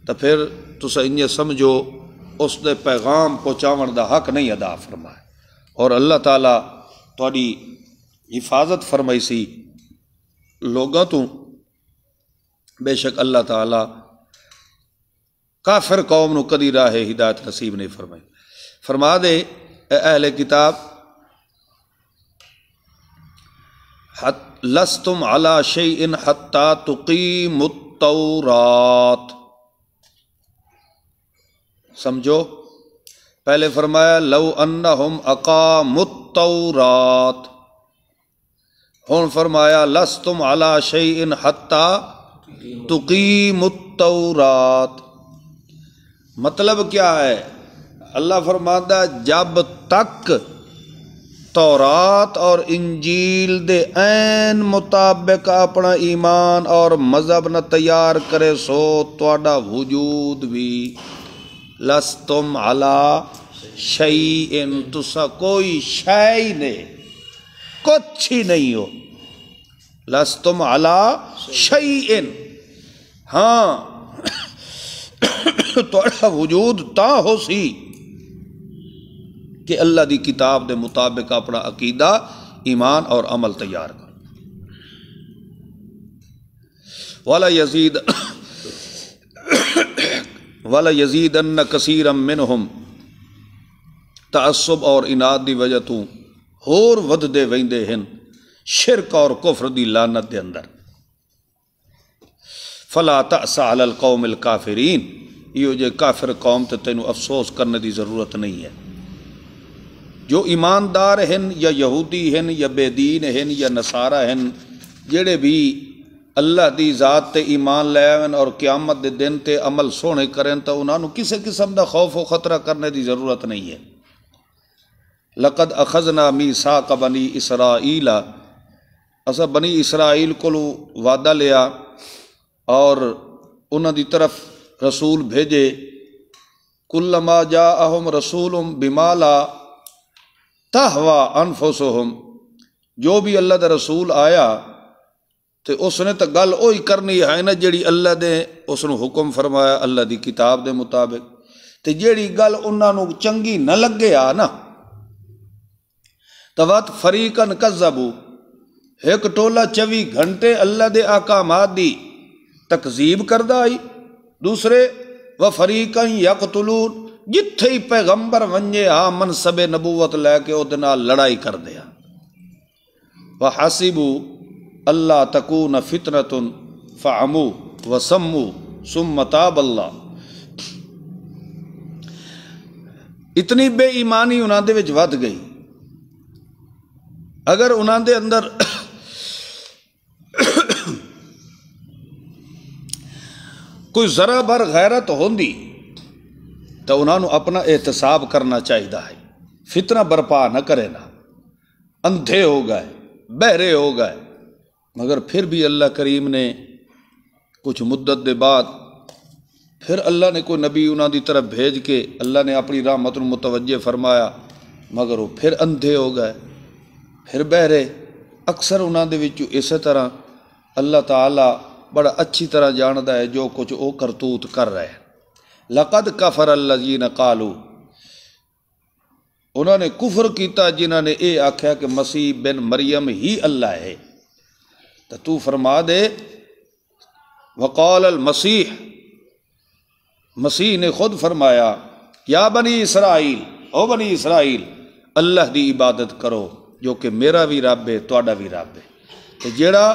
तो फिर तुस इंज समझो उस दे पैगाम पहुँचावन का हक नहीं अदा फरमाए और अल्लाह ताला थोड़ी हिफाजत फरमाई सी लोगों तो बेशक अल्लाह ताला काफिर कौम कदी राह हिदायत नसीब नहीं फरमाई फरमा दे अहले किताब लस तुम अला शे इन हत्ता तुकीमत समझो पहले फरमाया लव अन्न हम अकामत हूँ फरमाया लस तुम अला शे इन हत्ता तुकीमत मतलब क्या है अल्लाह फरमादा जब तक तौरात और इंजील दे ऐन मुताबिक अपना ईमान और मज़हब न तैयार करे सो थोड़ा वजूद भी लस तुम अला शई इन तुसा कोई शई ने कुछ ही नहीं हो लस तुम अला शई इन हाँ थोड़ा वजूद ता हो सी कि अल्लाह की किताब के मुताबिक अपना अकीदा ईमान और अमल तैयार कर वाला यजीद वाला यजीद अन्न कसीर अमिन हम तसुब और इनाद की वजह तू होर वे वेंदे हैं शिरक और कुफर की लानत के अंदर फला तसा अल कौम यो जे काफिर कौम तो तेन अफसोस करने की जरूरत नहीं है जो ईमानदार हैं या यहूदी हैं या बेदीन हैं या नसारा हैं जेड़े भी अल्लाह की जात से ईमान लैन और क्यामत दे दिन से अमल सोने करें तो उन्होंने किसी किस्म का खौफ व खतरा करने की जरूरत नहीं है लकद अखजना मी सा का बनी इसराइल असा बनी इसराइल को वादा लिया और उन्होंने तरफ रसूल भेजे कुल्लमा जा अहम रसूल बिमाला तहवा अनफोसोहम जो भी अल्लाह का रसूल आया तो उसने तो गल उ करनी है ना जी अल्लाह ने उसू हुक्म फरमाया अल्लाह की किताब के मुताबिक तो जी गल उन्होंने चंकी न लगे आ ना तो वत फरीकन कजबू एक टोला चौवी घंटे अल्लाह के आकामात की तकजीब करता आई दूसरे व फरीकन यकतुलून जिथे ही पैगंबर वंजे आमन सबे नबूवत लैके ओ लड़ाई कर दिया व हसीबू अल्लाह तकू न फितरतुन तुन फमू व समू सुमताब अल्लाह इतनी बेईमानी उन्होंने वध गई अगर उन्होंने अंदर कोई जरा भर गैरत होंगी तो उन्होंने अपना एहतसाब करना चाहिए है फितना बर्पा न करे ना अंधे हो गए बहरे हो गए मगर फिर भी अल्लाह करीम ने कुछ मुद्दत के बाद फिर अल्लाह ने कोई नबी उन्होंने तरफ भेज के अल्लाह ने अपनी राहमत मुतवजे फरमाया मगर वो फिर अंधे हो गए फिर बहरे अक्सर उन्होंने इस तरह अल्लाह तला बड़ा अच्छी तरह जानता है जो कुछ वह करतूत कर रहे हैं लकद कफर अल्लजीन कालू उन्होंने कुफर किया जिन्होंने ये आख्या कि मसीह बिन मरियम ही अल्लाह है तो तू फरमा दे वकौल अल मसीह मसीह ने खुद फरमाया या बनी इसराइल ओ बनी इसराइल अल्लाह की इबादत करो जो कि मेरा भी रब है तो भी रब है तो जड़ा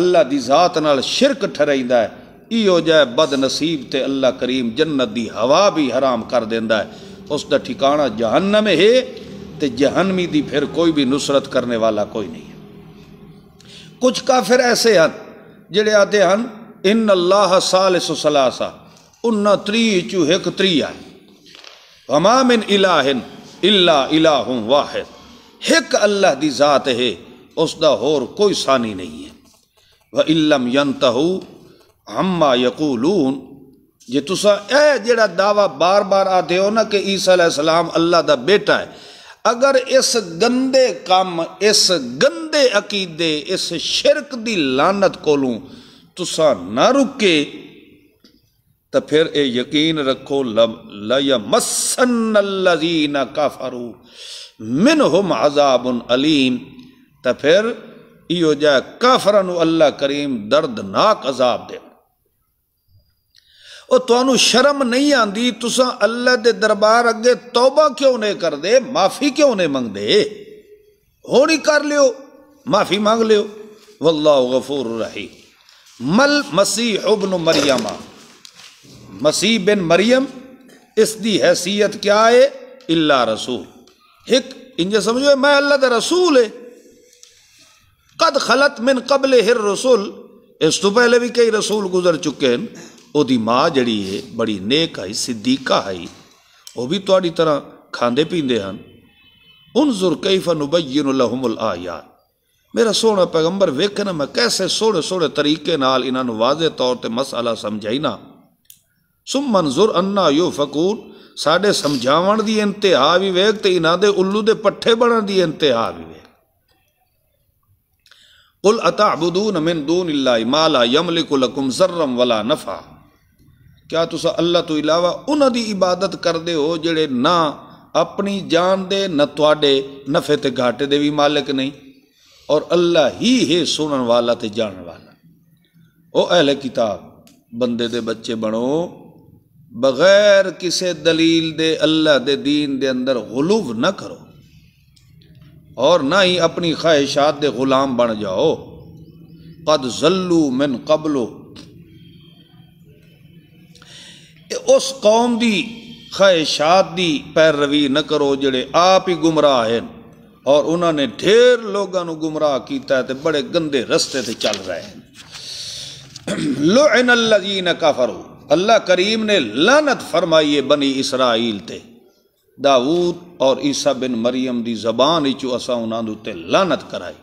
अल्लाह की जात न शिरक ठहराइंदा है इहो जै नसीब तो अल्लाह करीम जन्नत की हवा भी हराम कर देता है उसका ठिकाणा जहन्नम है तो जहन्नमी की फिर कोई भी नुसरत करने वाला कोई नहीं है कुछ काफिर ऐसे हैं हैं इन अल्लाह साल सुसलासा उन्ना त्री चू एक ਚੂ ਇੱਕ हमाम इन इला हिन इला इला हूँ ਵਾਹਿਦ एक अल्लाह की जात है उसका होर कोई सानी नहीं है वह इलम यंत ਯੰਤਹੁ अम्मा यकूलून जे तुसा ए जेड़ा दावा बार बार आते हो ना कि ईसा सलाम अल्लाह का बेटा है अगर इस गंदे काम इस गंदे अकीदे इस शिरक की लानत कोलू तुसा ना रुके तो फिर ये यकीन रखो लयमसन्नल्लजीना काफरू मिनहुम अजाबुन अलीम तो फिर इहो जा काफरन अल्लाह करीम दर्दनाक अजाब दे और तो शर्म नहीं आती तुस अल्लाह के दरबार अगे तौबा क्यों नहीं करते माफ़ी क्यों नहीं मंगते हो नहीं कर लियो माफ़ी मंग लियो वल्लाह गफूर रही मल मसीह उबन मरियमा मसीह बिन मरियम इसकी हैसियत क्या है इला रसूल एक इंज समझो मैं अल्लाह का रसूल है कद खलत मिन कबले हिर रसूल इस तू तो पहले भी कई रसूल गुजर चुके हैं ਉਹਦੀ ਮਾਂ ਜਿਹੜੀ ਹੈ आई ਨੇਕ ਹੈ ਸਿੱਦੀਕਾ ਹੈ ਉਹ ਵੀ ਤੁਹਾਡੀ ਤਰ੍ਹਾਂ ਖਾਂਦੇ उन ਹਨ ਉਨਜ਼ੁਰ ਕੈਫ ਨੁਬੈਨ आ यार मेरा सोहना पैगंबर वेख ना मैं कैसे सोहने सोहने तरीके इन्हों वाजे तौर पर मसाला समझाई ना सुम जुर अन्ना यो फकून साढ़े समझाव की इंतहा भी वेख तो इन्हों के उल्लू के पट्ठे बन की इंतहा भी वेख उल अताबुदून मिन दून इलाई माला यमलिकुलकुम जर्रम वला नफा क्या तुस अल्लाह तो इलावा उन्हों की इबादत करते हो जे ना अपनी जान दे नाडे नफे तो घाटे के भी मालिक नहीं और अल्लाह ही हे सुन वाला तो जान वाला वो अहले किताब बंदे दे बच्चे बनो बगैर किसी दलील दे अल्लाह दे दीन दे अंदर गुलूब न करो और ना ही अपनी ख्वाहिशात गुलाम बन जाओ कद जल्लू मिन कबलू उस कौम की ख्वाहिशात की पैरवी न करो जोड़े आप ही गुमराह हैं और उन्होंने ढेर लोगों गुमराह किया तो बड़े गंदे रस्ते से चल रहे हैं इन अल्लाजी न काफरो अल्लाह करीम ने लानत फरमाई है बनी इसराइल ते दाऊद और ईसा बिन मरियम की जबान चो असा उन्होंने उत्ते लानत कराई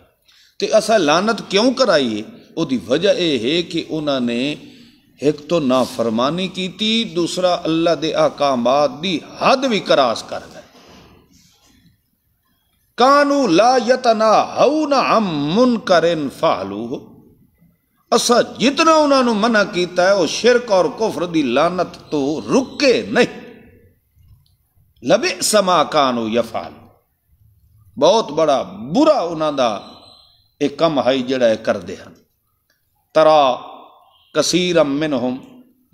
तो असा लानत क्यों कराई है वजह यह है कि उन्होंने एक तो ना फरमानी की थी दूसरा अल्लाह दे अहकामात दी हद भी करास कर गए कानू ला यतना हऊ ना हम मुन करेन फालू हो असा जितना उन्होंने मना किया है वह शिरक और कुफर दी लानत तो रुके नहीं लबे समा कानू यफाल बहुत बड़ा बुरा उन्होंने एक कम है जड़ा करते हैं तरा कसीर अमिन हम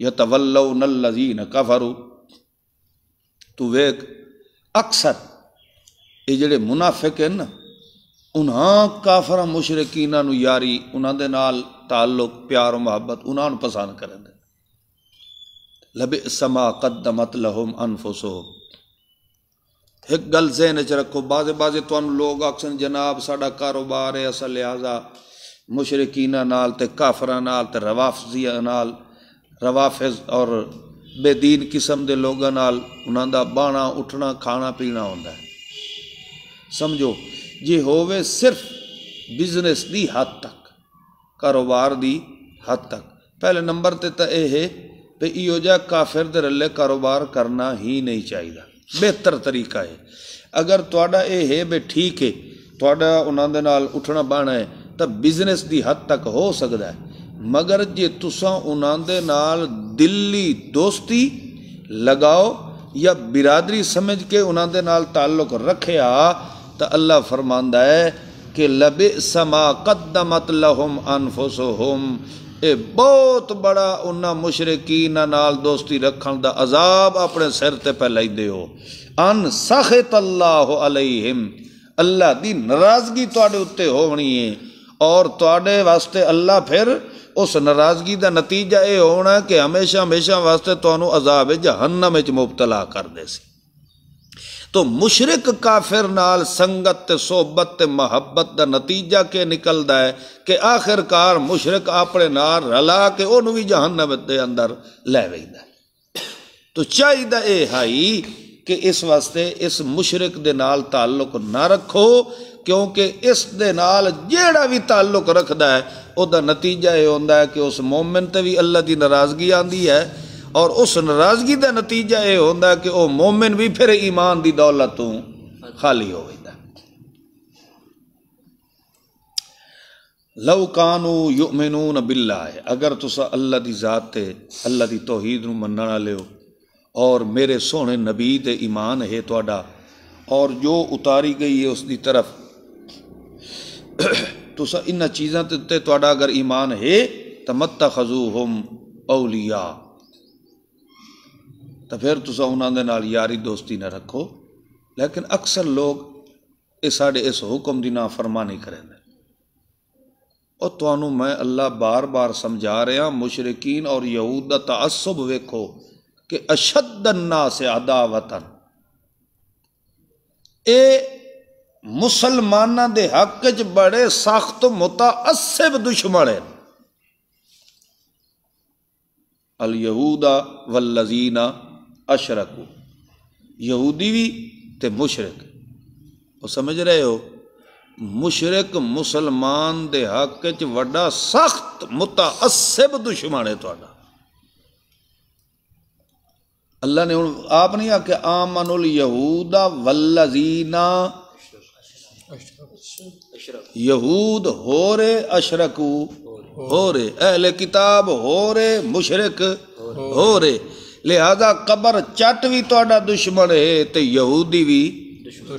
यतवल्लौ नल्लजीन कफरु तू वे अक्सर ये जड़े मुनाफिक न उन्हों उन्हां काफर मुशरकीना यारी उन्होंने नाल ताल्लुक प्यार मुहब्बत उन्होंने पसंद कर लबे समा कदमत लहोम अनफुसो एक गल जहन च रखो बाजे बाजे तुम लोग आखसन जनाब साड़ा कारोबार है असा लिहाजा मुशरकिना नाल नाल रवाफजिया नाल रवाफिज और बेदीन किस्म के लोगों उन्होंने का बहना उठना खाना पीना होंगे समझो जे होवे सिर्फ बिजनेस की हद तक कारोबार की हद तक पहले नंबर ते तो यह है कि जहा काफिर दे रले कारोबार करना ही नहीं चाहिए बेहतर तरीका है अगर थोड़ा यह है बे ठीक है थोड़ा उन्होंने उठना बहना है तो बिजनेस की हद तक हो सकता है मगर जे तुसा उन्होंने नाल दिल्ली दोस्ती लगाओ या बिरादरी समझ के उन्होंने नाल ताल्लुक रख्या तो अल्लाह फरमाना है कि लबे समा कदमत लहुम अनफोसो होम ये बहुत बड़ा उन्हें मुशरकी नाल दोस्ती रखन का अजाब अपने सिर ते पै दे हो अन सखित अल्लाह अलहिम अल्लाह की नाराजगी होनी है और ਤੁਹਾਡੇ अल्लाह फिर उस नाराजगी का नतीजा ਨਤੀਜਾ होना ਹੋਣਾ कि हमेशा हमेशा वास्ते अजाब ਅਜ਼ਾਬ ਜਹੰਨਮ मुबतला कर दे तो मुशरक काफिर नाल संगत ते सोहबत ते मुहब्बत का नतीजा के निकलता है कि आखिरकार मुशरक अपने नाल रला के ओनू भी जहन्नम के अंदर लै वेंदा तो चाहिए यह है कि इस वास्ते इस मुशरक के नाल ताल्लुक ना रखो क्योंकि इस दे जड़ा भी ताल्लुक रखता है वह नतीजा ये आता है कि उस मोमिन से भी अल्लाह की नाराजगी आती है और उस नाराजगी का नतीजा ये होंगे कि वह मोमिन भी फिर ईमान की दौलत तो खाली हो जाता लव कानू यु मेनू न बिल्ला है अगर तुस अल्लाह की जात अल्लाह की तोहीद मन वाले हो और मेरे सोहने नबी ईमान है थोड़ा और जो उतारी गई है उसकी तरफ तुस तो इन चीज़ां ते तुहाडा अगर ईमान है त मत होम औलिया तो फिर तुस उन्होंने नाल यारी दोस्ती न रखो लेकिन अक्सर लोग इस साढ़े इस हुक्म की ना फरमानी करेंगे और तू मैं अल्लाह बार बार समझा रहा मुशरकीन और यहूद का तअसब वेखो कि अशद ना से अदा वतन मुसलमाना के हक च बड़े सख्त मुतासिब दुश्मन है अल यहूदा वल्लजीना अशरक यहूदी भी तो मुशरक वो समझ रहे हो मुशरक मुसलमान के हक च वा सख्त मुतासिब दुश्मन है थोड़ा अल्लाह ने हम आप नहीं आख्या आमन उल यहूदा वल्लजीना यहूद हो रे अशरकू हो रे अहले किताब हो रे मुशरक हो रे लिहाजा कबर चट भी थोड़ा दुश्मन है तो यहूदी भी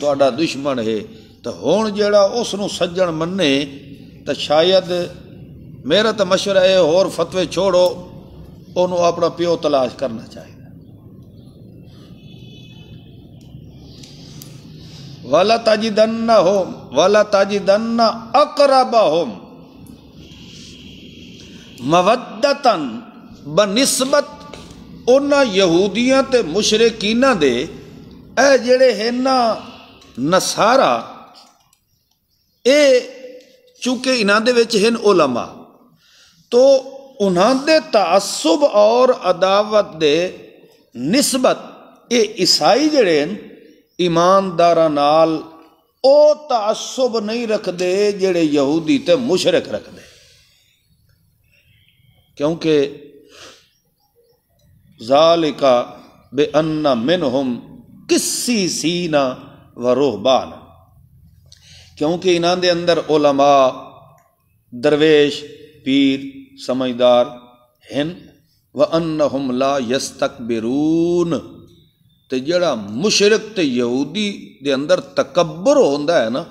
थोड़ा दुश्मन है तो हूँ जरा उस सज्जन मने तो शायद मेरा तो मशुरा है होर फतवे छोड़ो ओनू अपना प्यो तलाश करना चाहिए वलताजिदन्न होम वलताजिदन्न अकरब होम मवदतन बनिस्बत उन्हें यहूदियों ते मुशरकीन दे जड़े हैं नसारा ए चूंकि इन्हें ओलमा तो उन्होंने तासुब और अदावत दे निस्बत ये ईसाई जड़े हैं ईमानदारा तासुब नहीं रखते जेड़े यहूदी तो मुशरक रखते क्योंकि जालिका बे अन्ना मिन हम किसी सीना व रोहबान क्योंकि इन्होंने अंदर ओलमा दरवेश पीर समझदार हिन व अन्ना हमला यस्तक बेरून ਤੇ ਜਿਹੜਾ ਮੁਸ਼ਰਕ ਤੇ ਯਹੂਦੀ ਦੇ ਅੰਦਰ ਤਕੱਬਰ ਹੁੰਦਾ ਹੈ ਨਾ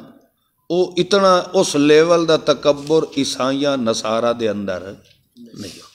ਉਹ ਇਤਨਾ ਉਸ ਲੈਵਲ ਦਾ ਤਕੱਬਰ ਇਸਾਈਆਂ ਨਸਾਰਾ ਦੇ ਅੰਦਰ ਨਹੀਂ